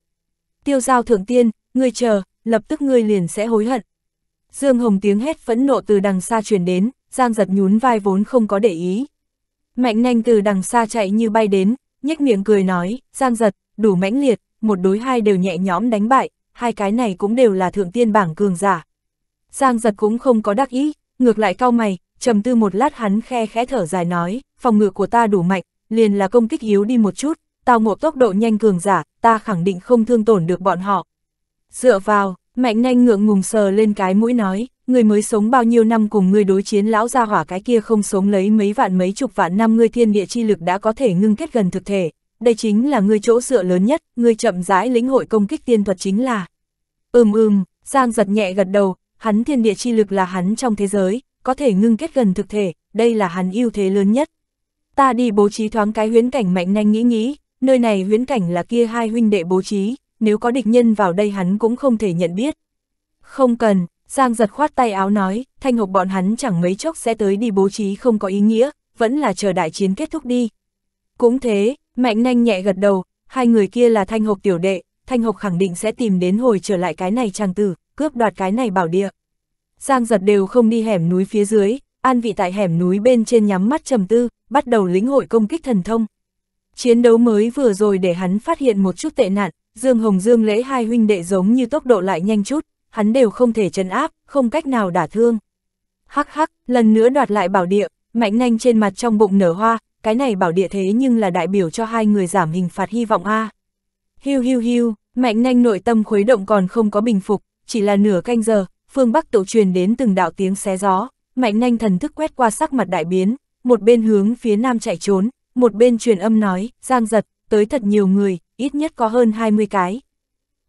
Tiêu giao thượng tiên, ngươi chờ, lập tức ngươi liền sẽ hối hận, Dương Hồng tiếng hét phẫn nộ từ đằng xa truyền đến, Giang giật nhún vai vốn không có để ý. Mạnh nhanh từ đằng xa chạy như bay đến, nhếch miệng cười nói, Giang giật, đủ mãnh liệt, một đối hai đều nhẹ nhõm đánh bại, hai cái này cũng đều là thượng tiên bảng cường giả. Giang giật cũng không có đắc ý, ngược lại cau mày, trầm tư một lát hắn khe khẽ thở dài nói, phòng ngự của ta đủ mạnh, liền là công kích yếu đi một chút, tao ngộ tốc độ nhanh cường giả, ta khẳng định không thương tổn được bọn họ. Dựa vào, Mạnh nanh ngượng ngùng sờ lên cái mũi nói, người mới sống bao nhiêu năm cùng người đối chiến lão gia hỏa cái kia không sống lấy mấy vạn mấy chục vạn năm người thiên địa chi lực đã có thể ngưng kết gần thực thể. Đây chính là người chỗ dựa lớn nhất, Người chậm rãi lĩnh hội công kích tiên thuật chính là. Ừm ừm, Giang giật nhẹ gật đầu, hắn thiên địa chi lực là hắn trong thế giới, có thể ngưng kết gần thực thể, đây là hắn ưu thế lớn nhất. Ta đi bố trí thoáng cái huyến cảnh mạnh nhanh nghĩ nghĩ, nơi này huyến cảnh là kia hai huynh đệ bố trí, nếu có địch nhân vào đây hắn cũng không thể nhận biết. Không cần, Giang giật khoát tay áo nói, thanh hộp bọn hắn chẳng mấy chốc sẽ tới đi bố trí không có ý nghĩa, vẫn là chờ đại chiến kết thúc đi. Cũng thế, mạnh nhanh nhẹ gật đầu, hai người kia là thanh hộp tiểu đệ, thanh hộp khẳng định sẽ tìm đến hồi trở lại cái này trang tử, cướp đoạt cái này bảo địa. Giang giật đều không đi hẻm núi phía dưới, an vị tại hẻm núi bên trên nhắm mắt trầm tư, bắt đầu lĩnh hội công kích thần thông. Chiến đấu mới vừa rồi để hắn phát hiện một chút tệ nạn, Dương Hồng Dương lễ hai huynh đệ giống như tốc độ lại nhanh chút, hắn đều không thể trấn áp, không cách nào đả thương. Hắc hắc, lần nữa đoạt lại bảo địa, mạnh nhanh trên mặt trong bụng nở hoa, cái này bảo địa thế nhưng là đại biểu cho hai người giảm hình phạt hy vọng a. Hiu hiu hiu, mạnh nhanh nội tâm khuấy động còn không có bình phục, chỉ là nửa canh giờ, phương Bắc tổ truyền đến từng đạo tiếng xé gió, mạnh nhanh thần thức quét qua sắc mặt đại biến, một bên hướng phía nam chạy trốn, một bên truyền âm nói, giang giật, tới thật nhiều người, ít nhất có hơn 20 cái.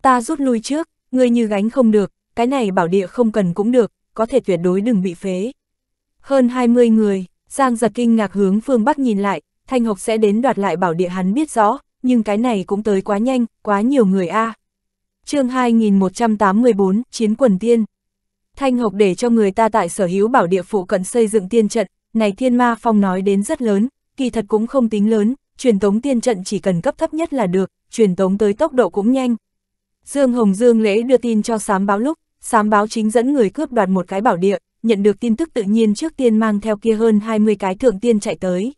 Ta rút lui trước, ngươi như gánh không được, cái này bảo địa không cần cũng được, có thể tuyệt đối đừng bị phế. Hơn 20 người, giang giật kinh ngạc hướng phương Bắc nhìn lại, thanh hộc sẽ đến đoạt lại bảo địa hắn biết rõ, nhưng cái này cũng tới quá nhanh, quá nhiều người a. À. chương 2184, Chiến quần tiên. Thanh hộc để cho người ta tại sở hữu bảo địa phụ cận xây dựng tiên trận, này thiên ma phong nói đến rất lớn, kỳ thật cũng không tính lớn, truyền tống tiên trận chỉ cần cấp thấp nhất là được, truyền tống tới tốc độ cũng nhanh. Dương Hồng Dương lễ đưa tin cho sám báo lúc, sám báo chính dẫn người cướp đoạt một cái bảo địa, nhận được tin tức tự nhiên trước tiên mang theo kia hơn 20 cái thượng tiên chạy tới.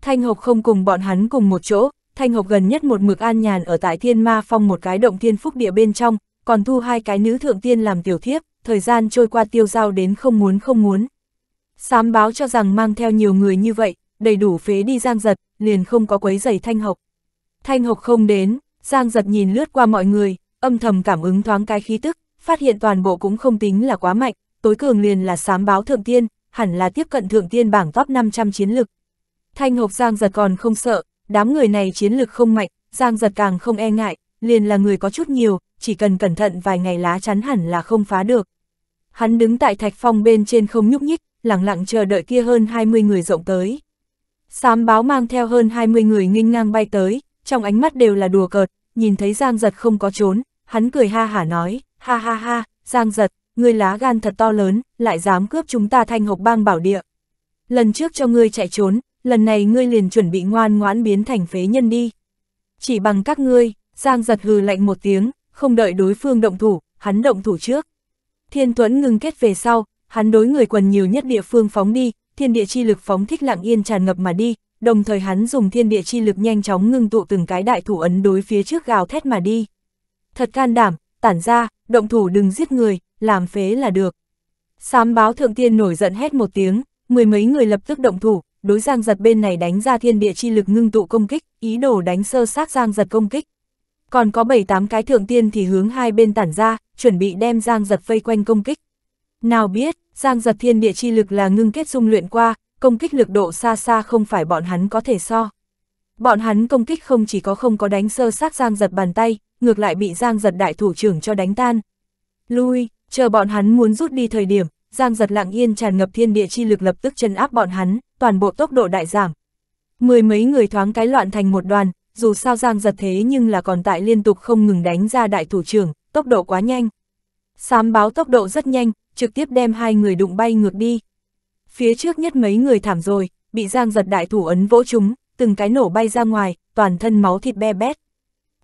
Thanh Hộc không cùng bọn hắn cùng một chỗ, Thanh Hộc gần nhất một mực an nhàn ở tại Thiên Ma Phong một cái động thiên phúc địa bên trong, còn thu hai cái nữ thượng tiên làm tiểu thiếp, thời gian trôi qua tiêu giao đến không muốn không muốn. Sám báo cho rằng mang theo nhiều người như vậy, đầy đủ phế đi Giang Giật, liền không có quấy giày Thanh Học. Thanh Học không đến, Giang Giật nhìn lướt qua mọi người, âm thầm cảm ứng thoáng cái khí tức, phát hiện toàn bộ cũng không tính là quá mạnh, tối cường liền là sám báo thượng tiên, hẳn là tiếp cận thượng tiên bảng top 500 chiến lực. Thanh Hộc Giang Giật còn không sợ, đám người này chiến lực không mạnh, Giang Giật càng không e ngại, liền là người có chút nhiều, chỉ cần cẩn thận vài ngày lá chắn hẳn là không phá được. Hắn đứng tại thạch phong bên trên không nhúc nhích, lặng lặng chờ đợi kia hơn 20 người rộng tới. Sám báo mang theo hơn 20 người nghênh ngang bay tới, trong ánh mắt đều là đùa cợt, nhìn thấy Giang Giật không có trốn, hắn cười ha hả nói, ha ha ha, Giang Giật, ngươi lá gan thật to lớn, lại dám cướp chúng ta thanh hộc bang bảo địa. Lần trước cho ngươi chạy trốn, lần này ngươi liền chuẩn bị ngoan ngoãn biến thành phế nhân đi. Chỉ bằng các ngươi, Giang Giật hừ lạnh một tiếng, không đợi đối phương động thủ, hắn động thủ trước. Thiên Tuấn ngừng kết về sau, hắn đối người quần nhiều nhất địa phương phóng đi, thiên địa chi lực phóng thích lặng yên tràn ngập mà đi, đồng thời hắn dùng thiên địa chi lực nhanh chóng ngưng tụ từng cái đại thủ ấn đối phía trước gào thét mà đi. Thật can đảm, tản ra, động thủ đừng giết người, làm phế là được. Sám báo thượng tiên nổi giận hét một tiếng, mười mấy người lập tức động thủ, đối giang giật bên này đánh ra thiên địa chi lực ngưng tụ công kích, ý đồ đánh sơ sát giang giật công kích. Còn có bảy tám cái thượng tiên thì hướng hai bên tản ra, chuẩn bị đem giang giật vây quanh công kích. Nào biết, Giang Giật Thiên địa chi lực là ngưng kết dung luyện qua, công kích lực độ xa xa không phải bọn hắn có thể so. Bọn hắn công kích không chỉ có không có đánh sơ sát Giang Giật bàn tay, ngược lại bị Giang Giật đại thủ trưởng cho đánh tan. Lui, chờ bọn hắn muốn rút đi thời điểm, Giang Giật lặng yên tràn ngập thiên địa chi lực lập tức chân áp bọn hắn, toàn bộ tốc độ đại giảm. Mười mấy người thoáng cái loạn thành một đoàn, dù sao Giang Giật thế nhưng là còn tại liên tục không ngừng đánh ra đại thủ trưởng, tốc độ quá nhanh. Sám báo tốc độ rất nhanh, trực tiếp đem hai người đụng bay ngược đi. Phía trước nhất mấy người thảm rồi, bị Giang giật đại thủ ấn vỗ chúng, từng cái nổ bay ra ngoài, toàn thân máu thịt be bét.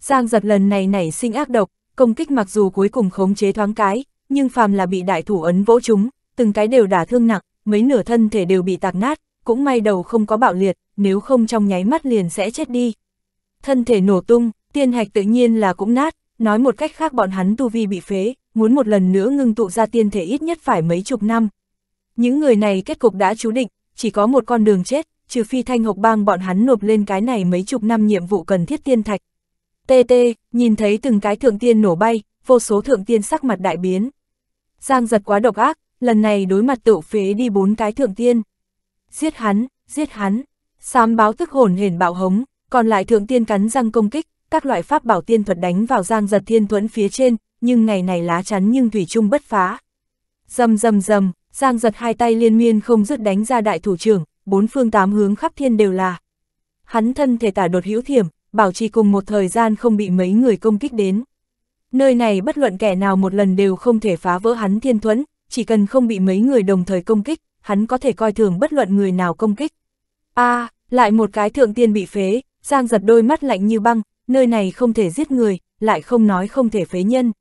Giang giật lần này nảy sinh ác độc, công kích mặc dù cuối cùng khống chế thoáng cái, nhưng phàm là bị đại thủ ấn vỗ chúng, từng cái đều đả thương nặng, mấy nửa thân thể đều bị tạc nát, cũng may đầu không có bạo liệt, nếu không trong nháy mắt liền sẽ chết đi. Thân thể nổ tung, tiên hạch tự nhiên là cũng nát, nói một cách khác bọn hắn tu vi bị phế, muốn một lần nữa ngưng tụ ra tiên thể ít nhất phải mấy chục năm. Những người này kết cục đã chú định, chỉ có một con đường chết, trừ phi thanh hộc bang bọn hắn nộp lên cái này mấy chục năm nhiệm vụ cần thiết tiên thạch. TT, nhìn thấy từng cái thượng tiên nổ bay, vô số thượng tiên sắc mặt đại biến. Giang giật quá độc ác, lần này đối mặt tự phế đi bốn cái thượng tiên. Giết hắn, giết hắn, sám báo tức hồn hển bạo hống, còn lại thượng tiên cắn răng công kích, các loại pháp bảo tiên thuật đánh vào giang giật thiên thuẫn phía trên, nhưng ngày này lá chắn nhưng thủy chung bất phá. Dầm dầm dầm, Giang giật hai tay liên miên không dứt đánh ra đại thủ trưởng, bốn phương tám hướng khắp thiên đều là. Hắn thân thể tả đột hữu thiểm, bảo trì cùng một thời gian không bị mấy người công kích đến. Nơi này bất luận kẻ nào một lần đều không thể phá vỡ hắn thiên thuẫn, chỉ cần không bị mấy người đồng thời công kích, hắn có thể coi thường bất luận người nào công kích. a lại một cái thượng tiên bị phế, Giang giật đôi mắt lạnh như băng, nơi này không thể giết người, lại không nói không thể phế nhân.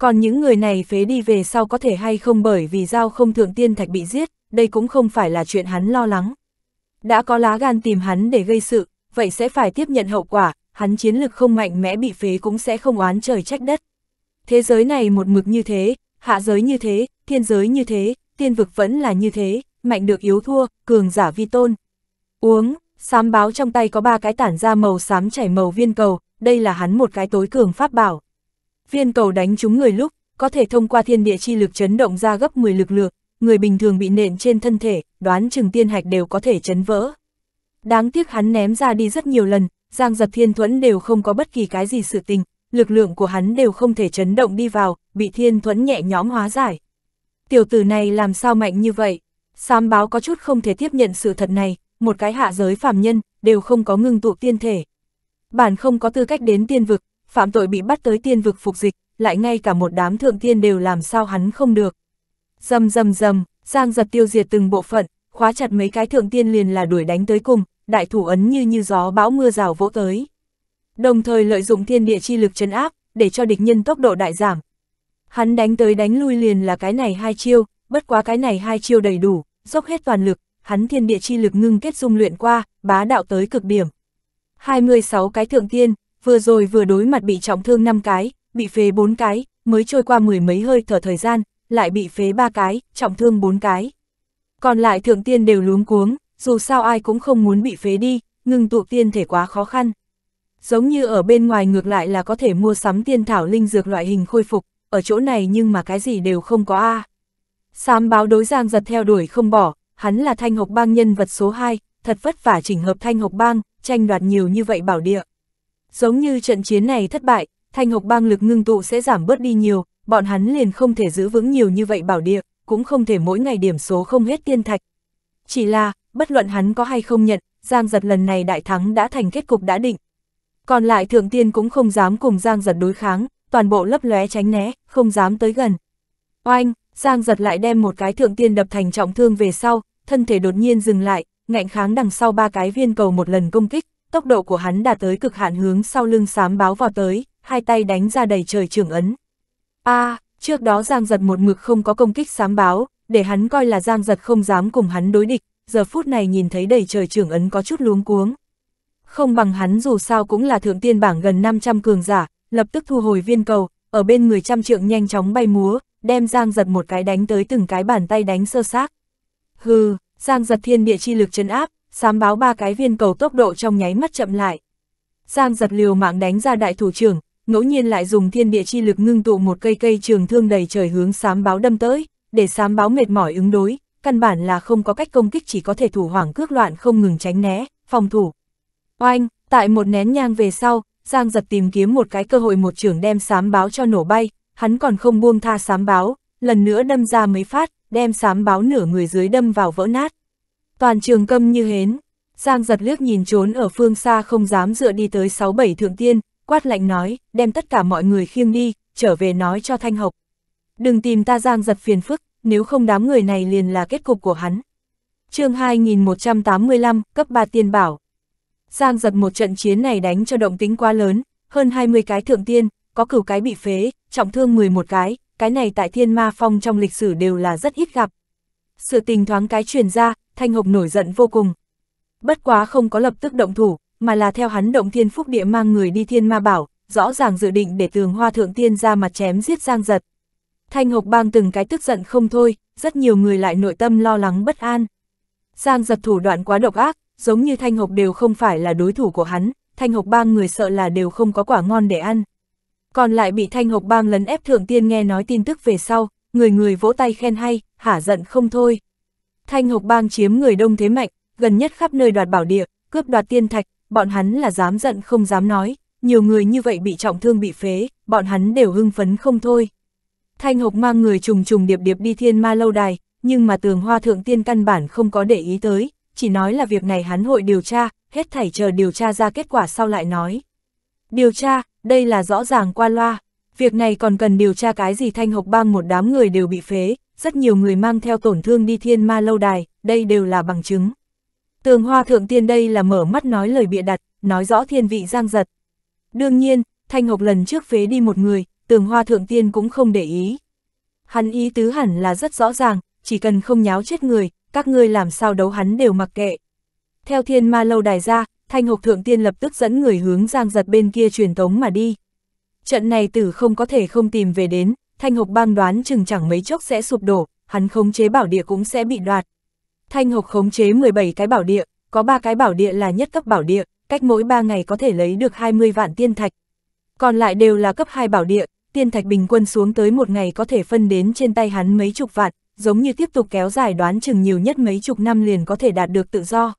Còn những người này phế đi về sau có thể hay không bởi vì giao không thượng tiên thạch bị giết, đây cũng không phải là chuyện hắn lo lắng. Đã có lá gan tìm hắn để gây sự, vậy sẽ phải tiếp nhận hậu quả, hắn chiến lực không mạnh mẽ bị phế cũng sẽ không oán trời trách đất. Thế giới này một mực như thế, hạ giới như thế, thiên giới như thế, tiên vực vẫn là như thế, mạnh được yếu thua, cường giả vi tôn. Uống, sám báo trong tay có ba cái tản ra màu xám chảy màu viên cầu, đây là hắn một cái tối cường pháp bảo viên cầu đánh trúng người lúc, có thể thông qua thiên địa chi lực chấn động ra gấp 10 lực lượng, người bình thường bị nện trên thân thể, đoán chừng tiên hạch đều có thể chấn vỡ. Đáng tiếc hắn ném ra đi rất nhiều lần, Giang Giật Thiên Thuẫn đều không có bất kỳ cái gì sự tình, lực lượng của hắn đều không thể chấn động đi vào, bị Thiên Thuẫn nhẹ nhõm hóa giải. Tiểu tử này làm sao mạnh như vậy? Sám báo có chút không thể tiếp nhận sự thật này, một cái hạ giới phàm nhân, đều không có ngưng tụ tiên thể. Bản không có tư cách đến tiên vực, phạm tội bị bắt tới tiên vực phục dịch, lại ngay cả một đám thượng tiên đều làm sao hắn không được. Dầm dầm dầm, Giang giật tiêu diệt từng bộ phận, khóa chặt mấy cái thượng tiên liền là đuổi đánh tới cùng, đại thủ ấn như như gió bão mưa rào vỗ tới. Đồng thời lợi dụng thiên địa chi lực chấn áp, để cho địch nhân tốc độ đại giảm. Hắn đánh tới đánh lui liền là cái này hai chiêu, bất quá cái này hai chiêu đầy đủ, dốc hết toàn lực, hắn thiên địa chi lực ngưng kết dung luyện qua, bá đạo tới cực điểm. 26 cái thượng tiên, vừa rồi vừa đối mặt bị trọng thương 5 cái, bị phế 4 cái, mới trôi qua mười mấy hơi thở thời gian, lại bị phế 3 cái, trọng thương 4 cái. Còn lại thượng tiên đều luống cuống, dù sao ai cũng không muốn bị phế đi, ngừng tụ tiên thể quá khó khăn. Giống như ở bên ngoài ngược lại là có thể mua sắm tiên thảo linh dược loại hình khôi phục, ở chỗ này nhưng mà cái gì đều không có a. Sám báo đối giang giật theo đuổi không bỏ, hắn là thanh hộc bang nhân vật số 2, thật vất vả chỉnh hợp thanh hộc bang, tranh đoạt nhiều như vậy bảo địa. Giống như trận chiến này thất bại, thanh hộc bang lực ngưng tụ sẽ giảm bớt đi nhiều, bọn hắn liền không thể giữ vững nhiều như vậy bảo địa, cũng không thể mỗi ngày điểm số không hết tiên thạch. Chỉ là, bất luận hắn có hay không nhận, Giang Giật lần này đại thắng đã thành kết cục đã định. Còn lại thượng tiên cũng không dám cùng Giang Giật đối kháng, toàn bộ lấp lóe tránh né, không dám tới gần. Oanh, Giang Giật lại đem một cái thượng tiên đập thành trọng thương về sau, thân thể đột nhiên dừng lại, ngạnh kháng đằng sau ba cái viên cầu một lần công kích, tốc độ của hắn đạt tới cực hạn hướng sau lưng sám báo vào tới, hai tay đánh ra đầy trời trưởng ấn. a à, trước đó Giang Giật một mực không có công kích sám báo, để hắn coi là Giang Giật không dám cùng hắn đối địch, giờ phút này nhìn thấy đầy trời trưởng ấn có chút luống cuống. Không bằng hắn dù sao cũng là thượng tiên bảng gần 500 cường giả, lập tức thu hồi viên cầu, ở bên người trăm trượng nhanh chóng bay múa, đem Giang Giật một cái đánh tới từng cái bàn tay đánh sơ xác. Hừ, Giang Giật thiên địa chi lực chấn áp, sám báo ba cái viên cầu tốc độ trong nháy mắt chậm lại. Giang giật liều mạng đánh ra đại thủ trưởng, ngẫu nhiên lại dùng thiên địa chi lực ngưng tụ một cây cây trường thương đầy trời hướng sám báo đâm tới, để sám báo mệt mỏi ứng đối, căn bản là không có cách công kích chỉ có thể thủ hoảng cước loạn không ngừng tránh né, phòng thủ. Oanh, tại một nén nhang về sau, Giang giật tìm kiếm một cái cơ hội một trưởng đem sám báo cho nổ bay, hắn còn không buông tha sám báo, lần nữa đâm ra mấy phát, đem sám báo nửa người dưới đâm vào vỡ nát. Toàn trường câm như hến, Giang giật liếc nhìn trốn ở phương xa không dám dựa đi tới 6-7 thượng tiên, quát lạnh nói, đem tất cả mọi người khiêng đi, trở về nói cho thanh học. Đừng tìm ta Giang giật phiền phức, nếu không đám người này liền là kết cục của hắn. chương 2185, cấp 3 tiên bảo. Giang giật một trận chiến này đánh cho động tính quá lớn, hơn 20 cái thượng tiên, có cửu cái bị phế, trọng thương 11 cái, cái này tại thiên ma phong trong lịch sử đều là rất ít gặp. Sự tình thoáng cái truyền ra, Thanh Hục nổi giận vô cùng. Bất quá không có lập tức động thủ, mà là theo hắn động thiên phúc địa mang người đi thiên ma bảo, rõ ràng dự định để tường hoa thượng tiên ra mặt chém giết giang giật. Thanh Hục bang từng cái tức giận không thôi, rất nhiều người lại nội tâm lo lắng bất an. Giang giật thủ đoạn quá độc ác, giống như Thanh Hục đều không phải là đối thủ của hắn, Thanh Hục bang người sợ là đều không có quả ngon để ăn. Còn lại bị Thanh Hục bang lấn ép thượng tiên nghe nói tin tức về sau, người người vỗ tay khen hay, hả giận không thôi. Thanh Hục Bang chiếm người đông thế mạnh, gần nhất khắp nơi đoạt bảo địa, cướp đoạt tiên thạch, bọn hắn là dám giận không dám nói, nhiều người như vậy bị trọng thương bị phế, bọn hắn đều hưng phấn không thôi. Thanh Hục mang người trùng trùng điệp điệp đi thiên ma lâu đài, nhưng mà tường hoa thượng tiên căn bản không có để ý tới, chỉ nói là việc này hắn hội điều tra, hết thảy chờ điều tra ra kết quả sau lại nói. Điều tra, đây là rõ ràng qua loa, việc này còn cần điều tra cái gì thanh Hục bang một đám người đều bị phế, rất nhiều người mang theo tổn thương đi thiên ma lâu đài, đây đều là bằng chứng. Tường hoa thượng tiên đây là mở mắt nói lời bịa đặt, nói rõ thiên vị giang giật. Đương nhiên, Thanh Ngọc lần trước phế đi một người, tường hoa thượng tiên cũng không để ý. Hắn ý tứ hẳn là rất rõ ràng, chỉ cần không nháo chết người, các ngươi làm sao đấu hắn đều mặc kệ. Theo thiên ma lâu đài ra, Thanh Ngọc thượng tiên lập tức dẫn người hướng giang giật bên kia truyền tống mà đi. Trận này tử không có thể không tìm về đến, Thanh Hộc bang đoán chừng chẳng mấy chốc sẽ sụp đổ, hắn khống chế bảo địa cũng sẽ bị đoạt. Thanh Hộc khống chế 17 cái bảo địa, có 3 cái bảo địa là nhất cấp bảo địa, cách mỗi 3 ngày có thể lấy được 20 vạn tiên thạch. Còn lại đều là cấp 2 bảo địa, tiên thạch bình quân xuống tới một ngày có thể phân đến trên tay hắn mấy chục vạn, giống như tiếp tục kéo dài đoán chừng nhiều nhất mấy chục năm liền có thể đạt được tự do.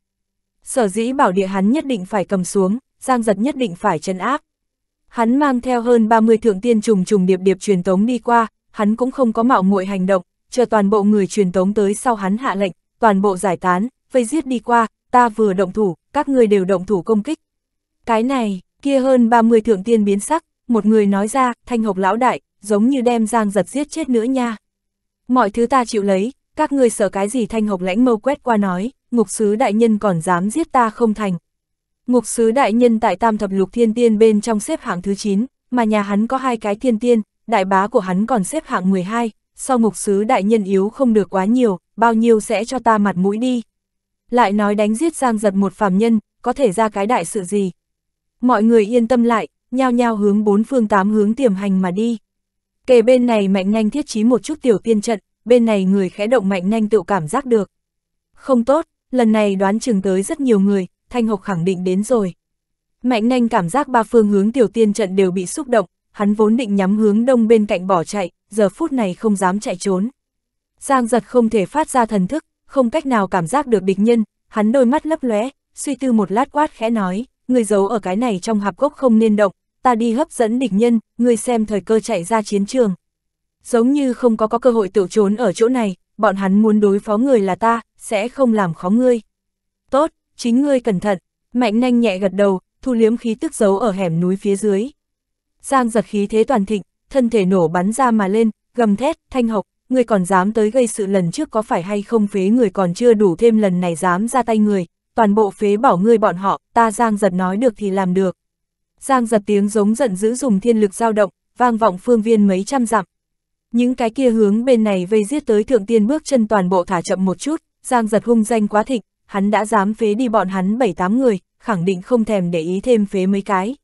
Sở dĩ bảo địa hắn nhất định phải cầm xuống, Giang Giật nhất định phải chân áp. Hắn mang theo hơn 30 thượng tiên trùng trùng điệp điệp truyền tống đi qua, hắn cũng không có mạo muội hành động, chờ toàn bộ người truyền tống tới sau hắn hạ lệnh, toàn bộ giải tán, vây giết đi qua, ta vừa động thủ, các người đều động thủ công kích. Cái này, kia hơn 30 thượng tiên biến sắc, một người nói ra, thanh hộp lão đại, giống như đem giang giật giết chết nữa nha. Mọi thứ ta chịu lấy, các người sợ cái gì thanh hộp lãnh mâu quét qua nói, ngục sứ đại nhân còn dám giết ta không thành, Ngục sứ đại nhân tại tam thập lục thiên tiên bên trong xếp hạng thứ 9, mà nhà hắn có hai cái thiên tiên, đại bá của hắn còn xếp hạng 12, sau ngục sứ đại nhân yếu không được quá nhiều, bao nhiêu sẽ cho ta mặt mũi đi. Lại nói đánh giết giang giật một phàm nhân, có thể ra cái đại sự gì. Mọi người yên tâm lại, nhao nhao hướng bốn phương tám hướng tiềm hành mà đi. Kề bên này mạnh nhanh thiết trí một chút tiểu tiên trận, bên này người khẽ động mạnh nhanh tự cảm giác được. Không tốt, lần này đoán chừng tới rất nhiều người, Thanh Hộc khẳng định đến rồi. Mạnh nanh cảm giác ba phương hướng tiểu tiên trận đều bị xúc động, hắn vốn định nhắm hướng đông bên cạnh bỏ chạy, giờ phút này không dám chạy trốn. Giang giật không thể phát ra thần thức, không cách nào cảm giác được địch nhân, hắn đôi mắt lấp lóe, suy tư một lát quát khẽ nói, người giấu ở cái này trong hạp cốc không nên động, ta đi hấp dẫn địch nhân, người xem thời cơ chạy ra chiến trường. Giống như không có có cơ hội tự trốn ở chỗ này, bọn hắn muốn đối phó người là ta, sẽ không làm khó ngươi. Tốt, chính ngươi cẩn thận, mạnh nhanh nhẹ gật đầu, thu liếm khí tức giấu ở hẻm núi phía dưới. Giang giật khí thế toàn thịnh, thân thể nổ bắn ra mà lên, gầm thét, thanh học, ngươi còn dám tới gây sự lần trước có phải hay không phế người còn chưa đủ thêm lần này dám ra tay người, toàn bộ phế bảo ngươi bọn họ, ta Giang giật nói được thì làm được. Giang giật tiếng giống giận dữ dùng thiên lực dao động, vang vọng phương viên mấy trăm dặm. Những cái kia hướng bên này vây giết tới thượng tiên bước chân toàn bộ thả chậm một chút, Giang giật hung danh quá thịnh, hắn đã dám phế đi bọn hắn bảy tám người, khẳng định không thèm để ý thêm phế mấy cái.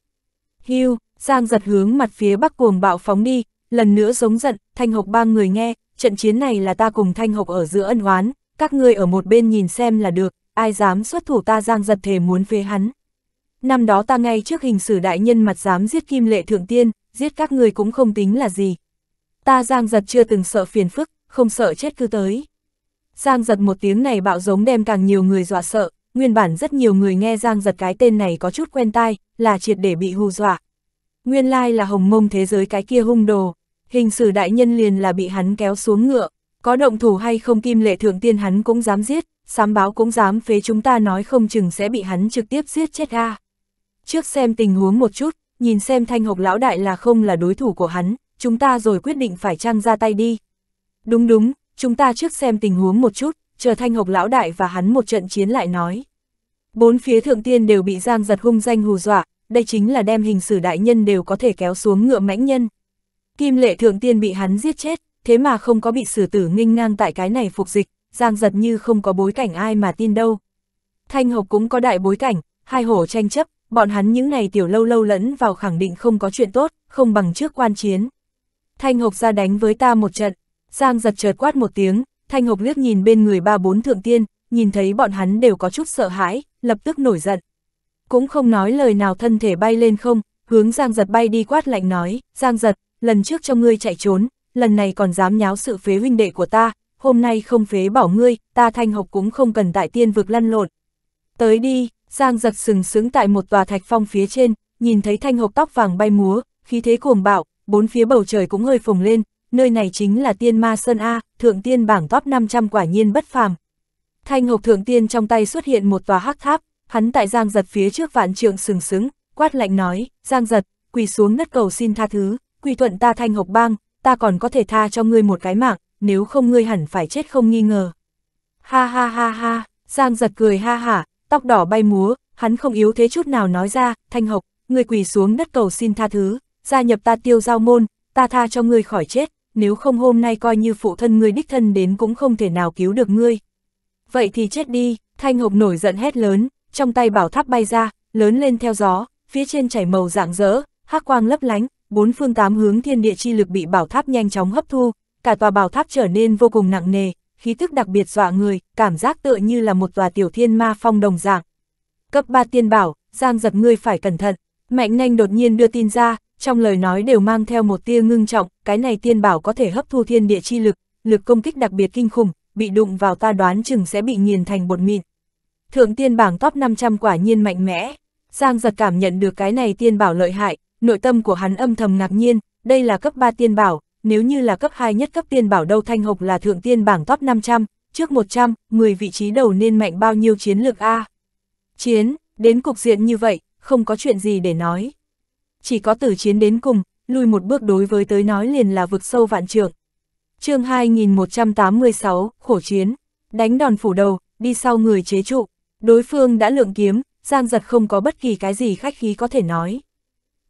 Hưu, Giang giật hướng mặt phía bắc cuồng bạo phóng đi, lần nữa giống giận, thanh hộc ba người nghe, trận chiến này là ta cùng thanh hộc ở giữa ân oán, các ngươi ở một bên nhìn xem là được, ai dám xuất thủ ta Giang giật thề muốn phế hắn. Năm đó ta ngay trước hình xử đại nhân mặt dám giết kim lệ thượng tiên, giết các ngươi cũng không tính là gì. Ta Giang giật chưa từng sợ phiền phức, không sợ chết cứ tới. Giang giật một tiếng này bạo giống đem càng nhiều người dọa sợ, nguyên bản rất nhiều người nghe Giang giật cái tên này có chút quen tai, là triệt để bị hù dọa. Nguyên lai là hồng mông thế giới cái kia hung đồ, hình sử đại nhân liền là bị hắn kéo xuống ngựa, có động thủ hay không kim lệ thượng tiên hắn cũng dám giết, sám báo cũng dám phế chúng ta nói không chừng sẽ bị hắn trực tiếp giết chết a. Trước xem tình huống một chút, nhìn xem thanh hộc lão đại là không là đối thủ của hắn, chúng ta rồi quyết định phải chăng ra tay đi. Đúng đúng, chúng ta trước xem tình huống một chút, chờ thanh hộc lão đại và hắn một trận chiến lại nói. Bốn phía thượng tiên đều bị giang giật hung danh hù dọa, đây chính là đem hình xử đại nhân đều có thể kéo xuống ngựa mãnh nhân. Kim lệ thượng tiên bị hắn giết chết, thế mà không có bị xử tử nghênh ngang tại cái này phục dịch, giang giật như không có bối cảnh ai mà tin đâu. Thanh hộc cũng có đại bối cảnh, hai hổ tranh chấp, bọn hắn những này tiểu lâu lâu lẫn vào khẳng định không có chuyện tốt, không bằng trước quan chiến. Thanh hộc ra đánh với ta một trận, Giang giật chợt quát một tiếng, Thanh Hộc liếc nhìn bên người ba bốn thượng tiên, nhìn thấy bọn hắn đều có chút sợ hãi, lập tức nổi giận. Cũng không nói lời nào thân thể bay lên không, hướng Giang giật bay đi quát lạnh nói, Giang giật, lần trước cho ngươi chạy trốn, lần này còn dám nháo sự phế huynh đệ của ta, hôm nay không phế bảo ngươi, ta Thanh Hộc cũng không cần tại tiên vực lăn lộn. Tới đi, Giang giật sừng sững tại một tòa thạch phong phía trên, nhìn thấy Thanh Hộc tóc vàng bay múa, khí thế cuồng bạo, bốn phía bầu trời cũng hơi phồng lên, nơi này chính là tiên ma sơn A, thượng tiên bảng top 500 quả nhiên bất phàm. Thanh hộp thượng tiên trong tay xuất hiện một tòa hắc tháp, hắn tại giang giật phía trước vạn trượng sừng sững, quát lạnh nói, giang giật, quỳ xuống đất cầu xin tha thứ, quỳ thuận ta thanh hộp bang, ta còn có thể tha cho ngươi một cái mạng, nếu không ngươi hẳn phải chết không nghi ngờ. Ha ha ha ha, giang giật cười ha hả, tóc đỏ bay múa, hắn không yếu thế chút nào nói ra, thanh hộp ngươi quỳ xuống đất cầu xin tha thứ, gia nhập ta tiêu giao môn, ta tha cho ngươi khỏi chết, nếu không hôm nay coi như phụ thân ngươi đích thân đến cũng không thể nào cứu được ngươi. Vậy thì chết đi, Thanh Hộc nổi giận hét lớn, trong tay bảo tháp bay ra, lớn lên theo gió, phía trên chảy màu rạng rỡ, hắc quang lấp lánh, bốn phương tám hướng thiên địa chi lực bị bảo tháp nhanh chóng hấp thu, cả tòa bảo tháp trở nên vô cùng nặng nề, khí tức đặc biệt dọa người, cảm giác tựa như là một tòa tiểu thiên ma phong đồng dạng. Cấp 3 tiên bảo, Giang giật ngươi phải cẩn thận, Mạnh nhanh đột nhiên đưa tin ra, trong lời nói đều mang theo một tia ngưng trọng, cái này tiên bảo có thể hấp thu thiên địa chi lực, lực công kích đặc biệt kinh khủng, bị đụng vào ta đoán chừng sẽ bị nghiền thành bột mịn. Thượng tiên bảng top 500 quả nhiên mạnh mẽ, Giang giật cảm nhận được cái này tiên bảo lợi hại, nội tâm của hắn âm thầm ngạc nhiên, đây là cấp 3 tiên bảo, nếu như là cấp 2 nhất cấp tiên bảo đâu thanh hộc là thượng tiên bảng top 500, trước 100, 10 vị trí đầu nên mạnh bao nhiêu chiến lược A. Chiến, đến cục diện như vậy, không có chuyện gì để nói chỉ có tử chiến đến cùng, lùi một bước đối với tới nói liền là vực sâu vạn trượng. chương 2186, khổ chiến, đánh đòn phủ đầu, đi sau người chế trụ, đối phương đã lượng kiếm, Giang giật không có bất kỳ cái gì khách khí có thể nói.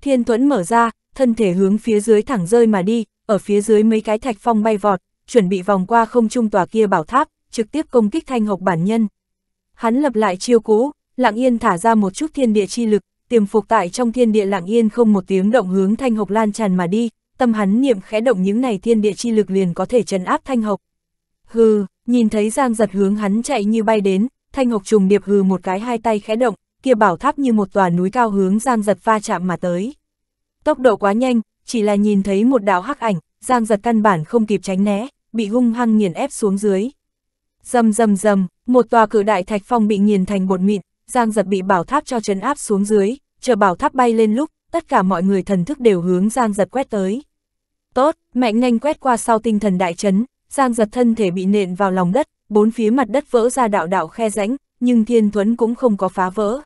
Thiên thuẫn mở ra, thân thể hướng phía dưới thẳng rơi mà đi, ở phía dưới mấy cái thạch phong bay vọt, chuẩn bị vòng qua không trung tòa kia bảo tháp, trực tiếp công kích thanh hộc bản nhân. Hắn lập lại chiêu cũ, lặng yên thả ra một chút thiên địa chi lực, tiềm phục tại trong thiên địa lặng yên không một tiếng động hướng thanh hộc lan tràn mà đi, tâm hắn niệm khẽ động những này thiên địa chi lực liền có thể trấn áp thanh hộc. Hừ, nhìn thấy Giang giật hướng hắn chạy như bay đến, thanh hộc trùng điệp hừ một cái hai tay khẽ động, kia bảo tháp như một tòa núi cao hướng Giang giật va chạm mà tới. Tốc độ quá nhanh, chỉ là nhìn thấy một đạo hắc ảnh, Giang giật căn bản không kịp tránh né, bị hung hăng nghiền ép xuống dưới. Dầm dầm dầm, một tòa cử đại thạch phong bị nghiền thành bột mịn, Giang giật bị bảo tháp cho chấn áp xuống dưới, chờ bảo tháp bay lên lúc, tất cả mọi người thần thức đều hướng Giang giật quét tới. Tốt, mạnh nhanh quét qua sau tinh thần đại chấn, Giang giật thân thể bị nện vào lòng đất, bốn phía mặt đất vỡ ra đạo đạo khe rãnh, nhưng thiên thuẫn cũng không có phá vỡ.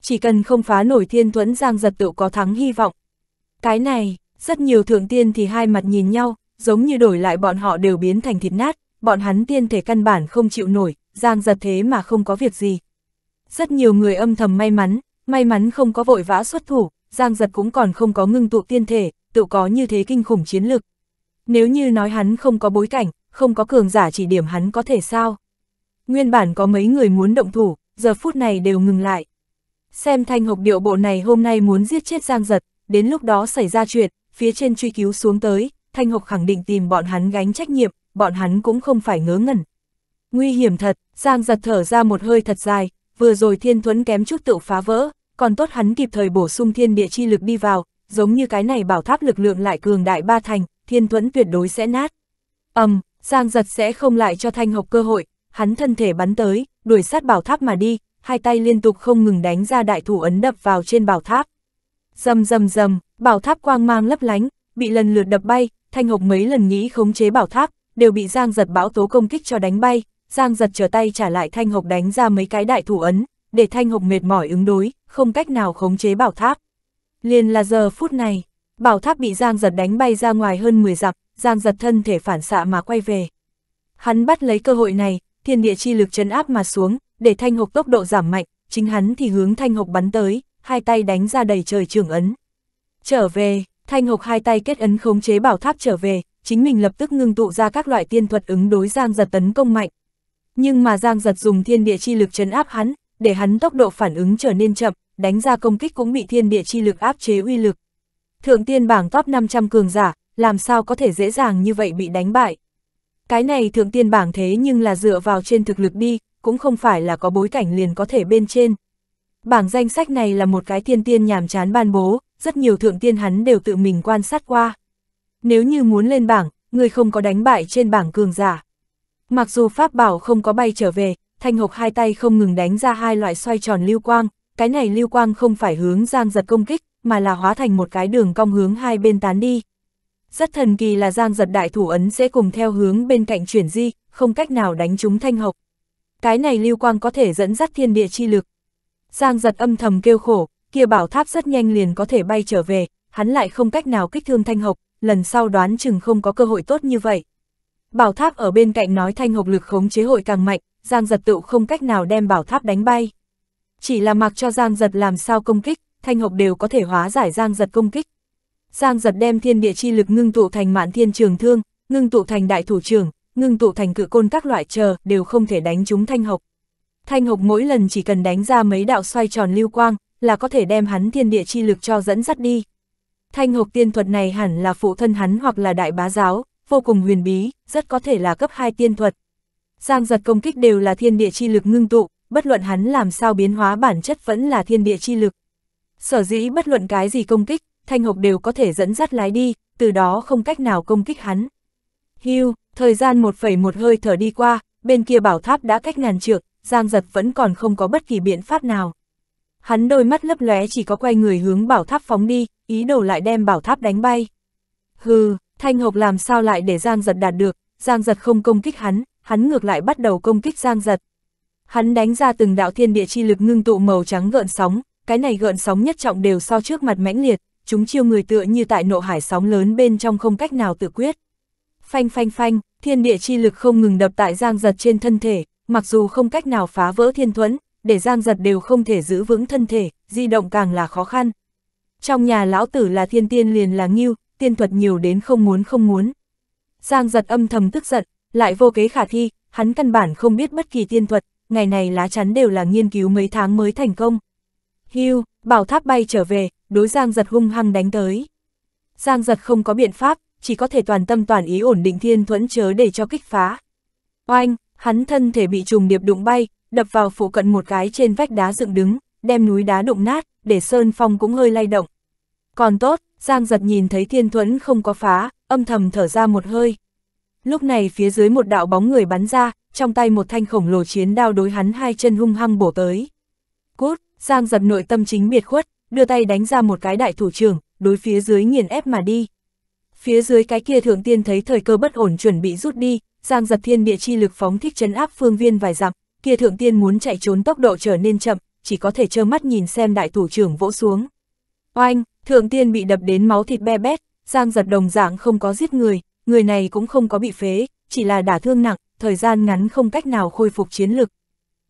Chỉ cần không phá nổi thiên thuẫn Giang giật tự có thắng hy vọng. Cái này, rất nhiều thượng tiên thì hai mặt nhìn nhau, giống như đổi lại bọn họ đều biến thành thịt nát, bọn hắn tiên thể căn bản không chịu nổi, Giang giật thế mà không có việc gì, rất nhiều người âm thầm may mắn, may mắn không có vội vã xuất thủ, Giang Giật cũng còn không có ngưng tụ tiên thể, tự có như thế kinh khủng chiến lực. Nếu như nói hắn không có bối cảnh, không có cường giả chỉ điểm hắn có thể sao? Nguyên bản có mấy người muốn động thủ, giờ phút này đều ngừng lại. Xem thanh hộp điệu bộ này hôm nay muốn giết chết Giang Giật, đến lúc đó xảy ra chuyện, phía trên truy cứu xuống tới, thanh hộp khẳng định tìm bọn hắn gánh trách nhiệm, bọn hắn cũng không phải ngớ ngẩn. Nguy hiểm thật, Giang Giật thở ra một hơi thật dài, vừa rồi thiên thuẫn kém chút tự phá vỡ, còn tốt hắn kịp thời bổ sung thiên địa chi lực đi vào, giống như cái này bảo tháp lực lượng lại cường đại ba thành, thiên thuẫn tuyệt đối sẽ nát. ầm, um, Giang giật sẽ không lại cho thanh học cơ hội, hắn thân thể bắn tới, đuổi sát bảo tháp mà đi, hai tay liên tục không ngừng đánh ra đại thủ ấn đập vào trên bảo tháp. Dầm dầm dầm, bảo tháp quang mang lấp lánh, bị lần lượt đập bay, thanh hộc mấy lần nghĩ khống chế bảo tháp, đều bị Giang giật bão tố công kích cho đánh bay, Giang giật trở tay trả lại thanh hộc đánh ra mấy cái đại thủ ấn, để thanh hộc mệt mỏi ứng đối, không cách nào khống chế bảo tháp. Liền là giờ phút này, bảo tháp bị Giang giật đánh bay ra ngoài hơn 10 dặm, Giang giật thân thể phản xạ mà quay về. Hắn bắt lấy cơ hội này, thiên địa chi lực chấn áp mà xuống, để thanh hộc tốc độ giảm mạnh, chính hắn thì hướng thanh hộc bắn tới, hai tay đánh ra đầy trời trường ấn. Trở về, thanh hộc hai tay kết ấn khống chế bảo tháp trở về, chính mình lập tức ngưng tụ ra các loại tiên thuật ứng đối Giang giật tấn công mạnh. Nhưng mà Giang giật dùng thiên địa chi lực chấn áp hắn, để hắn tốc độ phản ứng trở nên chậm, đánh ra công kích cũng bị thiên địa chi lực áp chế uy lực. Thượng tiên bảng top 500 cường giả, làm sao có thể dễ dàng như vậy bị đánh bại. Cái này thượng tiên bảng thế nhưng là dựa vào trên thực lực đi, cũng không phải là có bối cảnh liền có thể bên trên. Bảng danh sách này là một cái thiên tiên nhàm chán ban bố, rất nhiều thượng tiên hắn đều tự mình quan sát qua. Nếu như muốn lên bảng, người không có đánh bại trên bảng cường giả. Mặc dù pháp bảo không có bay trở về, thanh hộc hai tay không ngừng đánh ra hai loại xoay tròn lưu quang, cái này lưu quang không phải hướng giang giật công kích, mà là hóa thành một cái đường cong hướng hai bên tán đi. Rất thần kỳ là giang giật đại thủ ấn sẽ cùng theo hướng bên cạnh chuyển di, không cách nào đánh trúng thanh hộc. Cái này lưu quang có thể dẫn dắt thiên địa chi lực. Giang giật âm thầm kêu khổ, kia bảo tháp rất nhanh liền có thể bay trở về, hắn lại không cách nào kích thương thanh hộc, lần sau đoán chừng không có cơ hội tốt như vậy. Bảo tháp ở bên cạnh nói thanh hộp lực khống chế hội càng mạnh, Giang giật tự không cách nào đem bảo tháp đánh bay. Chỉ là mặc cho Giang giật làm sao công kích, thanh hộp đều có thể hóa giải Giang giật công kích. Giang giật đem thiên địa chi lực ngưng tụ thành mạn thiên trường thương, ngưng tụ thành đại thủ trưởng, ngưng tụ thành cự côn các loại chờ đều không thể đánh chúng thanh hộp. Thanh hộp mỗi lần chỉ cần đánh ra mấy đạo xoay tròn lưu quang, là có thể đem hắn thiên địa chi lực cho dẫn dắt đi. Thanh hộp tiên thuật này hẳn là phụ thân hắn hoặc là đại bá giáo, vô cùng huyền bí, rất có thể là cấp 2 tiên thuật. Giang giật công kích đều là thiên địa chi lực ngưng tụ, bất luận hắn làm sao biến hóa bản chất vẫn là thiên địa chi lực. Sở dĩ bất luận cái gì công kích, thanh hộc đều có thể dẫn dắt lái đi, từ đó không cách nào công kích hắn. Hưu, thời gian 1,1 hơi thở đi qua, bên kia bảo tháp đã cách ngàn trượng, Giang giật vẫn còn không có bất kỳ biện pháp nào. Hắn đôi mắt lấp lóe chỉ có quay người hướng bảo tháp phóng đi, ý đồ lại đem bảo tháp đánh bay. Hừ, Thanh Hộc làm sao lại để Giang Giật đạt được, Giang Giật không công kích hắn, hắn ngược lại bắt đầu công kích Giang Giật. Hắn đánh ra từng đạo thiên địa chi lực ngưng tụ màu trắng gợn sóng, cái này gợn sóng nhất trọng đều so trước mặt mãnh liệt, chúng chiêu người tựa như tại nộ hải sóng lớn bên trong không cách nào tự quyết. Phanh phanh phanh, thiên địa chi lực không ngừng đập tại Giang Giật trên thân thể, mặc dù không cách nào phá vỡ thiên thuẫn, để Giang Giật đều không thể giữ vững thân thể, di động càng là khó khăn. Trong nhà lão tử là thiên tiên liền là nghiêu, tiên thuật nhiều đến không muốn không muốn. Giang giật âm thầm tức giận, lại vô kế khả thi, hắn căn bản không biết bất kỳ tiên thuật, ngày này lá chắn đều là nghiên cứu mấy tháng mới thành công. Hưu, bảo tháp bay trở về, đối Giang giật hung hăng đánh tới. Giang giật không có biện pháp, chỉ có thể toàn tâm toàn ý ổn định thiên thuẫn chớ để cho kích phá. Oanh, hắn thân thể bị trùng điệp đụng bay, đập vào phụ cận một cái trên vách đá dựng đứng, đem núi đá đụng nát, để Sơn Phong cũng hơi lay động. Còn tốt, Giang giật nhìn thấy thiên thuẫn không có phá, âm thầm thở ra một hơi. Lúc này phía dưới một đạo bóng người bắn ra, trong tay một thanh khổng lồ chiến đao đối hắn hai chân hung hăng bổ tới. Cút, Giang giật nội tâm chính biệt khuất, đưa tay đánh ra một cái đại thủ trưởng, đối phía dưới nghiền ép mà đi. Phía dưới cái kia thượng tiên thấy thời cơ bất ổn chuẩn bị rút đi, Giang giật thiên địa chi lực phóng thích chấn áp phương viên vài dặm, kia thượng tiên muốn chạy trốn tốc độ trở nên chậm, chỉ có thể trơ mắt nhìn xem đại thủ trưởng vỗ xuống. Oanh, Thượng tiên bị đập đến máu thịt be bét, Giang giật đồng dạng không có giết người, người này cũng không có bị phế, chỉ là đả thương nặng, thời gian ngắn không cách nào khôi phục chiến lực.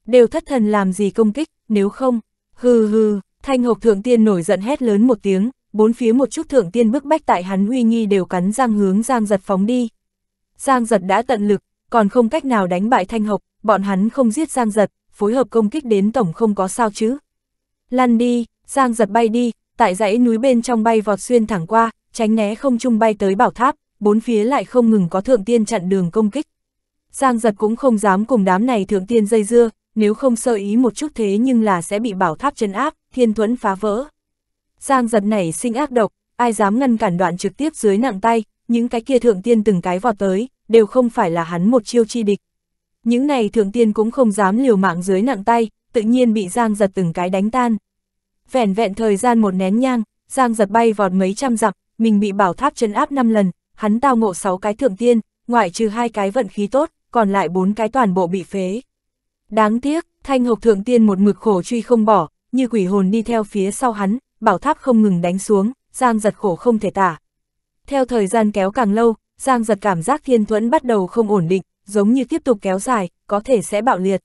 Đều thất thần làm gì công kích, nếu không, hừ hừ, thanh hộc thượng tiên nổi giận hét lớn một tiếng, bốn phía một chút thượng tiên bức bách tại hắn uy nghi đều cắn giang hướng giang giật phóng đi. Giang giật đã tận lực, còn không cách nào đánh bại thanh hộc, bọn hắn không giết giang giật, phối hợp công kích đến tổng không có sao chứ. Lăn đi, giang giật bay đi, tại dãy núi bên trong bay vọt xuyên thẳng qua, tránh né không trung bay tới bảo tháp, bốn phía lại không ngừng có thượng tiên chặn đường công kích. Giang giật cũng không dám cùng đám này thượng tiên dây dưa, nếu không sơ ý một chút thế nhưng là sẽ bị bảo tháp chấn áp, thiên thuẫn phá vỡ. Giang giật này sinh ác độc, ai dám ngăn cản đoạn trực tiếp dưới nặng tay, những cái kia thượng tiên từng cái vọt tới, đều không phải là hắn một chiêu chi địch. Những này thượng tiên cũng không dám liều mạng dưới nặng tay, tự nhiên bị Giang giật từng cái đánh tan. Vẻn vẹn thời gian một nén nhang, Giang giật bay vọt mấy trăm dặm, mình bị bảo tháp chân áp 5 lần, hắn tao ngộ 6 cái thượng tiên, ngoại trừ hai cái vận khí tốt, còn lại bốn cái toàn bộ bị phế. Đáng tiếc, thanh hộc thượng tiên một mực khổ truy không bỏ, như quỷ hồn đi theo phía sau hắn, bảo tháp không ngừng đánh xuống, Giang giật khổ không thể tả. Theo thời gian kéo càng lâu, Giang giật cảm giác thiên thuẫn bắt đầu không ổn định, giống như tiếp tục kéo dài, có thể sẽ bạo liệt.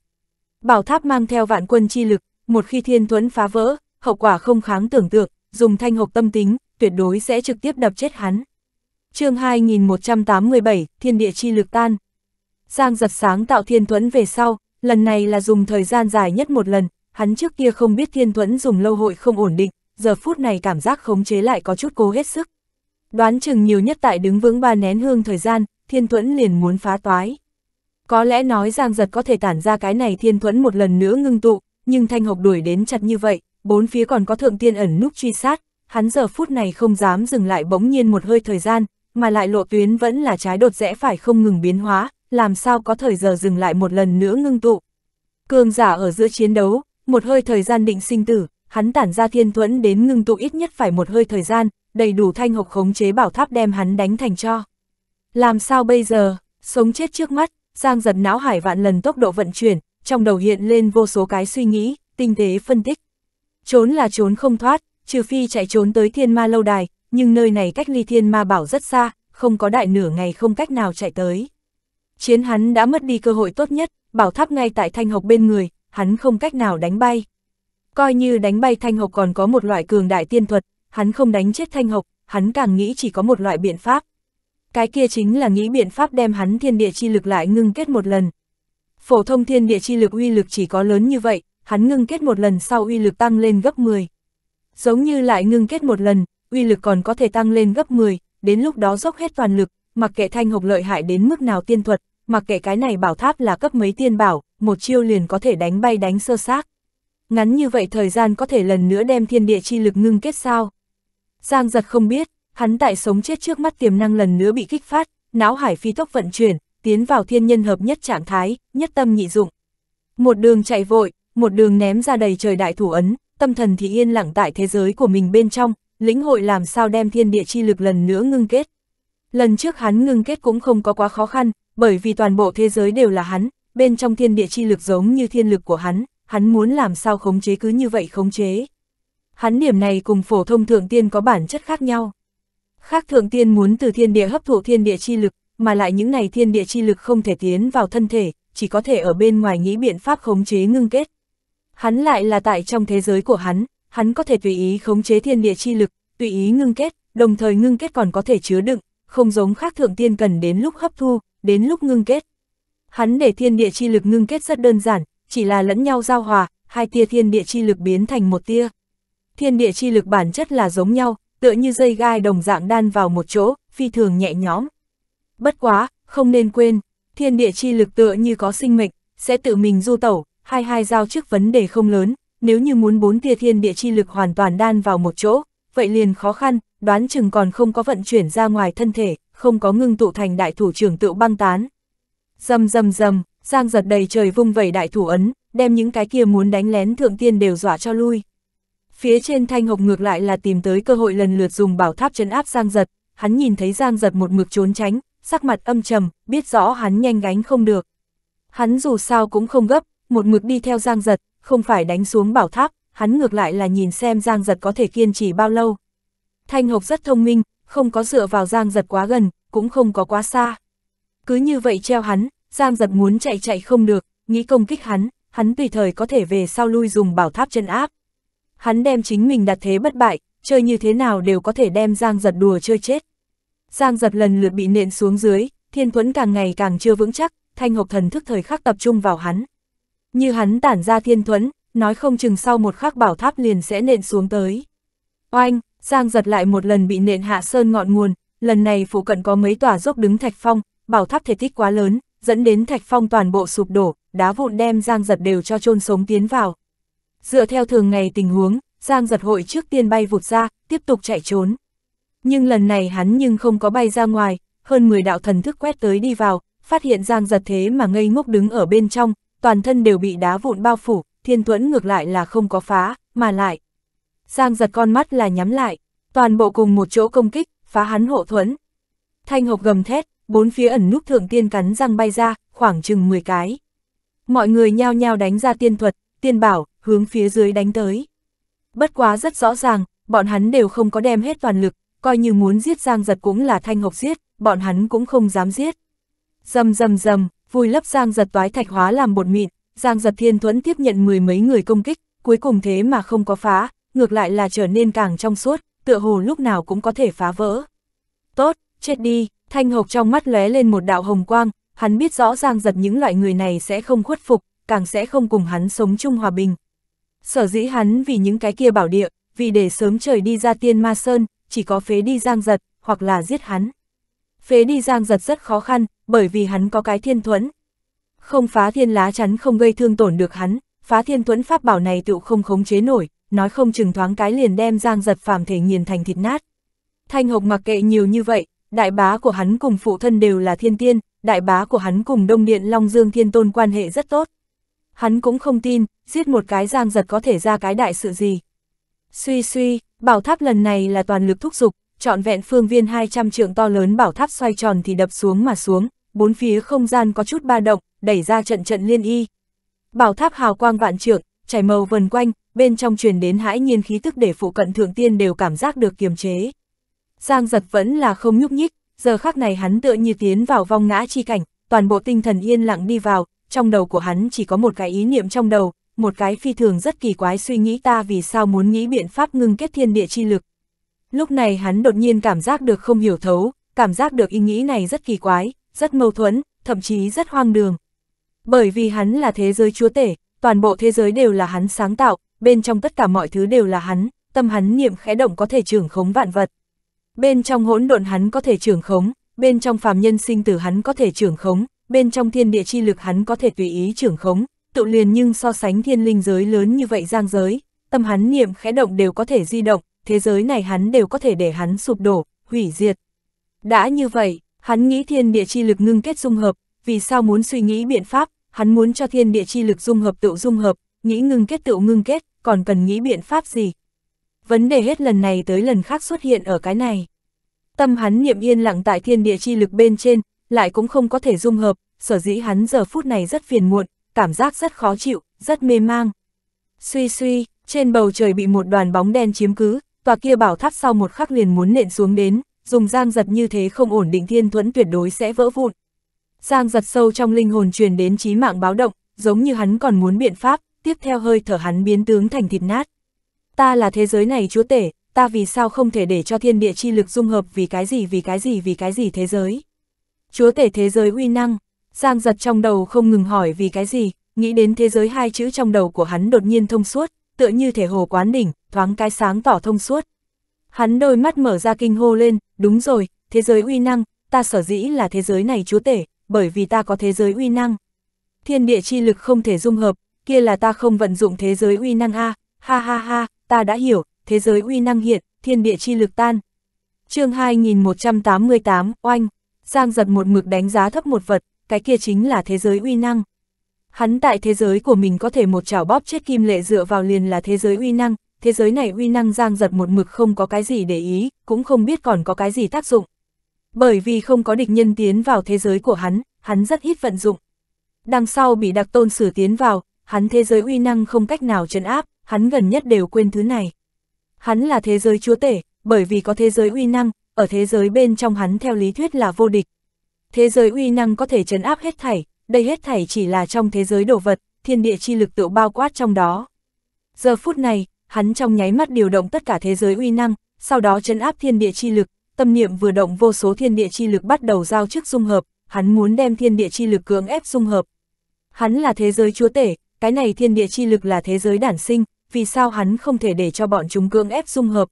Bảo tháp mang theo vạn quân chi lực, một khi thiên thuẫn phá vỡ, hậu quả không kháng tưởng tượng, dùng thanh hộp tâm tính, tuyệt đối sẽ trực tiếp đập chết hắn. chương 2187, Thiên địa chi lực tan. Giang giật sáng tạo thiên thuẫn về sau, lần này là dùng thời gian dài nhất một lần, hắn trước kia không biết thiên thuẫn dùng lâu hội không ổn định, giờ phút này cảm giác khống chế lại có chút cố hết sức. Đoán chừng nhiều nhất tại đứng vững ba nén hương thời gian, thiên thuẫn liền muốn phá toái. Có lẽ nói Giang Giật có thể tản ra cái này thiên thuẫn một lần nữa ngưng tụ, nhưng thanh hộp đuổi đến chặt như vậy, bốn phía còn có thượng tiên ẩn núp truy sát, hắn giờ phút này không dám dừng lại bỗng nhiên một hơi thời gian, mà lại lộ tuyến vẫn là trái đột rẽ phải không ngừng biến hóa, làm sao có thời giờ dừng lại một lần nữa ngưng tụ. Cường giả ở giữa chiến đấu, một hơi thời gian định sinh tử, hắn tản ra thiên thuẫn đến ngưng tụ ít nhất phải một hơi thời gian, đầy đủ thanh hộp khống chế bảo tháp đem hắn đánh thành cho. Làm sao bây giờ, sống chết trước mắt, Giang giật não hải vạn lần tốc độ vận chuyển, trong đầu hiện lên vô số cái suy nghĩ, tinh tế phân tích. Trốn là trốn không thoát, trừ phi chạy trốn tới thiên ma lâu đài, nhưng nơi này cách ly thiên ma bảo rất xa, không có đại nửa ngày không cách nào chạy tới. Chiến hắn đã mất đi cơ hội tốt nhất, bảo tháp ngay tại thanh hộc bên người, hắn không cách nào đánh bay. Coi như đánh bay thanh hộc còn có một loại cường đại tiên thuật, hắn không đánh chết thanh hộc, hắn càng nghĩ chỉ có một loại biện pháp. Cái kia chính là nghĩ biện pháp đem hắn thiên địa chi lực lại ngưng kết một lần. Phổ thông thiên địa chi lực uy lực chỉ có lớn như vậy, hắn ngưng kết một lần sau uy lực tăng lên gấp 10. Giống như lại ngưng kết một lần, uy lực còn có thể tăng lên gấp 10, đến lúc đó dốc hết toàn lực, mặc kệ thanh hộc lợi hại đến mức nào tiên thuật, mặc kệ cái này bảo tháp là cấp mấy tiên bảo, một chiêu liền có thể đánh bay đánh sơ xác. Ngắn như vậy thời gian có thể lần nữa đem thiên địa chi lực ngưng kết sao? Giang giật không biết, hắn tại sống chết trước mắt tiềm năng lần nữa bị kích phát, não hải phi tốc vận chuyển, tiến vào thiên nhân hợp nhất trạng thái, nhất tâm nhị dụng. Một đường chạy vội, một đường ném ra đầy trời đại thủ ấn, tâm thần thì yên lặng tại thế giới của mình bên trong, lĩnh hội làm sao đem thiên địa chi lực lần nữa ngưng kết. Lần trước hắn ngưng kết cũng không có quá khó khăn, bởi vì toàn bộ thế giới đều là hắn, bên trong thiên địa chi lực giống như thiên lực của hắn, hắn muốn làm sao khống chế cứ như vậy khống chế. Hắn điểm này cùng phổ thông thượng tiên có bản chất khác nhau. Khác thượng tiên muốn từ thiên địa hấp thụ thiên địa chi lực, mà lại những này thiên địa chi lực không thể tiến vào thân thể, chỉ có thể ở bên ngoài nghĩ biện pháp khống chế ngưng kết. Hắn lại là tại trong thế giới của hắn, hắn có thể tùy ý khống chế thiên địa chi lực, tùy ý ngưng kết, đồng thời ngưng kết còn có thể chứa đựng, không giống khác thượng tiên cần đến lúc hấp thu, đến lúc ngưng kết. Hắn để thiên địa chi lực ngưng kết rất đơn giản, chỉ là lẫn nhau giao hòa, hai tia thiên địa chi lực biến thành một tia. Thiên địa chi lực bản chất là giống nhau, tựa như dây gai đồng dạng đan vào một chỗ, phi thường nhẹ nhõm. Bất quá, không nên quên, thiên địa chi lực tựa như có sinh mệnh, sẽ tự mình du tẩu, hai hai giao trước vấn đề không lớn, nếu như muốn bốn tia thiên địa chi lực hoàn toàn đan vào một chỗ, vậy liền khó khăn, đoán chừng còn không có vận chuyển ra ngoài thân thể, không có ngưng tụ thành đại thủ trưởng tựu băng tán. Dầm dầm dầm, Giang giật đầy trời vung vẩy đại thủ ấn, đem những cái kia muốn đánh lén thượng tiên đều dọa cho lui. Phía trên thanh hộc ngược lại là tìm tới cơ hội lần lượt dùng bảo tháp chấn áp Giang giật, hắn nhìn thấy Giang giật một mực trốn tránh, sắc mặt âm trầm, biết rõ hắn nhanh gánh không được. Hắn dù sao cũng không gấp, một mực đi theo Giang Giật, không phải đánh xuống bảo tháp, hắn ngược lại là nhìn xem Giang Giật có thể kiên trì bao lâu. Thanh Hộc rất thông minh, không có dựa vào Giang Giật quá gần, cũng không có quá xa. Cứ như vậy treo hắn, Giang Giật muốn chạy chạy không được, nghĩ công kích hắn, hắn tùy thời có thể về sau lui dùng bảo tháp chân áp. Hắn đem chính mình đặt thế bất bại, chơi như thế nào đều có thể đem Giang Giật đùa chơi chết. Giang Giật lần lượt bị nện xuống dưới, thiên thuẫn càng ngày càng chưa vững chắc, Thanh Hộc thần thức thời khắc tập trung vào hắn. Như hắn tản ra thiên thuẫn, nói không chừng sau một khắc bảo tháp liền sẽ nện xuống tới. Oanh, Giang giật lại một lần bị nện hạ sơn ngọn nguồn, lần này phụ cận có mấy tòa dốc đứng thạch phong, bảo tháp thể tích quá lớn, dẫn đến thạch phong toàn bộ sụp đổ, đá vụn đem Giang giật đều cho chôn sống tiến vào. Dựa theo thường ngày tình huống, Giang giật hội trước tiên bay vụt ra, tiếp tục chạy trốn. Nhưng lần này hắn nhưng không có bay ra ngoài, hơn 10 đạo thần thức quét tới đi vào, phát hiện Giang giật thế mà ngây ngốc đứng ở bên trong, toàn thân đều bị đá vụn bao phủ, thiên thuẫn ngược lại là không có phá, mà lại. Giang giật con mắt là nhắm lại, toàn bộ cùng một chỗ công kích, phá hắn hộ thuẫn. Thanh hộp gầm thét, bốn phía ẩn núp thượng tiên cắn răng bay ra, khoảng chừng 10 cái. Mọi người nhao nhao đánh ra tiên thuật, tiên bảo, hướng phía dưới đánh tới. Bất quá rất rõ ràng, bọn hắn đều không có đem hết toàn lực, coi như muốn giết Giang giật cũng là thanh hộp giết, bọn hắn cũng không dám giết. Dầm dầm dầm, vùi lấp Giang giật toái thạch hóa làm bột mịn, Giang giật thiên thuẫn tiếp nhận mười mấy người công kích, cuối cùng thế mà không có phá, ngược lại là trở nên càng trong suốt, tựa hồ lúc nào cũng có thể phá vỡ. Tốt, chết đi, thanh hộc trong mắt lóe lên một đạo hồng quang, hắn biết rõ Giang giật những loại người này sẽ không khuất phục, càng sẽ không cùng hắn sống chung hòa bình. Sở dĩ hắn vì những cái kia bảo địa, vì để sớm trời đi ra tiên ma sơn, chỉ có phế đi Giang giật, hoặc là giết hắn phế đi giang giật rất khó khăn, bởi vì hắn có cái thiên thuẫn. Không phá thiên lá chắn không gây thương tổn được hắn, phá thiên thuẫn pháp bảo này tựu không khống chế nổi, nói không chừng thoáng cái liền đem giang giật phàm thể nghiền thành thịt nát. Thanh Hộc mặc kệ nhiều như vậy, đại bá của hắn cùng phụ thân đều là thiên tiên, đại bá của hắn cùng Đông Điện Long Dương Thiên Tôn quan hệ rất tốt. Hắn cũng không tin, giết một cái giang giật có thể ra cái đại sự gì. Suy suy, bảo tháp lần này là toàn lực thúc giục, trọn vẹn phương viên 200 trượng to lớn bảo tháp xoay tròn thì đập xuống mà xuống, bốn phía không gian có chút ba động, đẩy ra trận trận liên y. Bảo tháp hào quang vạn trượng, chảy màu vần quanh, bên trong truyền đến hãi nhiên khí tức để phụ cận thượng tiên đều cảm giác được kiềm chế. Giang giật vẫn là không nhúc nhích, giờ khắc này hắn tựa như tiến vào vong ngã chi cảnh, toàn bộ tinh thần yên lặng đi vào, trong đầu của hắn chỉ có một cái ý niệm trong đầu, một cái phi thường rất kỳ quái suy nghĩ ta vì sao muốn nghĩ biện pháp ngưng kết thiên địa chi lực, Lúc này hắn đột nhiên cảm giác được không hiểu thấu, cảm giác được ý nghĩ này rất kỳ quái, rất mâu thuẫn, thậm chí rất hoang đường. Bởi vì hắn là thế giới chúa tể, toàn bộ thế giới đều là hắn sáng tạo, bên trong tất cả mọi thứ đều là hắn, tâm hắn niệm khẽ động có thể trưởng khống vạn vật. Bên trong hỗn độn hắn có thể trưởng khống, bên trong phàm nhân sinh tử hắn có thể trưởng khống, bên trong thiên địa chi lực hắn có thể tùy ý trưởng khống, tự liền nhưng so sánh thiên linh giới lớn như vậy giang giới, tâm hắn niệm khẽ động đều có thể di động, thế giới này hắn đều có thể để hắn sụp đổ, hủy diệt. Đã như vậy, hắn nghĩ thiên địa chi lực ngưng kết dung hợp, vì sao muốn suy nghĩ biện pháp, hắn muốn cho thiên địa chi lực dung hợp tự dung hợp, nghĩ ngưng kết tự ngưng kết, còn cần nghĩ biện pháp gì. Vấn đề hết lần này tới lần khác xuất hiện ở cái này. Tâm hắn niệm yên lặng tại thiên địa chi lực bên trên, lại cũng không có thể dung hợp, sở dĩ hắn giờ phút này rất phiền muộn, cảm giác rất khó chịu, rất mê mang. Suy suy, trên bầu trời bị một đoàn bóng đen chiếm cứ, tòa kia bảo tháp sau một khắc liền muốn nện xuống đến, dùng giang giật như thế không ổn định thiên thuẫn tuyệt đối sẽ vỡ vụn. Giang giật sâu trong linh hồn truyền đến trí mạng báo động, giống như hắn còn muốn biện pháp, tiếp theo hơi thở hắn biến tướng thành thịt nát. Ta là thế giới này chúa tể, ta vì sao không thể để cho thiên địa chi lực dung hợp vì cái gì vì cái gì vì cái gì thế giới. Chúa tể thế giới uy năng, Giang giật trong đầu không ngừng hỏi vì cái gì, nghĩ đến thế giới hai chữ trong đầu của hắn đột nhiên thông suốt, tựa như thể hồ quán đỉnh, thoáng cái sáng tỏ thông suốt. Hắn đôi mắt mở ra kinh hô lên, đúng rồi, thế giới uy năng, ta sở dĩ là thế giới này chúa tể, bởi vì ta có thế giới uy năng. Thiên địa chi lực không thể dung hợp, kia là ta không vận dụng thế giới uy năng a, ha ha ha, ta đã hiểu, thế giới uy năng hiện, thiên địa chi lực tan. chương 2188, oanh, Giang giật một mực đánh giá thấp một vật, cái kia chính là thế giới uy năng. Hắn tại thế giới của mình có thể một chảo bóp chết kim lệ dựa vào liền là thế giới uy năng, thế giới này uy năng giang giật một mực không có cái gì để ý, cũng không biết còn có cái gì tác dụng. Bởi vì không có địch nhân tiến vào thế giới của hắn, hắn rất ít vận dụng. Đằng sau bị đặc tôn sử tiến vào, hắn thế giới uy năng không cách nào trấn áp, hắn gần nhất đều quên thứ này. Hắn là thế giới chúa tể, bởi vì có thế giới uy năng, ở thế giới bên trong hắn theo lý thuyết là vô địch. Thế giới uy năng có thể trấn áp hết thảy, đây hết thảy chỉ là trong thế giới đồ vật, thiên địa chi lực tự bao quát trong đó. Giờ phút này, hắn trong nháy mắt điều động tất cả thế giới uy năng, sau đó chấn áp thiên địa chi lực, tâm niệm vừa động vô số thiên địa chi lực bắt đầu giao chức dung hợp, hắn muốn đem thiên địa chi lực cưỡng ép dung hợp. Hắn là thế giới chúa tể, cái này thiên địa chi lực là thế giới đản sinh, vì sao hắn không thể để cho bọn chúng cưỡng ép dung hợp.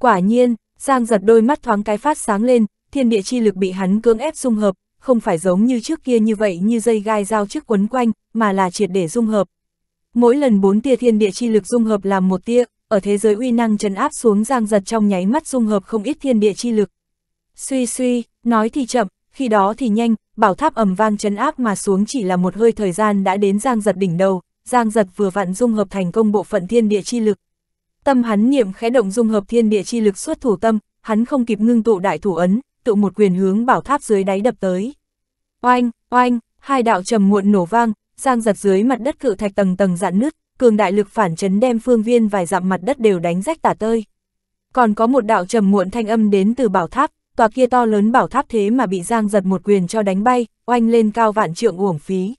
Quả nhiên, Giang giật đôi mắt thoáng cái phát sáng lên, thiên địa chi lực bị hắn cưỡng ép dung hợp, không phải giống như trước kia như vậy như dây gai giao trước quấn quanh, mà là triệt để dung hợp. Mỗi lần bốn tia thiên địa chi lực dung hợp làm một tia, ở thế giới uy năng trấn áp xuống giang giật trong nháy mắt dung hợp không ít thiên địa chi lực. Suy suy, nói thì chậm, khi đó thì nhanh, bảo tháp ầm vang trấn áp mà xuống chỉ là một hơi thời gian đã đến giang giật đỉnh đầu, giang giật vừa vặn dung hợp thành công bộ phận thiên địa chi lực. Tâm hắn niệm khẽ động dung hợp thiên địa chi lực xuất thủ tâm, hắn không kịp ngưng tụ đại thủ ấn, tụ một quyền hướng bảo tháp dưới đáy đập tới. Oanh, oanh, hai đạo trầm muộn nổ vang, giang giật dưới mặt đất cự thạch tầng tầng dạn nứt, cường đại lực phản chấn đem phương viên vài dặm mặt đất đều đánh rách tả tơi. Còn có một đạo trầm muộn thanh âm đến từ bảo tháp, tòa kia to lớn bảo tháp thế mà bị giang giật một quyền cho đánh bay, oanh lên cao vạn trượng uổng phí.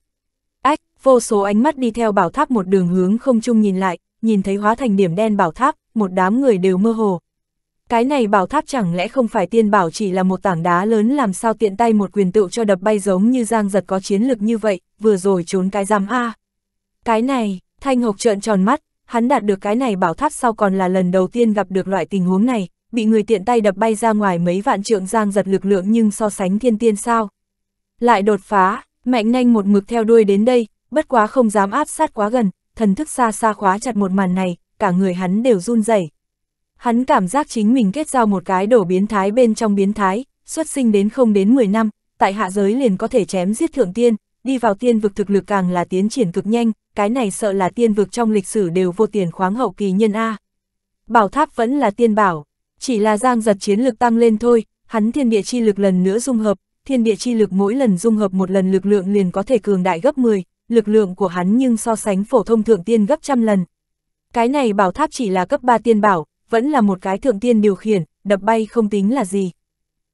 Ách, vô số ánh mắt đi theo bảo tháp một đường hướng không chung nhìn lại, nhìn thấy hóa thành điểm đen bảo tháp, một đám người đều mơ hồ, cái này bảo tháp chẳng lẽ không phải tiên bảo chỉ là một tảng đá lớn làm sao tiện tay một quyền tựu cho đập bay giống như giang giật có chiến lực như vậy, vừa rồi trốn cái giam A. Cái này, Thanh Hộc trợn tròn mắt, hắn đạt được cái này bảo tháp sau còn là lần đầu tiên gặp được loại tình huống này, bị người tiện tay đập bay ra ngoài mấy vạn trượng giang giật lực lượng nhưng so sánh thiên tiên sao. Lại đột phá, mạnh nhanh một mực theo đuôi đến đây, bất quá không dám áp sát quá gần, thần thức xa xa khóa chặt một màn này, cả người hắn đều run rẩy Hắn cảm giác chính mình kết giao một cái đổ biến thái bên trong biến thái, xuất sinh đến không đến 10 năm, tại hạ giới liền có thể chém giết thượng tiên, đi vào tiên vực thực lực càng là tiến triển cực nhanh, cái này sợ là tiên vực trong lịch sử đều vô tiền khoáng hậu kỳ nhân A. Bảo tháp vẫn là tiên bảo, chỉ là giang giật chiến lực tăng lên thôi, hắn thiên địa chi lực lần nữa dung hợp, thiên địa chi lực mỗi lần dung hợp một lần lực lượng liền có thể cường đại gấp 10, lực lượng của hắn nhưng so sánh phổ thông thượng tiên gấp trăm lần. Cái này bảo tháp chỉ là cấp 3 tiên bảo, vẫn là một cái thượng tiên điều khiển, đập bay không tính là gì.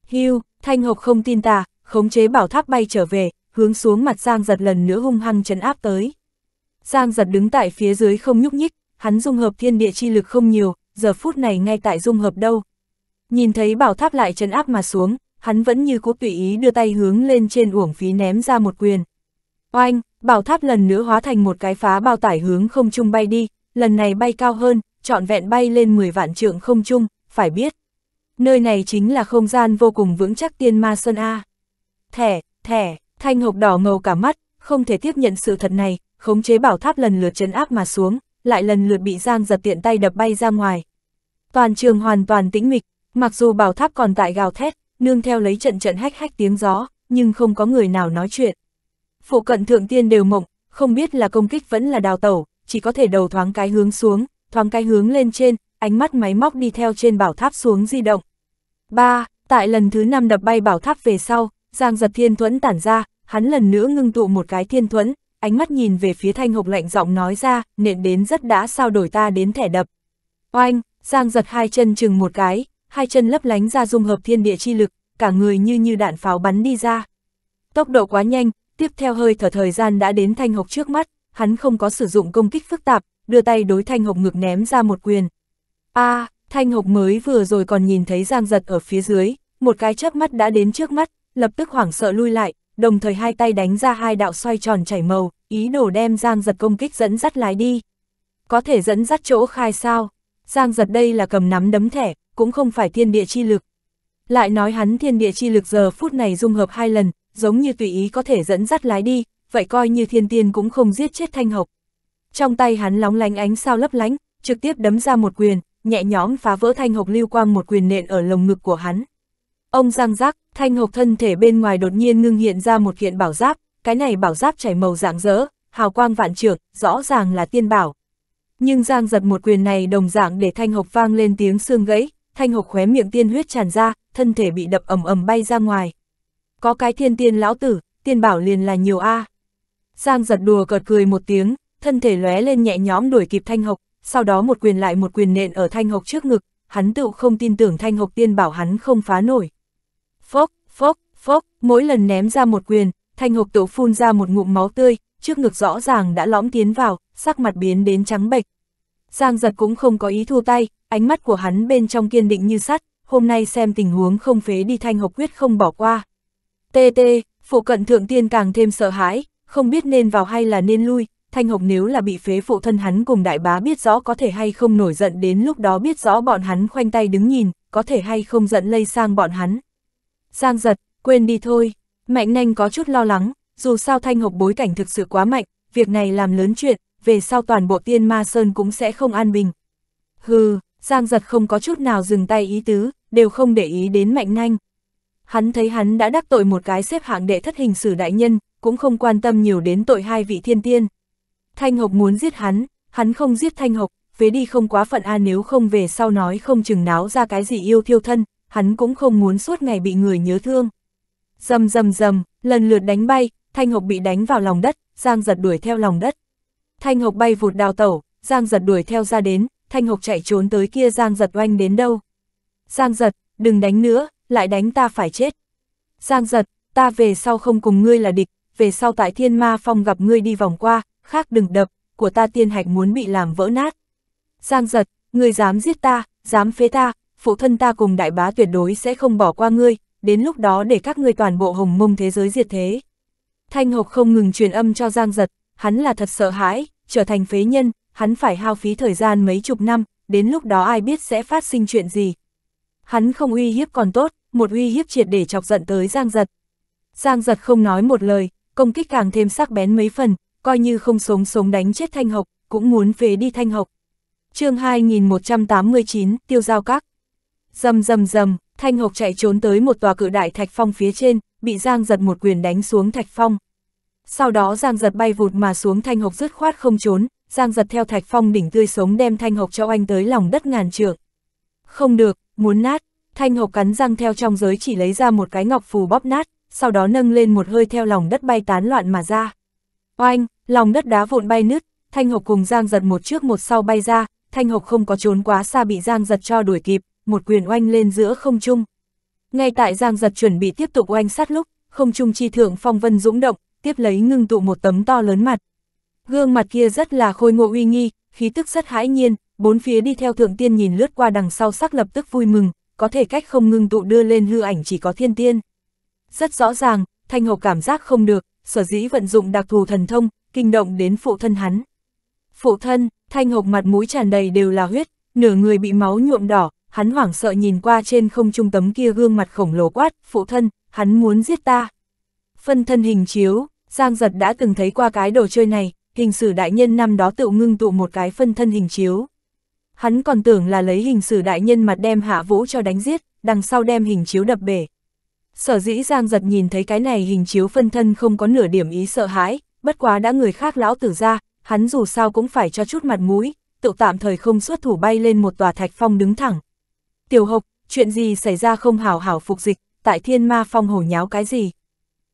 Hưu, thanh hộp không tin ta khống chế bảo tháp bay trở về, hướng xuống mặt Giang giật lần nữa hung hăng chấn áp tới. Giang giật đứng tại phía dưới không nhúc nhích, hắn dung hợp thiên địa chi lực không nhiều, giờ phút này ngay tại dung hợp đâu. Nhìn thấy bảo tháp lại chấn áp mà xuống, hắn vẫn như cố tùy ý đưa tay hướng lên trên uổng phí ném ra một quyền. Oanh, bảo tháp lần nữa hóa thành một cái phá bao tải hướng không trung bay đi, lần này bay cao hơn, trọn vẹn bay lên 10 vạn trượng không chung, phải biết. Nơi này chính là không gian vô cùng vững chắc tiên ma sơn A. Thẻ, thẻ, thanh hộp đỏ ngầu cả mắt, không thể tiếp nhận sự thật này, khống chế bảo tháp lần lượt chấn áp mà xuống, lại lần lượt bị Giang giật tiện tay đập bay ra ngoài. Toàn trường hoàn toàn tĩnh mịch, mặc dù bảo tháp còn tại gào thét, nương theo lấy trận trận hách hách tiếng gió, nhưng không có người nào nói chuyện. Phụ cận thượng tiên đều mộng, không biết là công kích vẫn là đào tẩu, chỉ có thể đầu thoáng cái hướng xuống, thoáng cái hướng lên trên, ánh mắt máy móc đi theo trên bảo tháp xuống di động. 3. Tại lần thứ 5 đập bay bảo tháp về sau, Giang giật thiên thuẫn tản ra, hắn lần nữa ngưng tụ một cái thiên thuẫn, ánh mắt nhìn về phía thanh hộc lạnh giọng nói ra, nện đến rất đã sao đổi ta đến thẻ đập. Oanh, Giang giật hai chân chừng một cái, hai chân lấp lánh ra dung hợp thiên địa chi lực, cả người như như đạn pháo bắn đi ra. Tốc độ quá nhanh, tiếp theo hơi thở thời gian đã đến thanh hộc trước mắt, hắn không có sử dụng công kích phức tạp, đưa tay đối Thanh Hộc ngực ném ra một quyền. a à, Thanh Hộc mới vừa rồi còn nhìn thấy Giang Giật ở phía dưới, một cái chớp mắt đã đến trước mắt, lập tức hoảng sợ lui lại, đồng thời hai tay đánh ra hai đạo xoay tròn chảy màu, ý đồ đem Giang Giật công kích dẫn dắt lái đi. Có thể dẫn dắt chỗ khai sao? Giang Giật đây là cầm nắm đấm thẻ, cũng không phải thiên địa chi lực. Lại nói hắn thiên địa chi lực giờ phút này dung hợp hai lần, giống như tùy ý có thể dẫn dắt lái đi, vậy coi như thiên tiên cũng không giết chết Thanh Hộc trong tay hắn lóng lánh ánh sao lấp lánh, trực tiếp đấm ra một quyền, nhẹ nhõm phá vỡ thanh hộc lưu quang một quyền nện ở lồng ngực của hắn. Ông răng rác, thanh hộc thân thể bên ngoài đột nhiên ngưng hiện ra một kiện bảo giáp, cái này bảo giáp chảy màu rạng rỡ, hào quang vạn trượng, rõ ràng là tiên bảo. Nhưng Giang giật một quyền này đồng dạng để thanh hộc vang lên tiếng xương gãy, thanh hộc khóe miệng tiên huyết tràn ra, thân thể bị đập ầm ầm bay ra ngoài. Có cái thiên tiên lão tử, tiên bảo liền là nhiều a. À. Giang giật đùa cợt cười một tiếng, thân thể lóe lên nhẹ nhõm đuổi kịp Thanh Hộc, sau đó một quyền lại một quyền nện ở Thanh Hộc trước ngực, hắn tự không tin tưởng Thanh Hộc tiên bảo hắn không phá nổi. Phốc, phốc, phốc, mỗi lần ném ra một quyền, Thanh Hộc tự phun ra một ngụm máu tươi, trước ngực rõ ràng đã lõm tiến vào, sắc mặt biến đến trắng bệch. Giang giật cũng không có ý thu tay, ánh mắt của hắn bên trong kiên định như sắt, hôm nay xem tình huống không phế đi Thanh Hộc quyết không bỏ qua. tt phụ cận thượng tiên càng thêm sợ hãi, không biết nên vào hay là nên lui, Thanh Hồng nếu là bị phế phụ thân hắn cùng đại bá biết rõ có thể hay không nổi giận đến lúc đó biết rõ bọn hắn khoanh tay đứng nhìn, có thể hay không giận lây sang bọn hắn. Giang giật, quên đi thôi, mạnh nanh có chút lo lắng, dù sao Thanh Hồng bối cảnh thực sự quá mạnh, việc này làm lớn chuyện, về sau toàn bộ tiên ma sơn cũng sẽ không an bình. Hừ, Giang giật không có chút nào dừng tay ý tứ, đều không để ý đến mạnh nanh. Hắn thấy hắn đã đắc tội một cái xếp hạng đệ thất hình sử đại nhân, cũng không quan tâm nhiều đến tội hai vị thiên tiên. Thanh Hộc muốn giết hắn, hắn không giết Thanh Hộc, phế đi không quá phận a à nếu không về sau nói không chừng náo ra cái gì yêu thiêu thân, hắn cũng không muốn suốt ngày bị người nhớ thương. Dầm dầm dầm, lần lượt đánh bay, Thanh Hộc bị đánh vào lòng đất, Giang giật đuổi theo lòng đất. Thanh Hộc bay vụt đào tẩu, Giang giật đuổi theo ra đến, Thanh Hộc chạy trốn tới kia Giang giật oanh đến đâu. Giang giật, đừng đánh nữa, lại đánh ta phải chết. Giang giật, ta về sau không cùng ngươi là địch, về sau tại thiên ma phong gặp ngươi đi vòng qua, khác đừng đập, của ta tiên hạch muốn bị làm vỡ nát. Giang giật, ngươi dám giết ta, dám phế ta, phụ thân ta cùng đại bá tuyệt đối sẽ không bỏ qua ngươi, đến lúc đó để các ngươi toàn bộ hồng mông thế giới diệt thế. Thanh hộc không ngừng truyền âm cho Giang giật, hắn là thật sợ hãi, trở thành phế nhân, hắn phải hao phí thời gian mấy chục năm, đến lúc đó ai biết sẽ phát sinh chuyện gì. Hắn không uy hiếp còn tốt, một uy hiếp triệt để chọc giận tới Giang giật. Giang giật không nói một lời, công kích càng thêm sắc bén mấy phần, coi như không sống sống đánh chết Thanh Học, cũng muốn về đi Thanh Học. chương 2189, tiêu giao các. Dầm dầm dầm, Thanh Học chạy trốn tới một tòa cự đại thạch phong phía trên, bị Giang giật một quyền đánh xuống thạch phong. Sau đó Giang giật bay vụt mà xuống Thanh Học dứt khoát không trốn, Giang giật theo thạch phong đỉnh tươi sống đem Thanh Học cho anh tới lòng đất ngàn trượng. Không được, muốn nát, Thanh Học cắn răng theo trong giới chỉ lấy ra một cái ngọc phù bóp nát, sau đó nâng lên một hơi theo lòng đất bay tán loạn mà ra. Oanh, Lòng đất đá vụn bay nứt, Thanh Hộc cùng Giang giật một trước một sau bay ra, Thanh Hộc không có trốn quá xa bị Giang giật cho đuổi kịp, một quyền oanh lên giữa không trung. Ngay tại Giang giật chuẩn bị tiếp tục oanh sát lúc, không trung chi thượng phong vân dũng động, tiếp lấy ngưng tụ một tấm to lớn mặt. Gương mặt kia rất là khôi ngộ uy nghi, khí tức rất hãi nhiên, bốn phía đi theo thượng tiên nhìn lướt qua đằng sau sắc lập tức vui mừng, có thể cách không ngưng tụ đưa lên hư ảnh chỉ có thiên tiên. Rất rõ ràng, Thanh Hộc cảm giác không được, sở dĩ vận dụng đặc thù thần thông, kinh động đến phụ thân hắn. Phụ thân, thanh hộc mặt mũi tràn đầy đều là huyết, nửa người bị máu nhuộm đỏ, hắn hoảng sợ nhìn qua trên không trung tấm kia gương mặt khổng lồ quát, phụ thân, hắn muốn giết ta. Phân thân hình chiếu, Giang Giật đã từng thấy qua cái đồ chơi này, hình sử đại nhân năm đó tự ngưng tụ một cái phân thân hình chiếu. Hắn còn tưởng là lấy hình sử đại nhân mặt đem hạ vũ cho đánh giết, đằng sau đem hình chiếu đập bể. Sở dĩ Giang Giật nhìn thấy cái này hình chiếu phân thân không có nửa điểm ý sợ hãi, bất quá đã người khác lão tử ra, hắn dù sao cũng phải cho chút mặt mũi, tự tạm thời không xuất thủ bay lên một tòa thạch phong đứng thẳng. Tiểu hộc, chuyện gì xảy ra không hảo hảo phục dịch, tại thiên ma phong hổ nháo cái gì?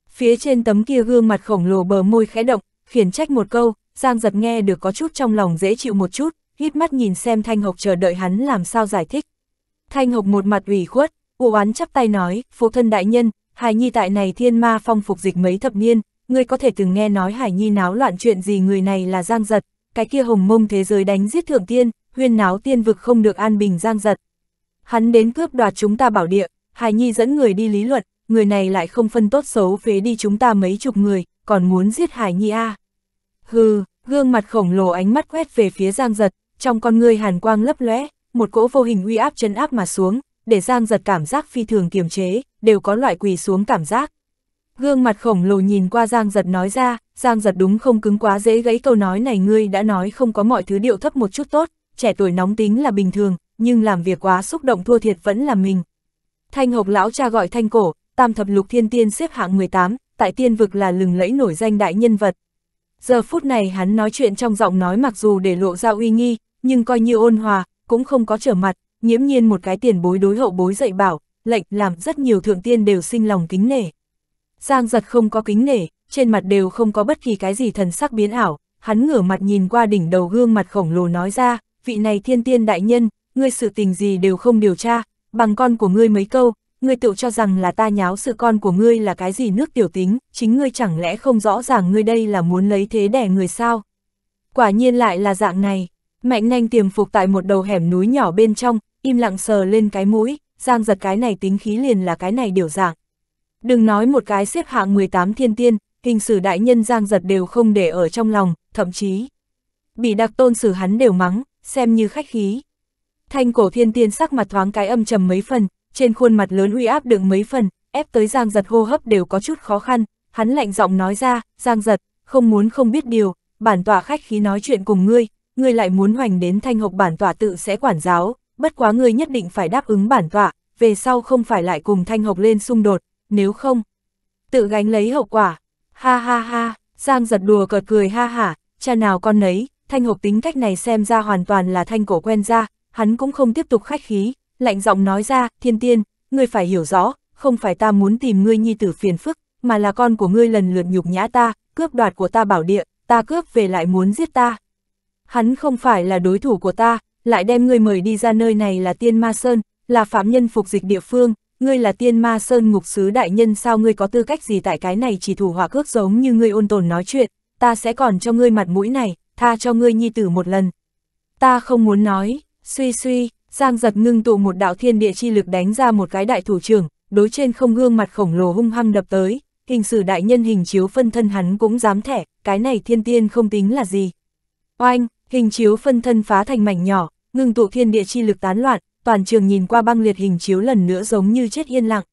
Phía trên tấm kia gương mặt khổng lồ bờ môi khẽ động, khiển trách một câu, Giang giật nghe được có chút trong lòng dễ chịu một chút, hít mắt nhìn xem Thanh Hộc chờ đợi hắn làm sao giải thích. Thanh Hộc một mặt ủy khuất, u oán chắp tay nói, phụ thân đại nhân, hài nhi tại này thiên ma phong phục dịch mấy thập niên, ngươi có thể từng nghe nói Hải Nhi náo loạn chuyện gì người này là Giang Giật, cái kia hồng mông thế giới đánh giết thượng tiên, huyên náo tiên vực không được an bình Giang Giật. Hắn đến cướp đoạt chúng ta bảo địa, Hải Nhi dẫn người đi lý luận, người này lại không phân tốt xấu phế đi chúng ta mấy chục người, còn muốn giết Hải Nhi a à. Hừ, gương mặt khổng lồ ánh mắt quét về phía Giang Giật, trong con ngươi hàn quang lấp lóe, một cỗ vô hình uy áp chấn áp mà xuống, để Giang Giật cảm giác phi thường kiềm chế, đều có loại quỳ xuống cảm giác. Gương mặt khổng lồ nhìn qua Giang Giật nói ra, Giang Giật đúng không cứng quá dễ gãy câu nói này ngươi đã nói không có mọi thứ điệu thấp một chút tốt, trẻ tuổi nóng tính là bình thường, nhưng làm việc quá xúc động thua thiệt vẫn là mình. Thanh hộc lão cha gọi thanh cổ, tam thập lục thiên tiên xếp hạng 18, tại tiên vực là lừng lẫy nổi danh đại nhân vật. Giờ phút này hắn nói chuyện trong giọng nói mặc dù để lộ ra uy nghi, nhưng coi như ôn hòa, cũng không có trở mặt, nghiễm nhiên một cái tiền bối đối hậu bối dạy bảo, lệnh làm rất nhiều thượng tiên đều sinh lòng kính nể. Giang giật không có kính nể, trên mặt đều không có bất kỳ cái gì thần sắc biến ảo, hắn ngửa mặt nhìn qua đỉnh đầu gương mặt khổng lồ nói ra, vị này thiên tiên đại nhân, ngươi sự tình gì đều không điều tra, bằng con của ngươi mấy câu, ngươi tự cho rằng là ta nháo sự con của ngươi là cái gì nước tiểu tính, chính ngươi chẳng lẽ không rõ ràng ngươi đây là muốn lấy thế đẻ người sao? Quả nhiên lại là dạng này, mạnh nhanh tiềm phục tại một đầu hẻm núi nhỏ bên trong, im lặng sờ lên cái mũi, giang giật cái này tính khí liền là cái này điều dạng. Đừng nói một cái xếp hạng 18 thiên tiên, hình sử đại nhân giang giật đều không để ở trong lòng, thậm chí. Bị đặc tôn xử hắn đều mắng, xem như khách khí. Thanh cổ thiên tiên sắc mặt thoáng cái âm trầm mấy phần, trên khuôn mặt lớn uy áp đựng mấy phần, ép tới giang giật hô hấp đều có chút khó khăn, hắn lạnh giọng nói ra, giang giật, không muốn không biết điều, bản tọa khách khí nói chuyện cùng ngươi, ngươi lại muốn hoành đến thanh hộc bản tọa tự sẽ quản giáo, bất quá ngươi nhất định phải đáp ứng bản tọa, về sau không phải lại cùng thanh hộc lên xung đột, nếu không, tự gánh lấy hậu quả. Ha ha ha, Giang giật đùa cợt cười ha hả, cha nào con nấy, thanh hộp tính cách này xem ra hoàn toàn là thanh cổ quen ra, hắn cũng không tiếp tục khách khí, lạnh giọng nói ra, thiên tiên, ngươi phải hiểu rõ, không phải ta muốn tìm ngươi nhi tử phiền phức, mà là con của ngươi lần lượt nhục nhã ta, cướp đoạt của ta bảo địa, ta cướp về lại muốn giết ta. Hắn không phải là đối thủ của ta, lại đem ngươi mời đi ra nơi này là tiên ma sơn, là phạm nhân phục dịch địa phương, ngươi là tiên ma sơn ngục sứ đại nhân sao ngươi có tư cách gì tại cái này chỉ thủ hỏa cước giống như ngươi ôn tồn nói chuyện, ta sẽ còn cho ngươi mặt mũi này, tha cho ngươi nhi tử một lần. Ta không muốn nói, suy suy, Giang giật ngưng tụ một đạo thiên địa chi lực đánh ra một cái đại thủ trưởng, đối trên không gương mặt khổng lồ hung hăng đập tới, hình sử đại nhân hình chiếu phân thân hắn cũng dám thẻ, cái này thiên tiên không tính là gì. Oanh, hình chiếu phân thân phá thành mảnh nhỏ, ngưng tụ thiên địa chi lực tán loạn, toàn trường nhìn qua băng liệt hình chiếu lần nữa giống như chết yên lặng.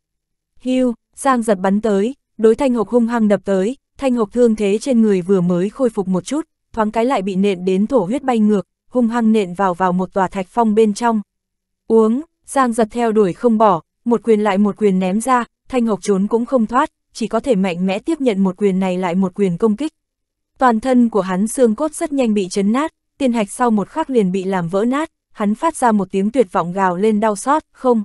Hưu, Giang giật bắn tới, đối thanh hộc hung hăng đập tới, thanh hộc thương thế trên người vừa mới khôi phục một chút, thoáng cái lại bị nện đến thổ huyết bay ngược, hung hăng nện vào vào một tòa thạch phong bên trong. Uống, Giang giật theo đuổi không bỏ, một quyền lại một quyền ném ra, thanh hộc trốn cũng không thoát, chỉ có thể mạnh mẽ tiếp nhận một quyền này lại một quyền công kích. Toàn thân của hắn xương cốt rất nhanh bị chấn nát, tiên hạch sau một khắc liền bị làm vỡ nát, hắn phát ra một tiếng tuyệt vọng gào lên đau xót, không.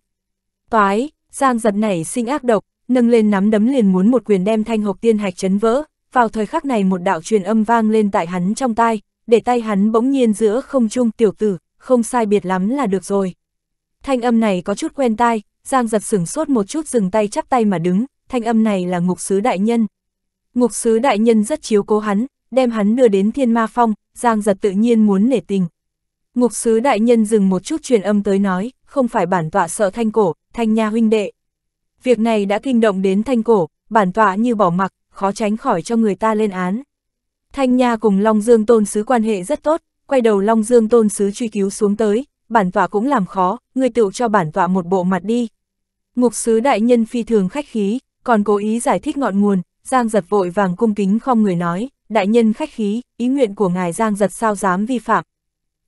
Toái, Giang giật nảy sinh ác độc, nâng lên nắm đấm liền muốn một quyền đem thanh hộp tiên hạch chấn vỡ, vào thời khắc này một đạo truyền âm vang lên tại hắn trong tai, để tay hắn bỗng nhiên giữa không trung tiểu tử, không sai biệt lắm là được rồi. Thanh âm này có chút quen tai, Giang giật sửng sốt một chút dừng tay chắp tay mà đứng, thanh âm này là ngục sứ đại nhân. Ngục sứ đại nhân rất chiếu cố hắn, đem hắn đưa đến thiên ma phong, Giang giật tự nhiên muốn nể tình, Ngục sứ đại nhân dừng một chút truyền âm tới nói, không phải bản tọa sợ thanh cổ, thanh nha huynh đệ. Việc này đã kinh động đến thanh cổ, bản tọa như bỏ mặc, khó tránh khỏi cho người ta lên án. Thanh nha cùng Long Dương tôn sứ quan hệ rất tốt, quay đầu Long Dương tôn sứ truy cứu xuống tới, bản tọa cũng làm khó, người tựu cho bản tọa một bộ mặt đi. Ngục sứ đại nhân phi thường khách khí, còn cố ý giải thích ngọn nguồn, Giang giật vội vàng cung kính không người nói, đại nhân khách khí, ý nguyện của ngài Giang giật sao dám vi phạm,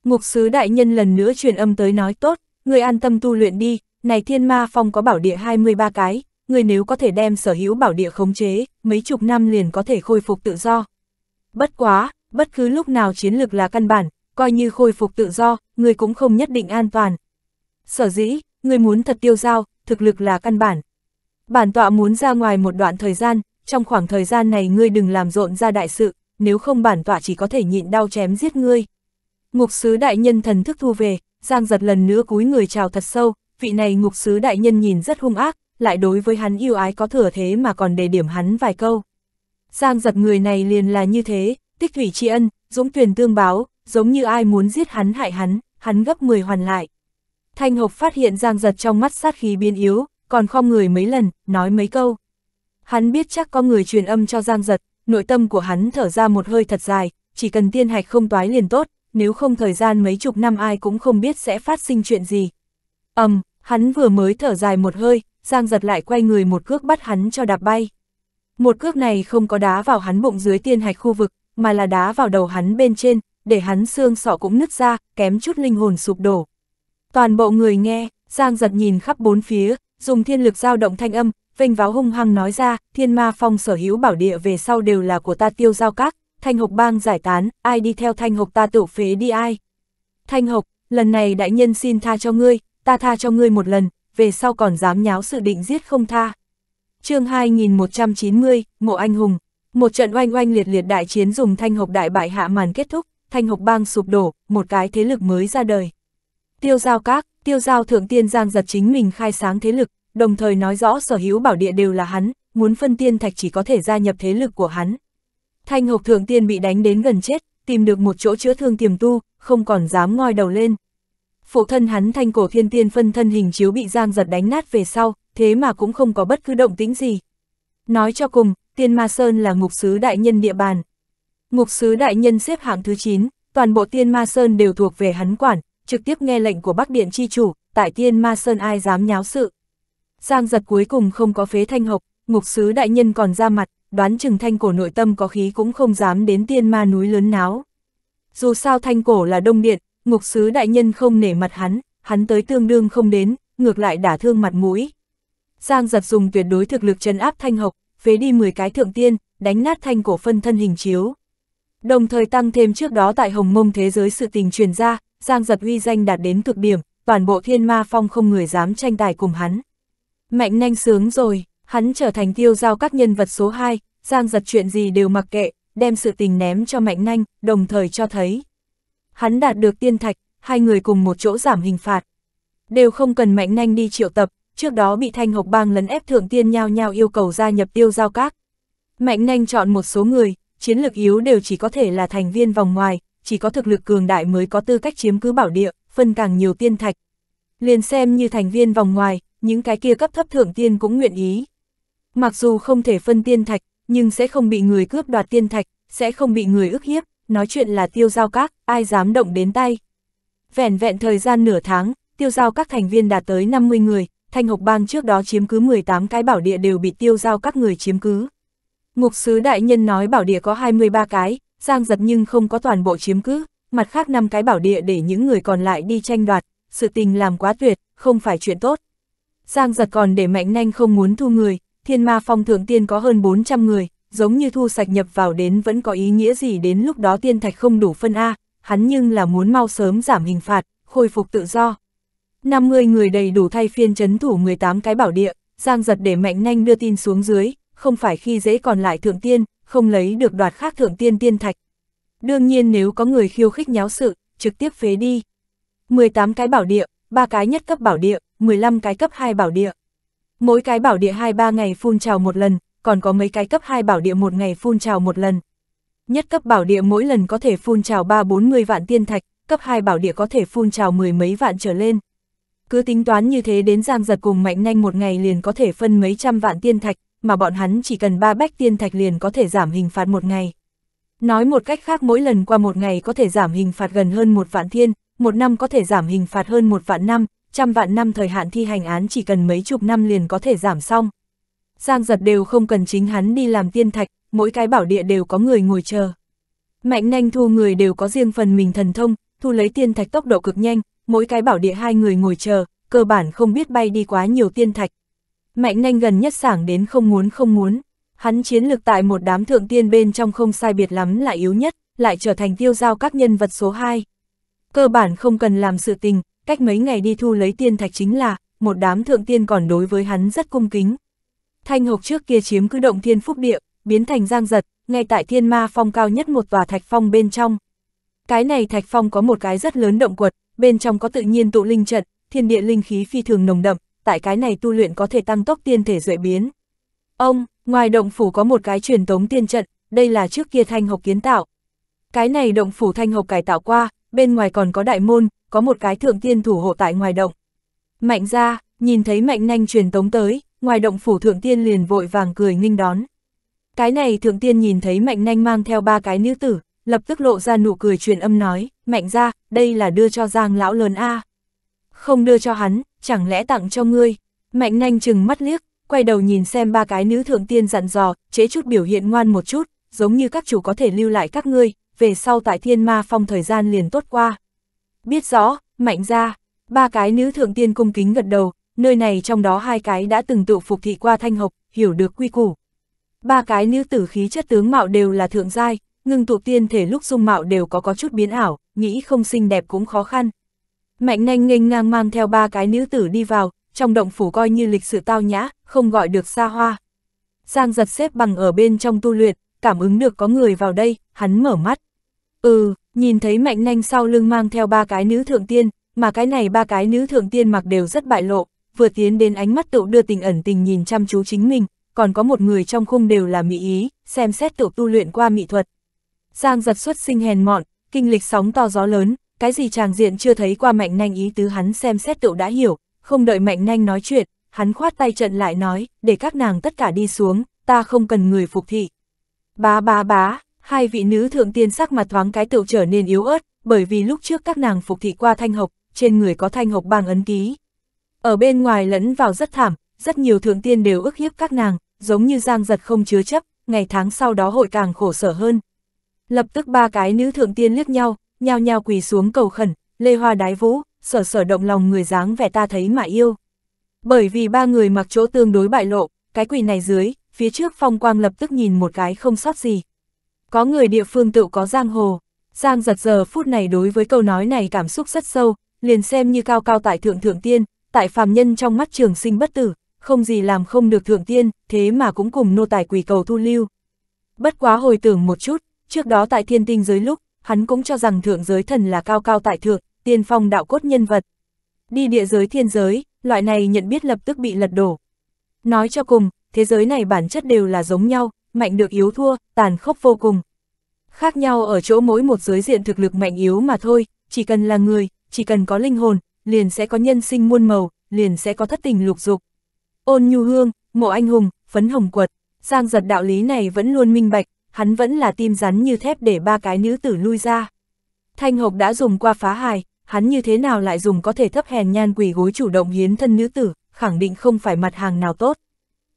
Ngục sứ đại nhân lần nữa truyền âm tới nói tốt, người an tâm tu luyện đi, này thiên ma phong có bảo địa 23 cái, người nếu có thể đem sở hữu bảo địa khống chế, mấy chục năm liền có thể khôi phục tự do. Bất quá, bất cứ lúc nào chiến lược là căn bản, coi như khôi phục tự do, người cũng không nhất định an toàn. Sở dĩ, người muốn thật tiêu giao, thực lực là căn bản. Bản tọa muốn ra ngoài một đoạn thời gian, trong khoảng thời gian này ngươi đừng làm rộn ra đại sự, nếu không bản tọa chỉ có thể nhịn đau chém giết ngươi. Ngục sứ đại nhân thần thức thu về, Giang giật lần nữa cúi người chào thật sâu, vị này ngục sứ đại nhân nhìn rất hung ác, lại đối với hắn yêu ái có thừa thế mà còn đề điểm hắn vài câu. Giang giật người này liền là như thế, tích thủy tri ân, dũng tuyển tương báo, giống như ai muốn giết hắn hại hắn, hắn gấp 10 hoàn lại. Thanh Hộc phát hiện Giang giật trong mắt sát khí biến yếu, còn khom người mấy lần, nói mấy câu. Hắn biết chắc có người truyền âm cho Giang giật, nội tâm của hắn thở ra một hơi thật dài, chỉ cần tiên hạch không toái liền tốt, nếu không thời gian mấy chục năm ai cũng không biết sẽ phát sinh chuyện gì. ầm, um, hắn vừa mới thở dài một hơi, Giang giật lại quay người một cước bắt hắn cho đạp bay. Một cước này không có đá vào hắn bụng dưới tiên hạch khu vực, mà là đá vào đầu hắn bên trên, để hắn xương sọ cũng nứt ra, kém chút linh hồn sụp đổ. Toàn bộ người nghe, Giang giật nhìn khắp bốn phía, dùng thiên lực dao động thanh âm, vênh váo hung hăng nói ra, thiên ma phong sở hữu bảo địa về sau đều là của ta tiêu giao các, Thanh Hộc bang giải tán, ai đi theo Thanh Hộc ta tự phế đi ai. Thanh Hộc, lần này đại nhân xin tha cho ngươi, ta tha cho ngươi một lần, về sau còn dám nháo sự định giết không tha. chương 2190, Ngộ Anh Hùng, một trận oanh oanh liệt liệt đại chiến dùng Thanh Hộc đại bại hạ màn kết thúc, Thanh Hộc bang sụp đổ, một cái thế lực mới ra đời. Tiêu giao các, tiêu giao thượng tiên giang giật chính mình khai sáng thế lực, đồng thời nói rõ sở hữu bảo địa đều là hắn, muốn phân tiên thạch chỉ có thể gia nhập thế lực của hắn. Thanh Hộc Thượng Tiên bị đánh đến gần chết, tìm được một chỗ chữa thương tiềm tu, không còn dám ngoi đầu lên. Phụ thân hắn Thanh Cổ Thiên Tiên phân thân hình chiếu bị Giang giật đánh nát về sau, thế mà cũng không có bất cứ động tĩnh gì. Nói cho cùng, Tiên Ma Sơn là ngục sứ đại nhân địa bàn. Ngục sứ đại nhân xếp hạng thứ 9, toàn bộ Tiên Ma Sơn đều thuộc về hắn quản, trực tiếp nghe lệnh của Bắc Điện chi chủ, tại Tiên Ma Sơn ai dám nháo sự. Giang giật cuối cùng không có phế Thanh Hộc, ngục sứ đại nhân còn ra mặt, đoán chừng thanh cổ nội tâm có khí cũng không dám đến tiên ma núi lớn náo. Dù sao thanh cổ là đông điện, ngục sứ đại nhân không nể mặt hắn, hắn tới tương đương không đến, ngược lại đả thương mặt mũi. Giang giật dùng tuyệt đối thực lực trấn áp thanh hộc phế đi 10 cái thượng tiên, đánh nát thanh cổ phân thân hình chiếu. Đồng thời tăng thêm trước đó tại hồng mông thế giới sự tình truyền ra, Giang giật uy danh đạt đến cực điểm, toàn bộ thiên ma phong không người dám tranh tài cùng hắn. Mạnh nhanh sướng rồi. Hắn trở thành tiêu giao các nhân vật số 2, Giang giật chuyện gì đều mặc kệ, đem sự tình ném cho Mạnh Nanh, đồng thời cho thấy. Hắn đạt được tiên thạch, hai người cùng một chỗ giảm hình phạt. Đều không cần Mạnh Nanh đi triệu tập, trước đó bị thanh hộc bang lấn ép thượng tiên nhao nhao yêu cầu gia nhập tiêu giao các. Mạnh Nanh chọn một số người, chiến lược yếu đều chỉ có thể là thành viên vòng ngoài, chỉ có thực lực cường đại mới có tư cách chiếm cứ bảo địa, phân càng nhiều tiên thạch. Liền xem như thành viên vòng ngoài, những cái kia cấp thấp thượng tiên cũng nguyện ý. Mặc dù không thể phân tiên thạch, nhưng sẽ không bị người cướp đoạt tiên thạch, sẽ không bị người ức hiếp, nói chuyện là tiêu giao các, ai dám động đến tay. Vẹn vẹn thời gian nửa tháng, tiêu giao các thành viên đạt tới 50 người, thanh hộc bang trước đó chiếm cứ 18 cái bảo địa đều bị tiêu giao các người chiếm cứ. Ngục sứ đại nhân nói bảo địa có 23 cái, giang giật nhưng không có toàn bộ chiếm cứ, mặt khác 5 cái bảo địa để những người còn lại đi tranh đoạt, sự tình làm quá tuyệt, không phải chuyện tốt. Giang giật còn để mạnh nhanh không muốn thu người, thiên ma phong thượng tiên có hơn 400 người, giống như thu sạch nhập vào đến vẫn có ý nghĩa gì đến lúc đó tiên thạch không đủ phân A, hắn nhưng là muốn mau sớm giảm hình phạt, khôi phục tự do. 50 người đầy đủ thay phiên chấn thủ 18 cái bảo địa, giang giật để mạnh nhanh đưa tin xuống dưới, không phải khi dễ còn lại thượng tiên, không lấy được đoạt khác thượng tiên tiên thạch. Đương nhiên nếu có người khiêu khích nháo sự, trực tiếp phế đi. 18 cái bảo địa, 3 cái nhất cấp bảo địa, 15 cái cấp 2 bảo địa. Mỗi cái bảo địa 2-3 ngày phun trào một lần, còn có mấy cái cấp 2 bảo địa một ngày phun trào một lần. Nhất cấp bảo địa mỗi lần có thể phun trào 3-40 vạn tiên thạch, cấp 2 bảo địa có thể phun trào mười mấy vạn trở lên. Cứ tính toán như thế đến giang giật cùng mạnh nhanh một ngày liền có thể phân mấy trăm vạn tiên thạch, mà bọn hắn chỉ cần 3 bách tiên thạch liền có thể giảm hình phạt một ngày. Nói một cách khác mỗi lần qua một ngày có thể giảm hình phạt gần hơn một vạn thiên, một năm có thể giảm hình phạt hơn một vạn năm, trăm vạn năm thời hạn thi hành án chỉ cần mấy chục năm liền có thể giảm xong. Giang giật đều không cần chính hắn đi làm tiên thạch, mỗi cái bảo địa đều có người ngồi chờ. Mạnh nhanh thu người đều có riêng phần mình thần thông, thu lấy tiên thạch tốc độ cực nhanh, mỗi cái bảo địa hai người ngồi chờ, cơ bản không biết bay đi quá nhiều tiên thạch. Mạnh nhanh gần nhất sảng đến không muốn không muốn, hắn chiến lược tại một đám thượng tiên bên trong không sai biệt lắm lại yếu nhất, lại trở thành tiêu giao các nhân vật số 2. Cơ bản không cần làm sự tình, cách mấy ngày đi thu lấy tiên thạch chính là, một đám thượng tiên còn đối với hắn rất cung kính. Thanh Hộc trước kia chiếm cứ động thiên phúc địa, biến thành giang giật, ngay tại thiên ma phong cao nhất một tòa thạch phong bên trong. Cái này thạch phong có một cái rất lớn động quật, bên trong có tự nhiên tụ linh trận, thiên địa linh khí phi thường nồng đậm, tại cái này tu luyện có thể tăng tốc tiên thể duệ biến. Ông, ngoài động phủ có một cái truyền tống tiên trận, đây là trước kia Thanh Hộc kiến tạo. Cái này động phủ Thanh Hộc cải tạo qua, bên ngoài còn có đại môn, có một cái thượng tiên thủ hộ tại ngoài động. Mạnh ra, nhìn thấy mạnh nhanh truyền tống tới, ngoài động phủ thượng tiên liền vội vàng cười nghinh đón. Cái này thượng tiên nhìn thấy mạnh nhanh mang theo ba cái nữ tử, lập tức lộ ra nụ cười truyền âm nói, mạnh ra, đây là đưa cho giang lão lớn A. Không đưa cho hắn, chẳng lẽ tặng cho ngươi. Mạnh nhanh chừng mắt liếc, quay đầu nhìn xem ba cái nữ thượng tiên dặn dò, chế chút biểu hiện ngoan một chút, giống như các chủ có thể lưu lại các ngươi, về sau tại thiên ma phong thời gian liền tốt qua. Biết rõ, mạnh ra, ba cái nữ thượng tiên cung kính gật đầu, nơi này trong đó hai cái đã từng tự phục thị qua thanh hộc hiểu được quy củ. Ba cái nữ tử khí chất tướng mạo đều là thượng giai, ngưng tụ tiên thể lúc dung mạo đều có có chút biến ảo, nghĩ không xinh đẹp cũng khó khăn. Mạnh nanh nghênh ngang mang theo ba cái nữ tử đi vào, trong động phủ coi như lịch sự tao nhã, không gọi được xa hoa. Giang giật xếp bằng ở bên trong tu luyện, cảm ứng được có người vào đây, hắn mở mắt. Ừ, nhìn thấy mạnh nanh sau lưng mang theo ba cái nữ thượng tiên, mà cái này ba cái nữ thượng tiên mặc đều rất bại lộ, vừa tiến đến ánh mắt tựu đưa tình ẩn tình nhìn chăm chú chính mình, còn có một người trong khung đều là mỹ ý, xem xét tựu tu luyện qua mỹ thuật. Giang giật xuất sinh hèn mọn, kinh lịch sóng to gió lớn, cái gì chàng diện chưa thấy qua mạnh nanh ý tứ hắn xem xét tựu đã hiểu, không đợi mạnh nanh nói chuyện, hắn khoát tay trận lại nói, để các nàng tất cả đi xuống, ta không cần người phục thị. Bá bá bá, hai vị nữ thượng tiên sắc mặt thoáng cái tựu trở nên yếu ớt, bởi vì lúc trước các nàng phục thị qua thanh hộc, trên người có thanh hộc bằng ấn ký. Ở bên ngoài lẫn vào rất thảm, rất nhiều thượng tiên đều ức hiếp các nàng, giống như giang giật không chứa chấp, ngày tháng sau đó hội càng khổ sở hơn. Lập tức ba cái nữ thượng tiên liếc nhau, nhao nhao quỳ xuống cầu khẩn, lê hoa đái vũ, sở sở động lòng người dáng vẻ ta thấy mà yêu. Bởi vì ba người mặc chỗ tương đối bại lộ, cái quỳ này dưới, phía trước phong quang lập tức nhìn một cái không sót gì. Có người địa phương tự có giang hồ, giang giật giờ phút này đối với câu nói này cảm xúc rất sâu, liền xem như cao cao tại thượng thượng tiên, tại phàm nhân trong mắt trường sinh bất tử, không gì làm không được thượng tiên, thế mà cũng cùng nô tài quỷ cầu thu lưu. Bất quá hồi tưởng một chút, trước đó tại thiên tinh giới lúc, hắn cũng cho rằng thượng giới thần là cao cao tại thượng, tiên phong đạo cốt nhân vật. Đi địa giới thiên giới, loại này nhận biết lập tức bị lật đổ. Nói cho cùng, thế giới này bản chất đều là giống nhau, mạnh được yếu thua, tàn khốc vô cùng. Khác nhau ở chỗ mỗi một giới diện thực lực mạnh yếu mà thôi, chỉ cần là người, chỉ cần có linh hồn, liền sẽ có nhân sinh muôn màu, liền sẽ có thất tình lục dục. Ôn nhu hương, mộ anh hùng, phấn hồng quật, Giang giật đạo lý này vẫn luôn minh bạch, hắn vẫn là tim rắn như thép để ba cái nữ tử lui ra. Thanh Hộc đã dùng qua phá hài, hắn như thế nào lại dùng có thể thấp hèn nhan quỷ gối chủ động hiến thân nữ tử, khẳng định không phải mặt hàng nào tốt.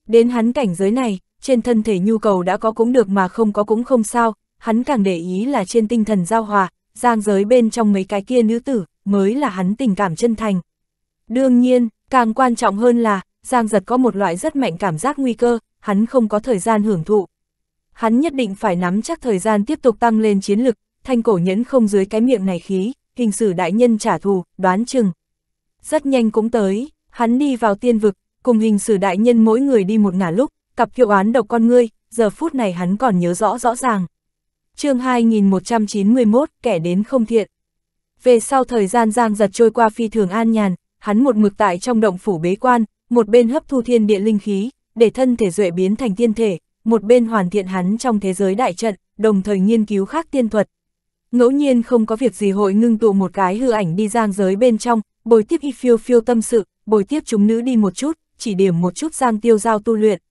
Đến hắn cảnh giới này, trên thân thể nhu cầu đã có cũng được mà không có cũng không sao, hắn càng để ý là trên tinh thần giao hòa, giang giới bên trong mấy cái kia nữ tử, mới là hắn tình cảm chân thành. Đương nhiên, càng quan trọng hơn là, giang giật có một loại rất mạnh cảm giác nguy cơ, hắn không có thời gian hưởng thụ. Hắn nhất định phải nắm chắc thời gian tiếp tục tăng lên chiến lực, thanh cổ nhẫn không dưới cái miệng này khí, hình sử đại nhân trả thù, đoán chừng. Rất nhanh cũng tới, hắn đi vào tiên vực, cùng hình sử đại nhân mỗi người đi một ngả lúc, cặp kiệu án độc con ngươi, giờ phút này hắn còn nhớ rõ rõ ràng. chương 2191, kẻ đến không thiện. Về sau thời gian giang giật trôi qua phi thường an nhàn, hắn một mực tại trong động phủ bế quan, một bên hấp thu thiên địa linh khí, để thân thể duệ biến thành tiên thể, một bên hoàn thiện hắn trong thế giới đại trận, đồng thời nghiên cứu khác tiên thuật. Ngẫu nhiên không có việc gì hội ngưng tụ một cái hư ảnh đi giang giới bên trong, bồi tiếp y phiêu phiêu tâm sự, bồi tiếp chúng nữ đi một chút, chỉ điểm một chút Giang Tiêu Giao tu luyện.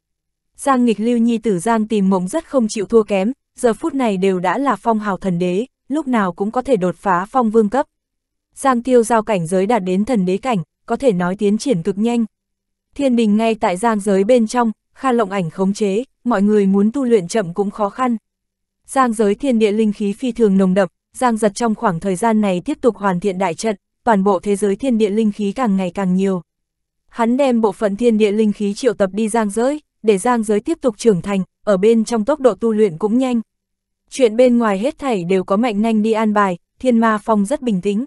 Giang nghịch lưu nhi tử Giang tìm mộng rất không chịu thua kém, giờ phút này đều đã là phong hào thần đế, lúc nào cũng có thể đột phá phong vương cấp. Giang Tiêu Giao cảnh giới đạt đến thần đế cảnh, có thể nói tiến triển cực nhanh. Thiên đình ngay tại Giang giới bên trong, Kha Lộng Ảnh khống chế, mọi người muốn tu luyện chậm cũng khó khăn. Giang giới thiên địa linh khí phi thường nồng đậm, Giang giật trong khoảng thời gian này tiếp tục hoàn thiện đại trận, toàn bộ thế giới thiên địa linh khí càng ngày càng nhiều. Hắn đem bộ phận thiên địa linh khí triệu tập đi giang giới, để giang giới tiếp tục trưởng thành, ở bên trong tốc độ tu luyện cũng nhanh. Chuyện bên ngoài hết thảy đều có mạnh nhanh đi an bài, thiên ma phong rất bình tĩnh.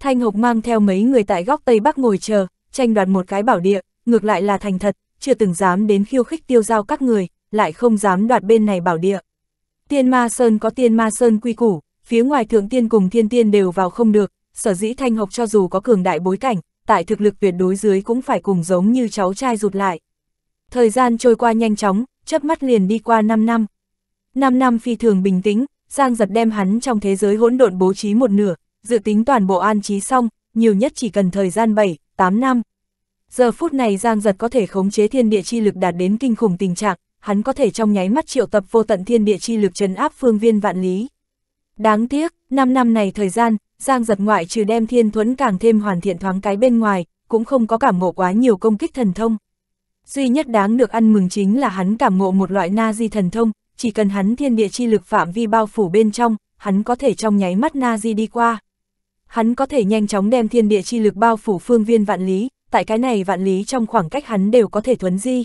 Thanh Hộc mang theo mấy người tại góc Tây Bắc ngồi chờ, tranh đoạt một cái bảo địa, ngược lại là thành thật, chưa từng dám đến khiêu khích tiêu giao các người, lại không dám đoạt bên này bảo địa. Tiên Ma Sơn có Tiên Ma Sơn quy củ, phía ngoài thượng tiên cùng thiên tiên đều vào không được, sở dĩ Thanh Hộc cho dù có cường đại bối cảnh, tại thực lực tuyệt đối dưới cũng phải cùng giống như cháu trai rụt lại. Thời gian trôi qua nhanh chóng, chớp mắt liền đi qua 5 năm. 5 năm phi thường bình tĩnh, Giang giật đem hắn trong thế giới hỗn độn bố trí một nửa, dự tính toàn bộ an trí xong, nhiều nhất chỉ cần thời gian 7, 8 năm. Giờ phút này Giang giật có thể khống chế thiên địa chi lực đạt đến kinh khủng tình trạng, hắn có thể trong nháy mắt triệu tập vô tận thiên địa chi lực trấn áp phương viên vạn lý. Đáng tiếc, 5 năm này thời gian, Giang giật ngoại trừ đem thiên thuẫn càng thêm hoàn thiện thoáng cái bên ngoài, cũng không có cảm ngộ quá nhiều công kích thần thông. Duy nhất đáng được ăn mừng chính là hắn cảm ngộ một loại na di thần thông, chỉ cần hắn thiên địa chi lực phạm vi bao phủ bên trong, hắn có thể trong nháy mắt na di đi qua. Hắn có thể nhanh chóng đem thiên địa chi lực bao phủ phương viên vạn lý, tại cái này vạn lý trong khoảng cách hắn đều có thể thuấn di.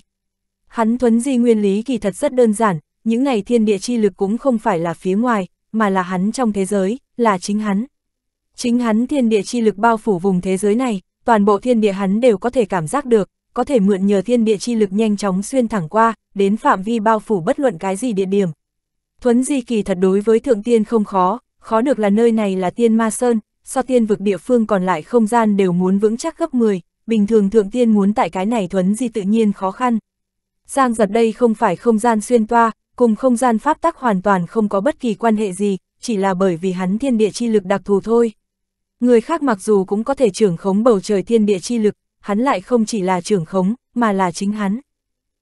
Hắn thuấn di nguyên lý kỳ thật rất đơn giản, những này thiên địa chi lực cũng không phải là phía ngoài, mà là hắn trong thế giới, là chính hắn. Chính hắn thiên địa chi lực bao phủ vùng thế giới này, toàn bộ thiên địa hắn đều có thể cảm giác được, có thể mượn nhờ thiên địa chi lực nhanh chóng xuyên thẳng qua, đến phạm vi bao phủ bất luận cái gì địa điểm. Thuấn Di Kỳ thật đối với thượng tiên không khó, khó được là nơi này là tiên ma sơn, so tiên vực địa phương còn lại không gian đều muốn vững chắc gấp 10, bình thường thượng tiên muốn tại cái này Thuấn Di tự nhiên khó khăn. Giang giật đây không phải không gian xuyên toa, cùng không gian pháp tắc hoàn toàn không có bất kỳ quan hệ gì, chỉ là bởi vì hắn thiên địa chi lực đặc thù thôi. Người khác mặc dù cũng có thể trưởng khống bầu trời thiên địa chi lực, hắn lại không chỉ là trưởng khống, mà là chính hắn.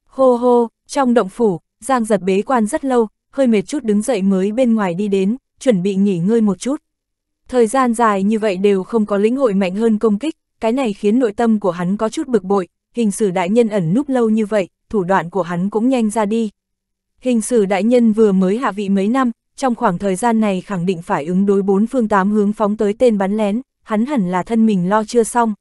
Hô hô, trong động phủ, Giang giật bế quan rất lâu, hơi mệt chút đứng dậy mới bên ngoài đi đến, chuẩn bị nghỉ ngơi một chút. Thời gian dài như vậy đều không có lĩnh hội mạnh hơn công kích, cái này khiến nội tâm của hắn có chút bực bội, hình sử đại nhân ẩn núp lâu như vậy, thủ đoạn của hắn cũng nhanh ra đi. Hình sử đại nhân vừa mới hạ vị mấy năm, trong khoảng thời gian này khẳng định phải ứng đối bốn phương tám hướng phóng tới tên bắn lén, hắn hẳn là thân mình lo chưa xong.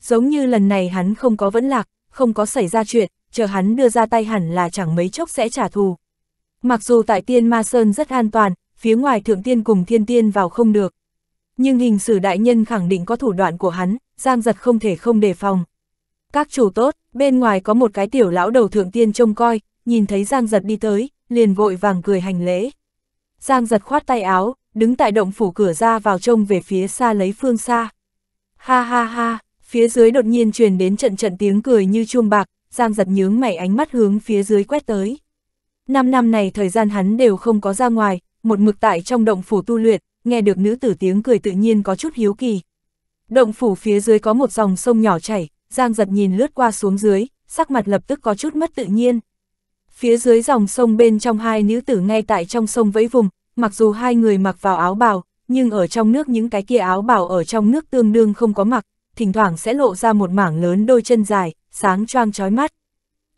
Giống như lần này hắn không có vẫn lạc, không có xảy ra chuyện, chờ hắn đưa ra tay hẳn là chẳng mấy chốc sẽ trả thù. Mặc dù tại tiên ma sơn rất an toàn, phía ngoài thượng tiên cùng thiên tiên vào không được. Nhưng hình sử đại nhân khẳng định có thủ đoạn của hắn, giang giật không thể không đề phòng. Các chủ tốt, bên ngoài có một cái tiểu lão đầu thượng tiên trông coi, nhìn thấy giang giật đi tới, liền vội vàng cười hành lễ. Giang giật khoát tay áo, đứng tại động phủ cửa ra vào trông về phía xa lấy phương xa. Ha ha ha, phía dưới đột nhiên truyền đến trận trận tiếng cười như chuông bạc, Giang giật nhướng mày ánh mắt hướng phía dưới quét tới. Năm năm này thời gian hắn đều không có ra ngoài, một mực tại trong động phủ tu luyện, nghe được nữ tử tiếng cười tự nhiên có chút hiếu kỳ. Động phủ phía dưới có một dòng sông nhỏ chảy, Giang giật nhìn lướt qua xuống dưới, sắc mặt lập tức có chút mất tự nhiên. Phía dưới dòng sông bên trong hai nữ tử ngay tại trong sông vẫy vùng, mặc dù hai người mặc vào áo bào, nhưng ở trong nước những cái kia áo bào ở trong nước tương đương không có mặc, thỉnh thoảng sẽ lộ ra một mảng lớn đôi chân dài, sáng choang chói mắt.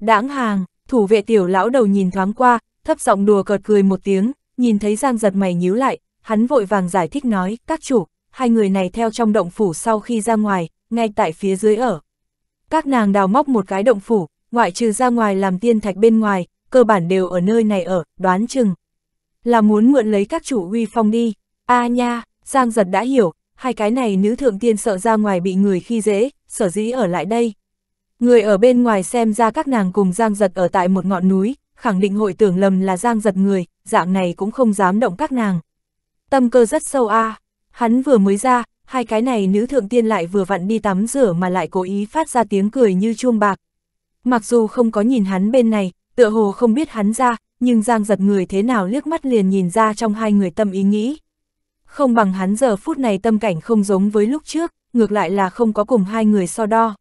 Đãng hàng, thủ vệ tiểu lão đầu nhìn thoáng qua, thấp giọng đùa cợt cười một tiếng, nhìn thấy Giang giật mày nhíu lại, hắn vội vàng giải thích nói, các chủ, hai người này theo trong động phủ sau khi ra ngoài, ngay tại phía dưới ở. Các nàng đào móc một cái động phủ, ngoại trừ ra ngoài làm tiên thạch bên ngoài, cơ bản đều ở nơi này ở, đoán chừng. Là muốn mượn lấy các chủ huy phong đi. a à nha, Giang giật đã hiểu, hai cái này nữ thượng tiên sợ ra ngoài bị người khi dễ, sở dĩ ở lại đây. Người ở bên ngoài xem ra các nàng cùng Giang giật ở tại một ngọn núi, khẳng định hội tưởng lầm là Giang giật người, dạng này cũng không dám động các nàng. Tâm cơ rất sâu a à. hắn vừa mới ra, hai cái này nữ thượng tiên lại vừa vặn đi tắm rửa mà lại cố ý phát ra tiếng cười như chuông bạc, mặc dù không có nhìn hắn bên này, tựa hồ không biết hắn ra, nhưng Giang giật người thế nào liếc mắt liền nhìn ra trong hai người tâm ý nghĩ. Không bằng hắn giờ phút này tâm cảnh không giống với lúc trước, ngược lại là không có cùng hai người so đo.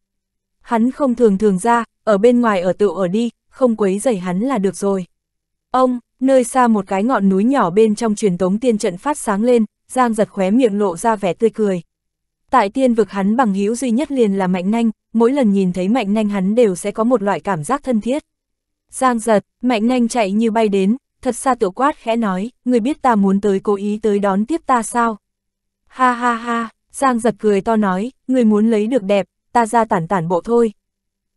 Hắn không thường thường ra, ở bên ngoài ở tự ở đi, không quấy rầy hắn là được rồi. Ông, nơi xa một cái ngọn núi nhỏ bên trong truyền tống tiên trận phát sáng lên, Giang giật khóe miệng lộ ra vẻ tươi cười. Tại tiên vực hắn bằng hữu duy nhất liền là mạnh nanh, mỗi lần nhìn thấy mạnh nanh hắn đều sẽ có một loại cảm giác thân thiết. Giang giật, mạnh nanh chạy như bay đến, thật xa tiểu quát khẽ nói, người biết ta muốn tới cố ý tới đón tiếp ta sao? Ha ha ha, Giang giật cười to nói, người muốn lấy được đẹp, ta ra tản tản bộ thôi.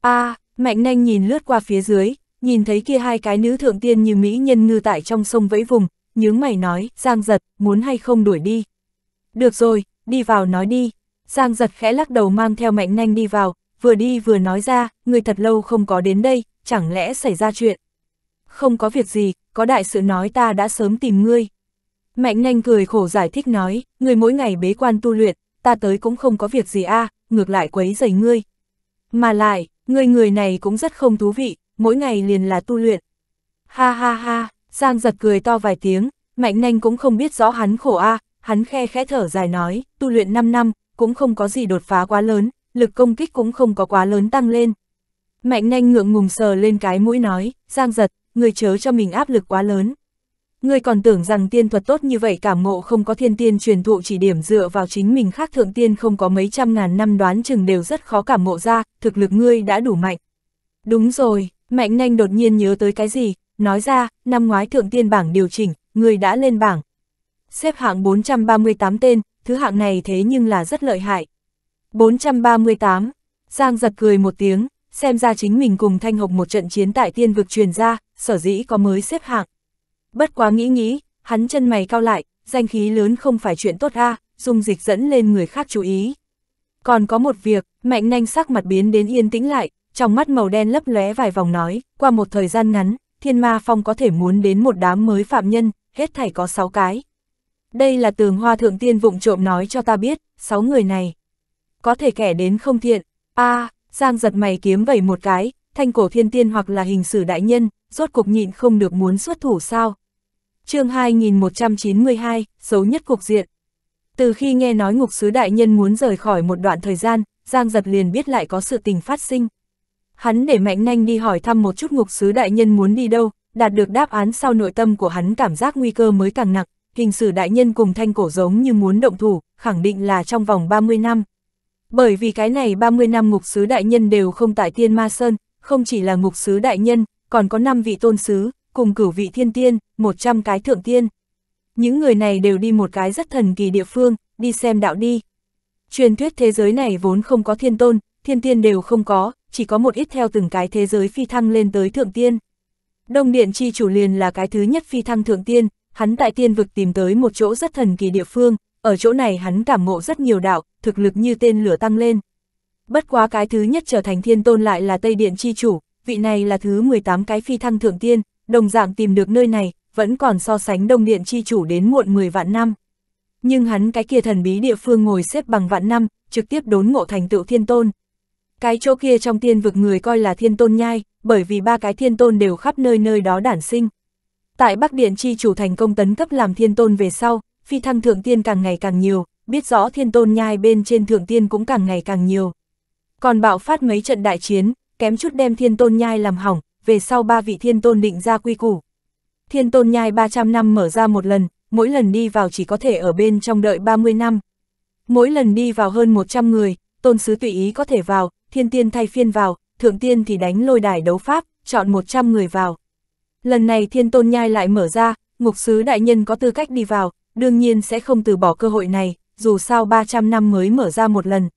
a à, mạnh nanh nhìn lướt qua phía dưới, nhìn thấy kia hai cái nữ thượng tiên như mỹ nhân ngư tại trong sông vẫy vùng, nhướng mày nói, Giang giật, muốn hay không đuổi đi. Được rồi, đi vào nói đi. Giang giật khẽ lắc đầu mang theo mạnh nanh đi vào, vừa đi vừa nói ra, người thật lâu không có đến đây, chẳng lẽ xảy ra chuyện. Không có việc gì, có đại sự nói ta đã sớm tìm ngươi. Mạnh nhanh cười khổ giải thích nói, người mỗi ngày bế quan tu luyện, ta tới cũng không có việc gì a, à, ngược lại quấy rầy ngươi. Mà lại, người người này cũng rất không thú vị, mỗi ngày liền là tu luyện. Ha ha ha, Giang giật cười to vài tiếng, mạnh nhanh cũng không biết rõ hắn khổ a, à, hắn khe khẽ thở dài nói, tu luyện 5 năm, cũng không có gì đột phá quá lớn, lực công kích cũng không có quá lớn tăng lên. Mạnh nhanh ngượng ngùng sờ lên cái mũi nói, giang giật, người chớ cho mình áp lực quá lớn. Người còn tưởng rằng tiên thuật tốt như vậy cảm ngộ không có thiên tiên truyền thụ chỉ điểm dựa vào chính mình khác thượng tiên không có mấy trăm ngàn năm đoán chừng đều rất khó cảm ngộ ra, thực lực ngươi đã đủ mạnh. Đúng rồi, mạnh nhanh đột nhiên nhớ tới cái gì, nói ra, năm ngoái thượng tiên bảng điều chỉnh, ngươi đã lên bảng. Xếp hạng 438 tên, thứ hạng này thế nhưng là rất lợi hại, 438, Giang giật cười một tiếng, xem ra chính mình cùng Thanh Hộc một trận chiến tại tiên vực truyền ra, sở dĩ có mới xếp hạng. Bất quá nghĩ nghĩ, hắn chân mày cao lại, danh khí lớn không phải chuyện tốt ha dùng dịch dẫn lên người khác chú ý. Còn có một việc, mạnh nanh sắc mặt biến đến yên tĩnh lại, trong mắt màu đen lấp lóe vài vòng nói, qua một thời gian ngắn, thiên ma phong có thể muốn đến một đám mới phạm nhân, hết thảy có 6 cái. Đây là tường hoa thượng tiên vụng trộm nói cho ta biết, 6 người này, có thể kẻ đến không thiện. a à, Giang giật mày kiếm vẩy một cái, thanh cổ thiên tiên hoặc là hình sử đại nhân, rốt cục nhịn không được muốn xuất thủ sao. chương 2192, xấu nhất cục diện. Từ khi nghe nói ngục sứ đại nhân muốn rời khỏi một đoạn thời gian, Giang giật liền biết lại có sự tình phát sinh. Hắn để mạnh nhanh đi hỏi thăm một chút ngục sứ đại nhân muốn đi đâu, đạt được đáp án sau nội tâm của hắn cảm giác nguy cơ mới càng nặng, hình sử đại nhân cùng thanh cổ giống như muốn động thủ, khẳng định là trong vòng 30 năm, bởi vì cái này 30 năm ngục sứ đại nhân đều không tại tiên ma sơn, không chỉ là ngục sứ đại nhân, còn có 5 vị tôn sứ, cùng cửu vị thiên tiên, 100 cái thượng tiên. Những người này đều đi một cái rất thần kỳ địa phương, đi xem đạo đi. Truyền thuyết thế giới này vốn không có thiên tôn, thiên tiên đều không có, chỉ có một ít theo từng cái thế giới phi thăng lên tới thượng tiên. Đông Điện Chi chủ liền là cái thứ nhất phi thăng thượng tiên, hắn tại tiên vực tìm tới một chỗ rất thần kỳ địa phương, ở chỗ này hắn cảm ngộ rất nhiều đạo, thực lực như tên lửa tăng lên. Bất quá cái thứ nhất trở thành thiên tôn lại là Tây Điện chi chủ, vị này là thứ 18 cái phi thăng thượng tiên, đồng dạng tìm được nơi này, vẫn còn so sánh Đông Điện chi chủ đến muộn 10 vạn năm. Nhưng hắn cái kia thần bí địa phương ngồi xếp bằng vạn năm, trực tiếp đốn ngộ thành tựu thiên tôn. Cái chỗ kia trong tiên vực người coi là thiên tôn nhai, bởi vì ba cái thiên tôn đều khắp nơi nơi đó đản sinh. Tại Bắc Điện chi chủ thành công tấn cấp làm thiên tôn về sau, phi thăng thượng tiên càng ngày càng nhiều, biết rõ thiên tôn nhai bên trên thượng tiên cũng càng ngày càng nhiều. Còn bạo phát mấy trận đại chiến, kém chút đem thiên tôn nhai làm hỏng, về sau ba vị thiên tôn định ra quy củ. Thiên tôn nhai 300 năm mở ra một lần, mỗi lần đi vào chỉ có thể ở bên trong đợi 30 năm. Mỗi lần đi vào hơn 100 người, tôn sứ tùy ý có thể vào, thiên tiên thay phiên vào, thượng tiên thì đánh lôi đài đấu pháp, chọn 100 người vào. Lần này thiên tôn nhai lại mở ra, ngục sứ đại nhân có tư cách đi vào, đương nhiên sẽ không từ bỏ cơ hội này, dù sao 300 năm mới mở ra một lần.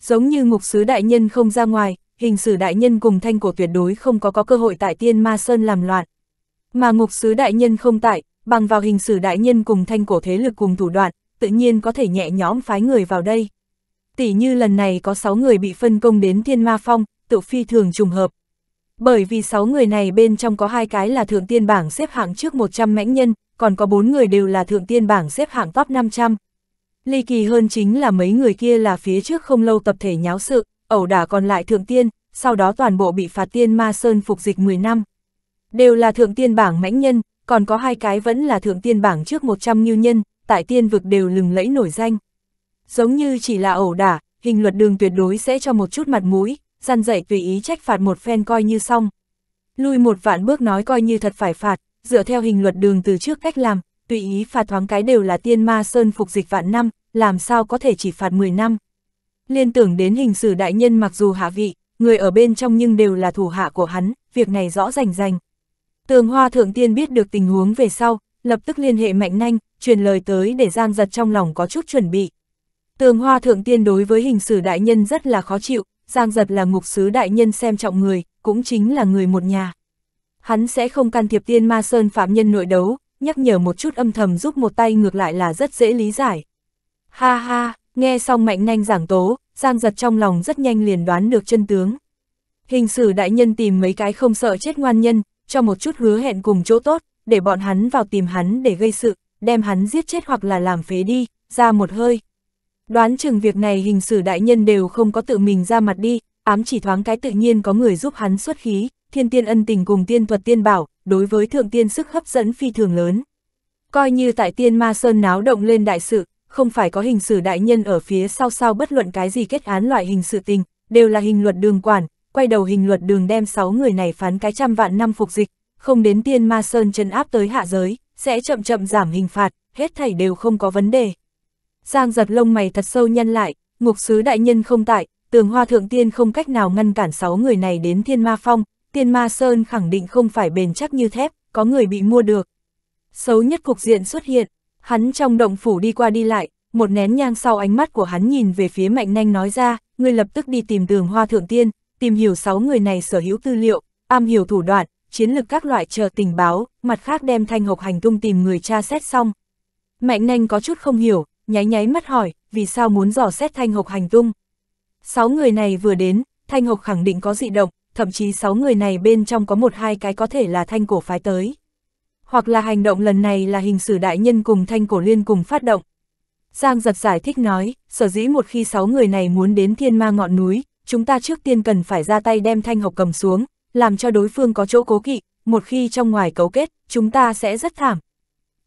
Giống như ngục sứ đại nhân không ra ngoài, hình sử đại nhân cùng thanh cổ tuyệt đối không có có cơ hội tại tiên ma sơn làm loạn. Mà ngục sứ đại nhân không tại, bằng vào hình sử đại nhân cùng thanh cổ thế lực cùng thủ đoạn, tự nhiên có thể nhẹ nhõm phái người vào đây. Tỷ như lần này có 6 người bị phân công đến thiên ma phong, tự phi thường trùng hợp. Bởi vì 6 người này bên trong có hai cái là thượng tiên bảng xếp hạng trước 100 mãnh nhân, còn có bốn người đều là thượng tiên bảng xếp hạng top 500. Ly kỳ hơn chính là mấy người kia là phía trước không lâu tập thể nháo sự, ẩu đả còn lại thượng tiên, sau đó toàn bộ bị phạt tiên ma sơn phục dịch 10 năm. Đều là thượng tiên bảng mãnh nhân, còn có hai cái vẫn là thượng tiên bảng trước 100 ngưu nhân, tại tiên vực đều lừng lẫy nổi danh. Giống như chỉ là ẩu đả, hình luật đường tuyệt đối sẽ cho một chút mặt mũi, săn dạy tùy ý trách phạt một phen coi như xong. Lui một vạn bước nói coi như thật phải phạt, dựa theo hình luật đường từ trước cách làm, tùy ý phạt thoáng cái đều là tiên ma sơn phục dịch vạn năm, làm sao có thể chỉ phạt 10 năm. Liên tưởng đến hình xử đại nhân mặc dù hạ vị, người ở bên trong nhưng đều là thủ hạ của hắn, việc này rõ rành rành. Tường Hoa Thượng Tiên biết được tình huống về sau, lập tức liên hệ mạnh nhanh, truyền lời tới để Giang Giật trong lòng có chút chuẩn bị. Tường Hoa Thượng Tiên đối với hình xử đại nhân rất là khó chịu, Giang Giật là ngục sứ đại nhân xem trọng người, cũng chính là người một nhà hắn sẽ không can thiệp tiên ma sơn phạm nhân nội đấu, nhắc nhở một chút âm thầm giúp một tay ngược lại là rất dễ lý giải. Ha ha, nghe xong mạnh nhanh giảng tố, Giang giật trong lòng rất nhanh liền đoán được chân tướng. Hình sử đại nhân tìm mấy cái không sợ chết ngoan nhân, cho một chút hứa hẹn cùng chỗ tốt, để bọn hắn vào tìm hắn để gây sự, đem hắn giết chết hoặc là làm phế đi, ra một hơi. Đoán chừng việc này hình sử đại nhân đều không có tự mình ra mặt đi, ám chỉ thoáng cái tự nhiên có người giúp hắn xuất khí thiên tiên ân tình cùng tiên thuật tiên bảo, đối với thượng tiên sức hấp dẫn phi thường lớn. Coi như tại tiên ma sơn náo động lên đại sự, không phải có hình sử đại nhân ở phía sau sau bất luận cái gì kết án loại hình sự tình, đều là hình luật đường quản, quay đầu hình luật đường đem 6 người này phán cái trăm vạn năm phục dịch, không đến tiên ma sơn chân áp tới hạ giới, sẽ chậm chậm giảm hình phạt, hết thảy đều không có vấn đề. Giang giật lông mày thật sâu nhân lại, ngục sứ đại nhân không tại, tường hoa thượng tiên không cách nào ngăn cản 6 người này đến thiên ma phong, Tiên Ma Sơn khẳng định không phải bền chắc như thép, có người bị mua được. Xấu nhất cục diện xuất hiện, hắn trong động phủ đi qua đi lại, một nén nhang sau ánh mắt của hắn nhìn về phía Mạnh Nanh nói ra, ngươi lập tức đi tìm đường hoa thượng tiên, tìm hiểu 6 người này sở hữu tư liệu, am hiểu thủ đoạn, chiến lược các loại chờ tình báo, mặt khác đem thanh hộc hành tung tìm người cha xét xong. Mạnh Nanh có chút không hiểu, nháy nháy mắt hỏi, vì sao muốn dò xét thanh hộc hành tung. Sáu người này vừa đến, thanh hộc khẳng định có dị động, thậm chí 6 người này bên trong có một hai cái có thể là thanh cổ phái tới. Hoặc là hành động lần này là hình sử đại nhân cùng thanh cổ liên cùng phát động. Giang giật giải thích nói, sở dĩ một khi 6 người này muốn đến thiên ma ngọn núi, chúng ta trước tiên cần phải ra tay đem thanh học cầm xuống, làm cho đối phương có chỗ cố kỵ, một khi trong ngoài cấu kết, chúng ta sẽ rất thảm.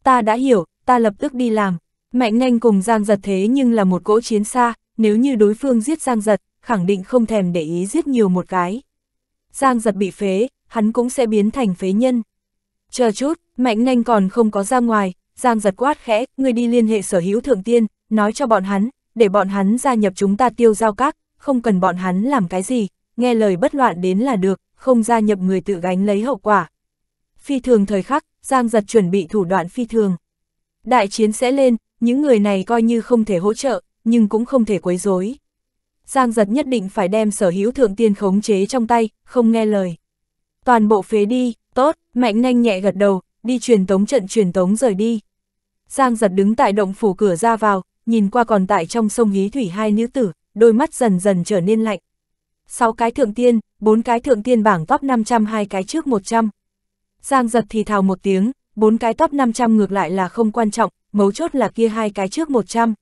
Ta đã hiểu, ta lập tức đi làm. Mạnh nhanh cùng Giang giật thế nhưng là một cỗ chiến xa, nếu như đối phương giết Giang giật, khẳng định không thèm để ý giết nhiều một cái. Giang giật bị phế, hắn cũng sẽ biến thành phế nhân. Chờ chút, mạnh nhanh còn không có ra ngoài, Giang giật quát khẽ, ngươi đi liên hệ sở hữu thượng tiên, nói cho bọn hắn, để bọn hắn gia nhập chúng ta tiêu giao các, không cần bọn hắn làm cái gì, nghe lời bất loạn đến là được, không gia nhập người tự gánh lấy hậu quả. Phi thường thời khắc, Giang giật chuẩn bị thủ đoạn phi thường. Đại chiến sẽ lên, những người này coi như không thể hỗ trợ, nhưng cũng không thể quấy rối. Giang giật nhất định phải đem sở hữu thượng tiên khống chế trong tay, không nghe lời. Toàn bộ phế đi, tốt, mạnh nhanh nhẹ gật đầu, đi truyền tống trận truyền tống rời đi. Giang giật đứng tại động phủ cửa ra vào, nhìn qua còn tại trong sông hí thủy hai nữ tử, đôi mắt dần dần trở nên lạnh. Sáu cái thượng tiên, bốn cái thượng tiên bảng top 500 hai cái trước 100. Giang giật thì thào một tiếng, bốn cái top 500 ngược lại là không quan trọng, mấu chốt là kia hai cái trước 100.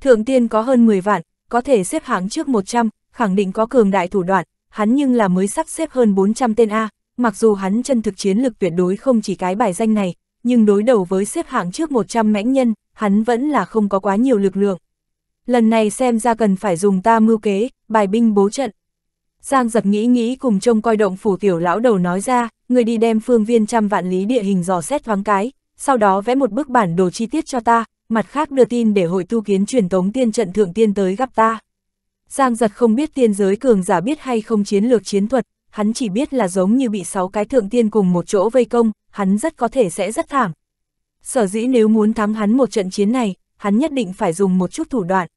Thượng tiên có hơn 10 vạn, có thể xếp hạng trước 100, khẳng định có cường đại thủ đoạn, hắn nhưng là mới sắp xếp hơn 400 tên A, mặc dù hắn chân thực chiến lực tuyệt đối không chỉ cái bài danh này, nhưng đối đầu với xếp hạng trước 100 mãnh nhân, hắn vẫn là không có quá nhiều lực lượng. Lần này xem ra cần phải dùng ta mưu kế, bài binh bố trận. Giang giật nghĩ nghĩ cùng trông coi động phủ tiểu lão đầu nói ra, người đi đem phương viên trăm vạn lý địa hình dò xét thoáng cái, sau đó vẽ một bức bản đồ chi tiết cho ta, mặt khác đưa tin để hội tu kiến truyền tống tiên trận thượng tiên tới gặp ta. Giang giật không biết tiên giới cường giả biết hay không chiến lược chiến thuật, hắn chỉ biết là giống như bị sáu cái thượng tiên cùng một chỗ vây công, hắn rất có thể sẽ rất thảm. Sở dĩ nếu muốn thắng hắn một trận chiến này, hắn nhất định phải dùng một chút thủ đoạn.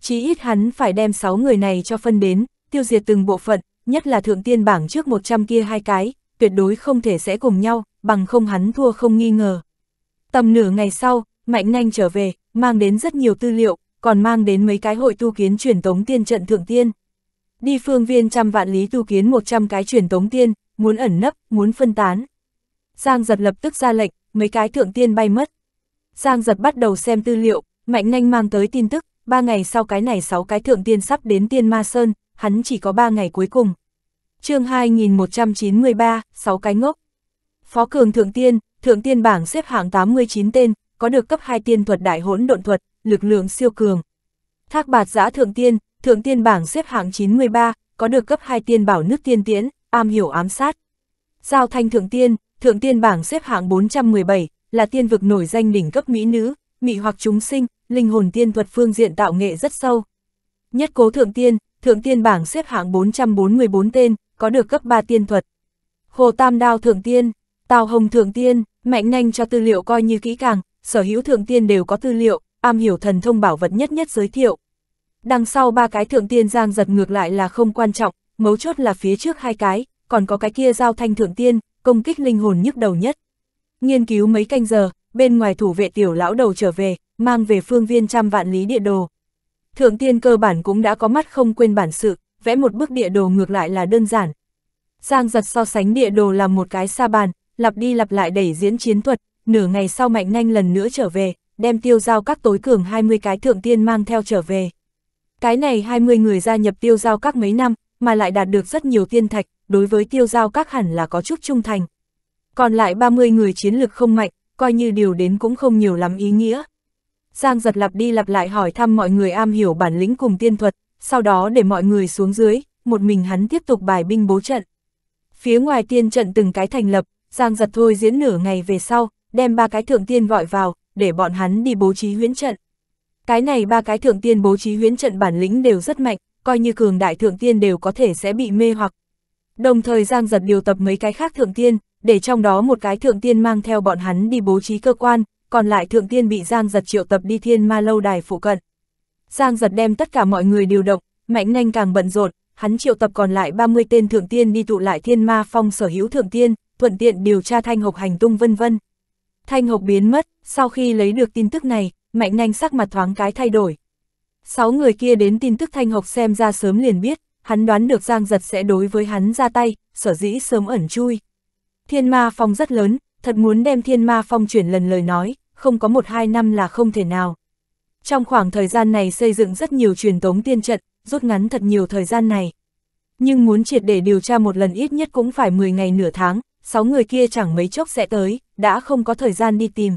Chí ít hắn phải đem 6 người này cho phân đến, tiêu diệt từng bộ phận, nhất là thượng tiên bảng trước 100 kia hai cái, tuyệt đối không thể sẽ cùng nhau, bằng không hắn thua không nghi ngờ. Tầm nửa ngày sau, mạnh nhanh trở về, mang đến rất nhiều tư liệu, còn mang đến mấy cái hội tu kiến truyền tống tiên trận thượng tiên. Đi phương viên trăm vạn lý tu kiến một trăm cái truyền tống tiên, muốn ẩn nấp, muốn phân tán. Giang giật lập tức ra lệnh, mấy cái thượng tiên bay mất. Giang giật bắt đầu xem tư liệu, mạnh nhanh mang tới tin tức, ba ngày sau cái này sáu cái thượng tiên sắp đến tiên ma sơn, hắn chỉ có ba ngày cuối cùng. chương 2193, sáu cái ngốc. Phó cường thượng tiên, thượng tiên bảng xếp hạng 89 tên, có được cấp 2 tiên thuật đại hỗn độn thuật, lực lượng siêu cường. Thác bạt giã thượng tiên, thượng tiên bảng xếp hạng 93, có được cấp 2 tiên bảo nước tiên tiễn, am hiểu ám sát. Giao thanh thượng tiên, thượng tiên bảng xếp hạng 417, là tiên vực nổi danh đỉnh cấp mỹ nữ, mỹ hoặc chúng sinh, linh hồn tiên thuật phương diện tạo nghệ rất sâu. Nhất cố thượng tiên, thượng tiên bảng xếp hạng 444 tên, có được cấp 3 tiên thuật. Hồ Tam Đao thượng tiên, Tào Hồng thượng tiên, mạnh nhanh cho tư liệu coi như kỹ càng, sở hữu thượng tiên đều có tư liệu, am hiểu thần thông bảo vật nhất nhất giới thiệu. Đằng sau ba cái thượng tiên giang giật ngược lại là không quan trọng, mấu chốt là phía trước hai cái, còn có cái kia giao thanh thượng tiên, công kích linh hồn nhức đầu nhất. Nghiên cứu mấy canh giờ, bên ngoài thủ vệ tiểu lão đầu trở về, mang về phương viên trăm vạn lý địa đồ. Thượng tiên cơ bản cũng đã có mắt không quên bản sự, vẽ một bức địa đồ ngược lại là đơn giản. Giang giật so sánh địa đồ là một cái sa bàn, lặp đi lặp lại đẩy diễn chiến thuật, nửa ngày sau Mạnh Nhanh lần nữa trở về, đem tiêu giao các tối cường 20 cái thượng tiên mang theo trở về. Cái này 20 người gia nhập tiêu giao các mấy năm, mà lại đạt được rất nhiều tiên thạch, đối với tiêu giao các hẳn là có chút trung thành. Còn lại 30 người chiến lực không mạnh, coi như điều đến cũng không nhiều lắm ý nghĩa. Giang giật lặp đi lặp lại hỏi thăm mọi người am hiểu bản lĩnh cùng tiên thuật, sau đó để mọi người xuống dưới, một mình hắn tiếp tục bài binh bố trận. Phía ngoài tiên trận từng cái thành lập, Giang giật thôi diễn nửa ngày về sau, đem ba cái thượng tiên gọi vào, để bọn hắn đi bố trí huyễn trận. Cái này ba cái thượng tiên bố trí huyễn trận bản lĩnh đều rất mạnh, coi như cường đại thượng tiên đều có thể sẽ bị mê hoặc. Đồng thời Giang Giật điều tập mấy cái khác thượng tiên, để trong đó một cái thượng tiên mang theo bọn hắn đi bố trí cơ quan, còn lại thượng tiên bị Giang Giật triệu tập đi thiên ma lâu đài phụ cận. Giang Giật đem tất cả mọi người điều động, mạnh nhanh càng bận rộn, hắn triệu tập còn lại 30 tên thượng tiên đi tụ lại thiên ma phong sở hữu thượng tiên, thuận tiện điều tra thanh hộc hành tung vân vân, Thanh Hộc biến mất, sau khi lấy được tin tức này, Mạnh Nanh sắc mặt thoáng cái thay đổi. Sáu người kia đến tin tức Thanh Hộc xem ra sớm liền biết, hắn đoán được Giang Giật sẽ đối với hắn ra tay, sở dĩ sớm ẩn chui. Thiên Ma Phong rất lớn, thật muốn đem Thiên Ma Phong chuyển lần lời nói, không có một hai năm là không thể nào. Trong khoảng thời gian này xây dựng rất nhiều truyền tống tiên trận, rút ngắn thật nhiều thời gian này. Nhưng muốn triệt để điều tra một lần ít nhất cũng phải 10 ngày nửa tháng, sáu người kia chẳng mấy chốc sẽ tới, đã không có thời gian đi tìm.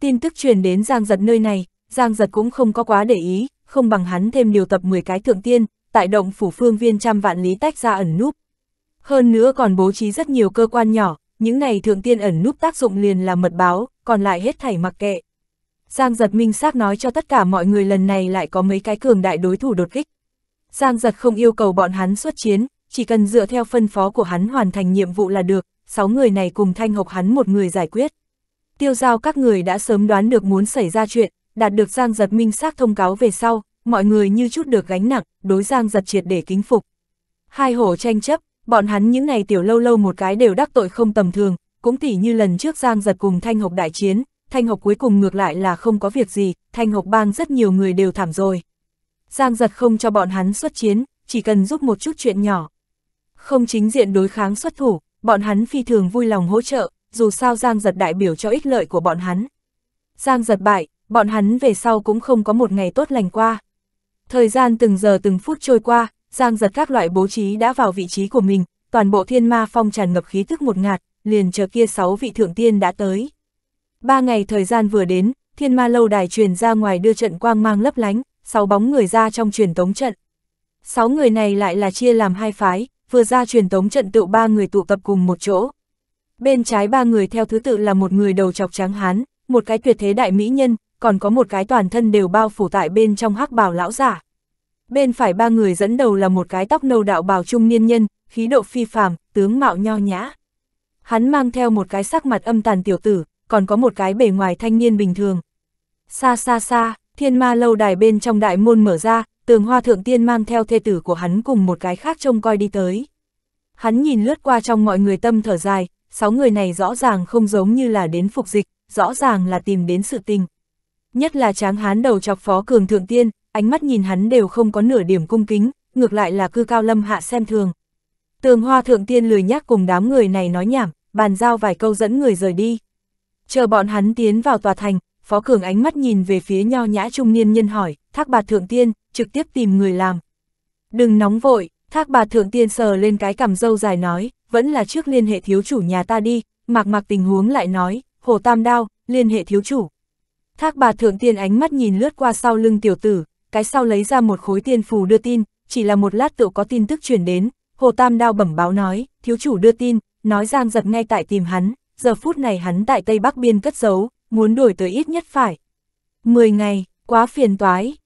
Tin tức truyền đến Giang Giật nơi này, Giang Giật cũng không có quá để ý, không bằng hắn thêm điều tập 10 cái thượng tiên, tại động phủ phương viên trăm vạn lý tách ra ẩn núp. Hơn nữa còn bố trí rất nhiều cơ quan nhỏ, những này thượng tiên ẩn núp tác dụng liền là mật báo, còn lại hết thảy mặc kệ. Giang giật minh xác nói cho tất cả mọi người lần này lại có mấy cái cường đại đối thủ đột kích. Giang giật không yêu cầu bọn hắn xuất chiến, chỉ cần dựa theo phân phó của hắn hoàn thành nhiệm vụ là được, sáu người này cùng thanh hộc hắn một người giải quyết. Tiêu giao các người đã sớm đoán được muốn xảy ra chuyện, đạt được Giang Giật minh xác thông cáo về sau, mọi người như chút được gánh nặng, đối Giang Giật triệt để kính phục. Hai hổ tranh chấp, bọn hắn những ngày tiểu lâu lâu một cái đều đắc tội không tầm thường, cũng tỉ như lần trước Giang Giật cùng Thanh Hộc đại chiến, Thanh Hộc cuối cùng ngược lại là không có việc gì, Thanh Hộc bang rất nhiều người đều thảm rồi. Giang Giật không cho bọn hắn xuất chiến, chỉ cần giúp một chút chuyện nhỏ. Không chính diện đối kháng xuất thủ, bọn hắn phi thường vui lòng hỗ trợ, dù sao Giang giật đại biểu cho ích lợi của bọn hắn. Giang giật bại, bọn hắn về sau cũng không có một ngày tốt lành qua. Thời gian từng giờ từng phút trôi qua, Giang giật các loại bố trí đã vào vị trí của mình, toàn bộ thiên ma phong tràn ngập khí tức một ngạt, liền chờ kia sáu vị thượng tiên đã tới. Ba ngày thời gian vừa đến, thiên ma lâu đài truyền ra ngoài đưa trận quang mang lấp lánh, sáu bóng người ra trong truyền tống trận. Sáu người này lại là chia làm hai phái, vừa ra truyền tống trận tựu ba người tụ tập cùng một chỗ. Bên trái ba người theo thứ tự là một người đầu chọc trắng hán, một cái tuyệt thế đại mỹ nhân, còn có một cái toàn thân đều bao phủ tại bên trong hắc bào lão giả. Bên phải ba người dẫn đầu là một cái tóc nâu đạo bào trung niên nhân, khí độ phi phàm, tướng mạo nho nhã. Hắn mang theo một cái sắc mặt âm tàn tiểu tử, còn có một cái bề ngoài thanh niên bình thường. Xa xa xa, thiên ma lâu đài bên trong đại môn mở ra, tường hoa thượng tiên mang theo thê tử của hắn cùng một cái khác trông coi đi tới. Hắn nhìn lướt qua trong mọi người tâm thở dài, sáu người này rõ ràng không giống như là đến phục dịch, rõ ràng là tìm đến sự tình. Nhất là tráng hán đầu chọc phó cường thượng tiên, ánh mắt nhìn hắn đều không có nửa điểm cung kính, ngược lại là cư cao lâm hạ xem thường. Tường hoa thượng tiên lười nhắc cùng đám người này nói nhảm, bàn giao vài câu dẫn người rời đi. Chờ bọn hắn tiến vào tòa thành, phó cường ánh mắt nhìn về phía nho nhã trung niên nhân hỏi, thác bà thượng tiên, trực tiếp tìm người làm. Đừng nóng vội, thác bà thượng tiên sờ lên cái cằm dâu dài nói, vẫn là trước liên hệ thiếu chủ nhà ta đi, mạc mạc tình huống lại nói, hồ tam đao, liên hệ thiếu chủ. Thác bà thượng tiên ánh mắt nhìn lướt qua sau lưng tiểu tử, cái sau lấy ra một khối tiên phù đưa tin, chỉ là một lát tự có tin tức chuyển đến, hồ tam đao bẩm báo nói, thiếu chủ đưa tin, nói giang giật ngay tại tìm hắn, giờ phút này hắn tại Tây Bắc Biên cất giấu, muốn đổi tới ít nhất phải. 10 ngày, quá phiền toái,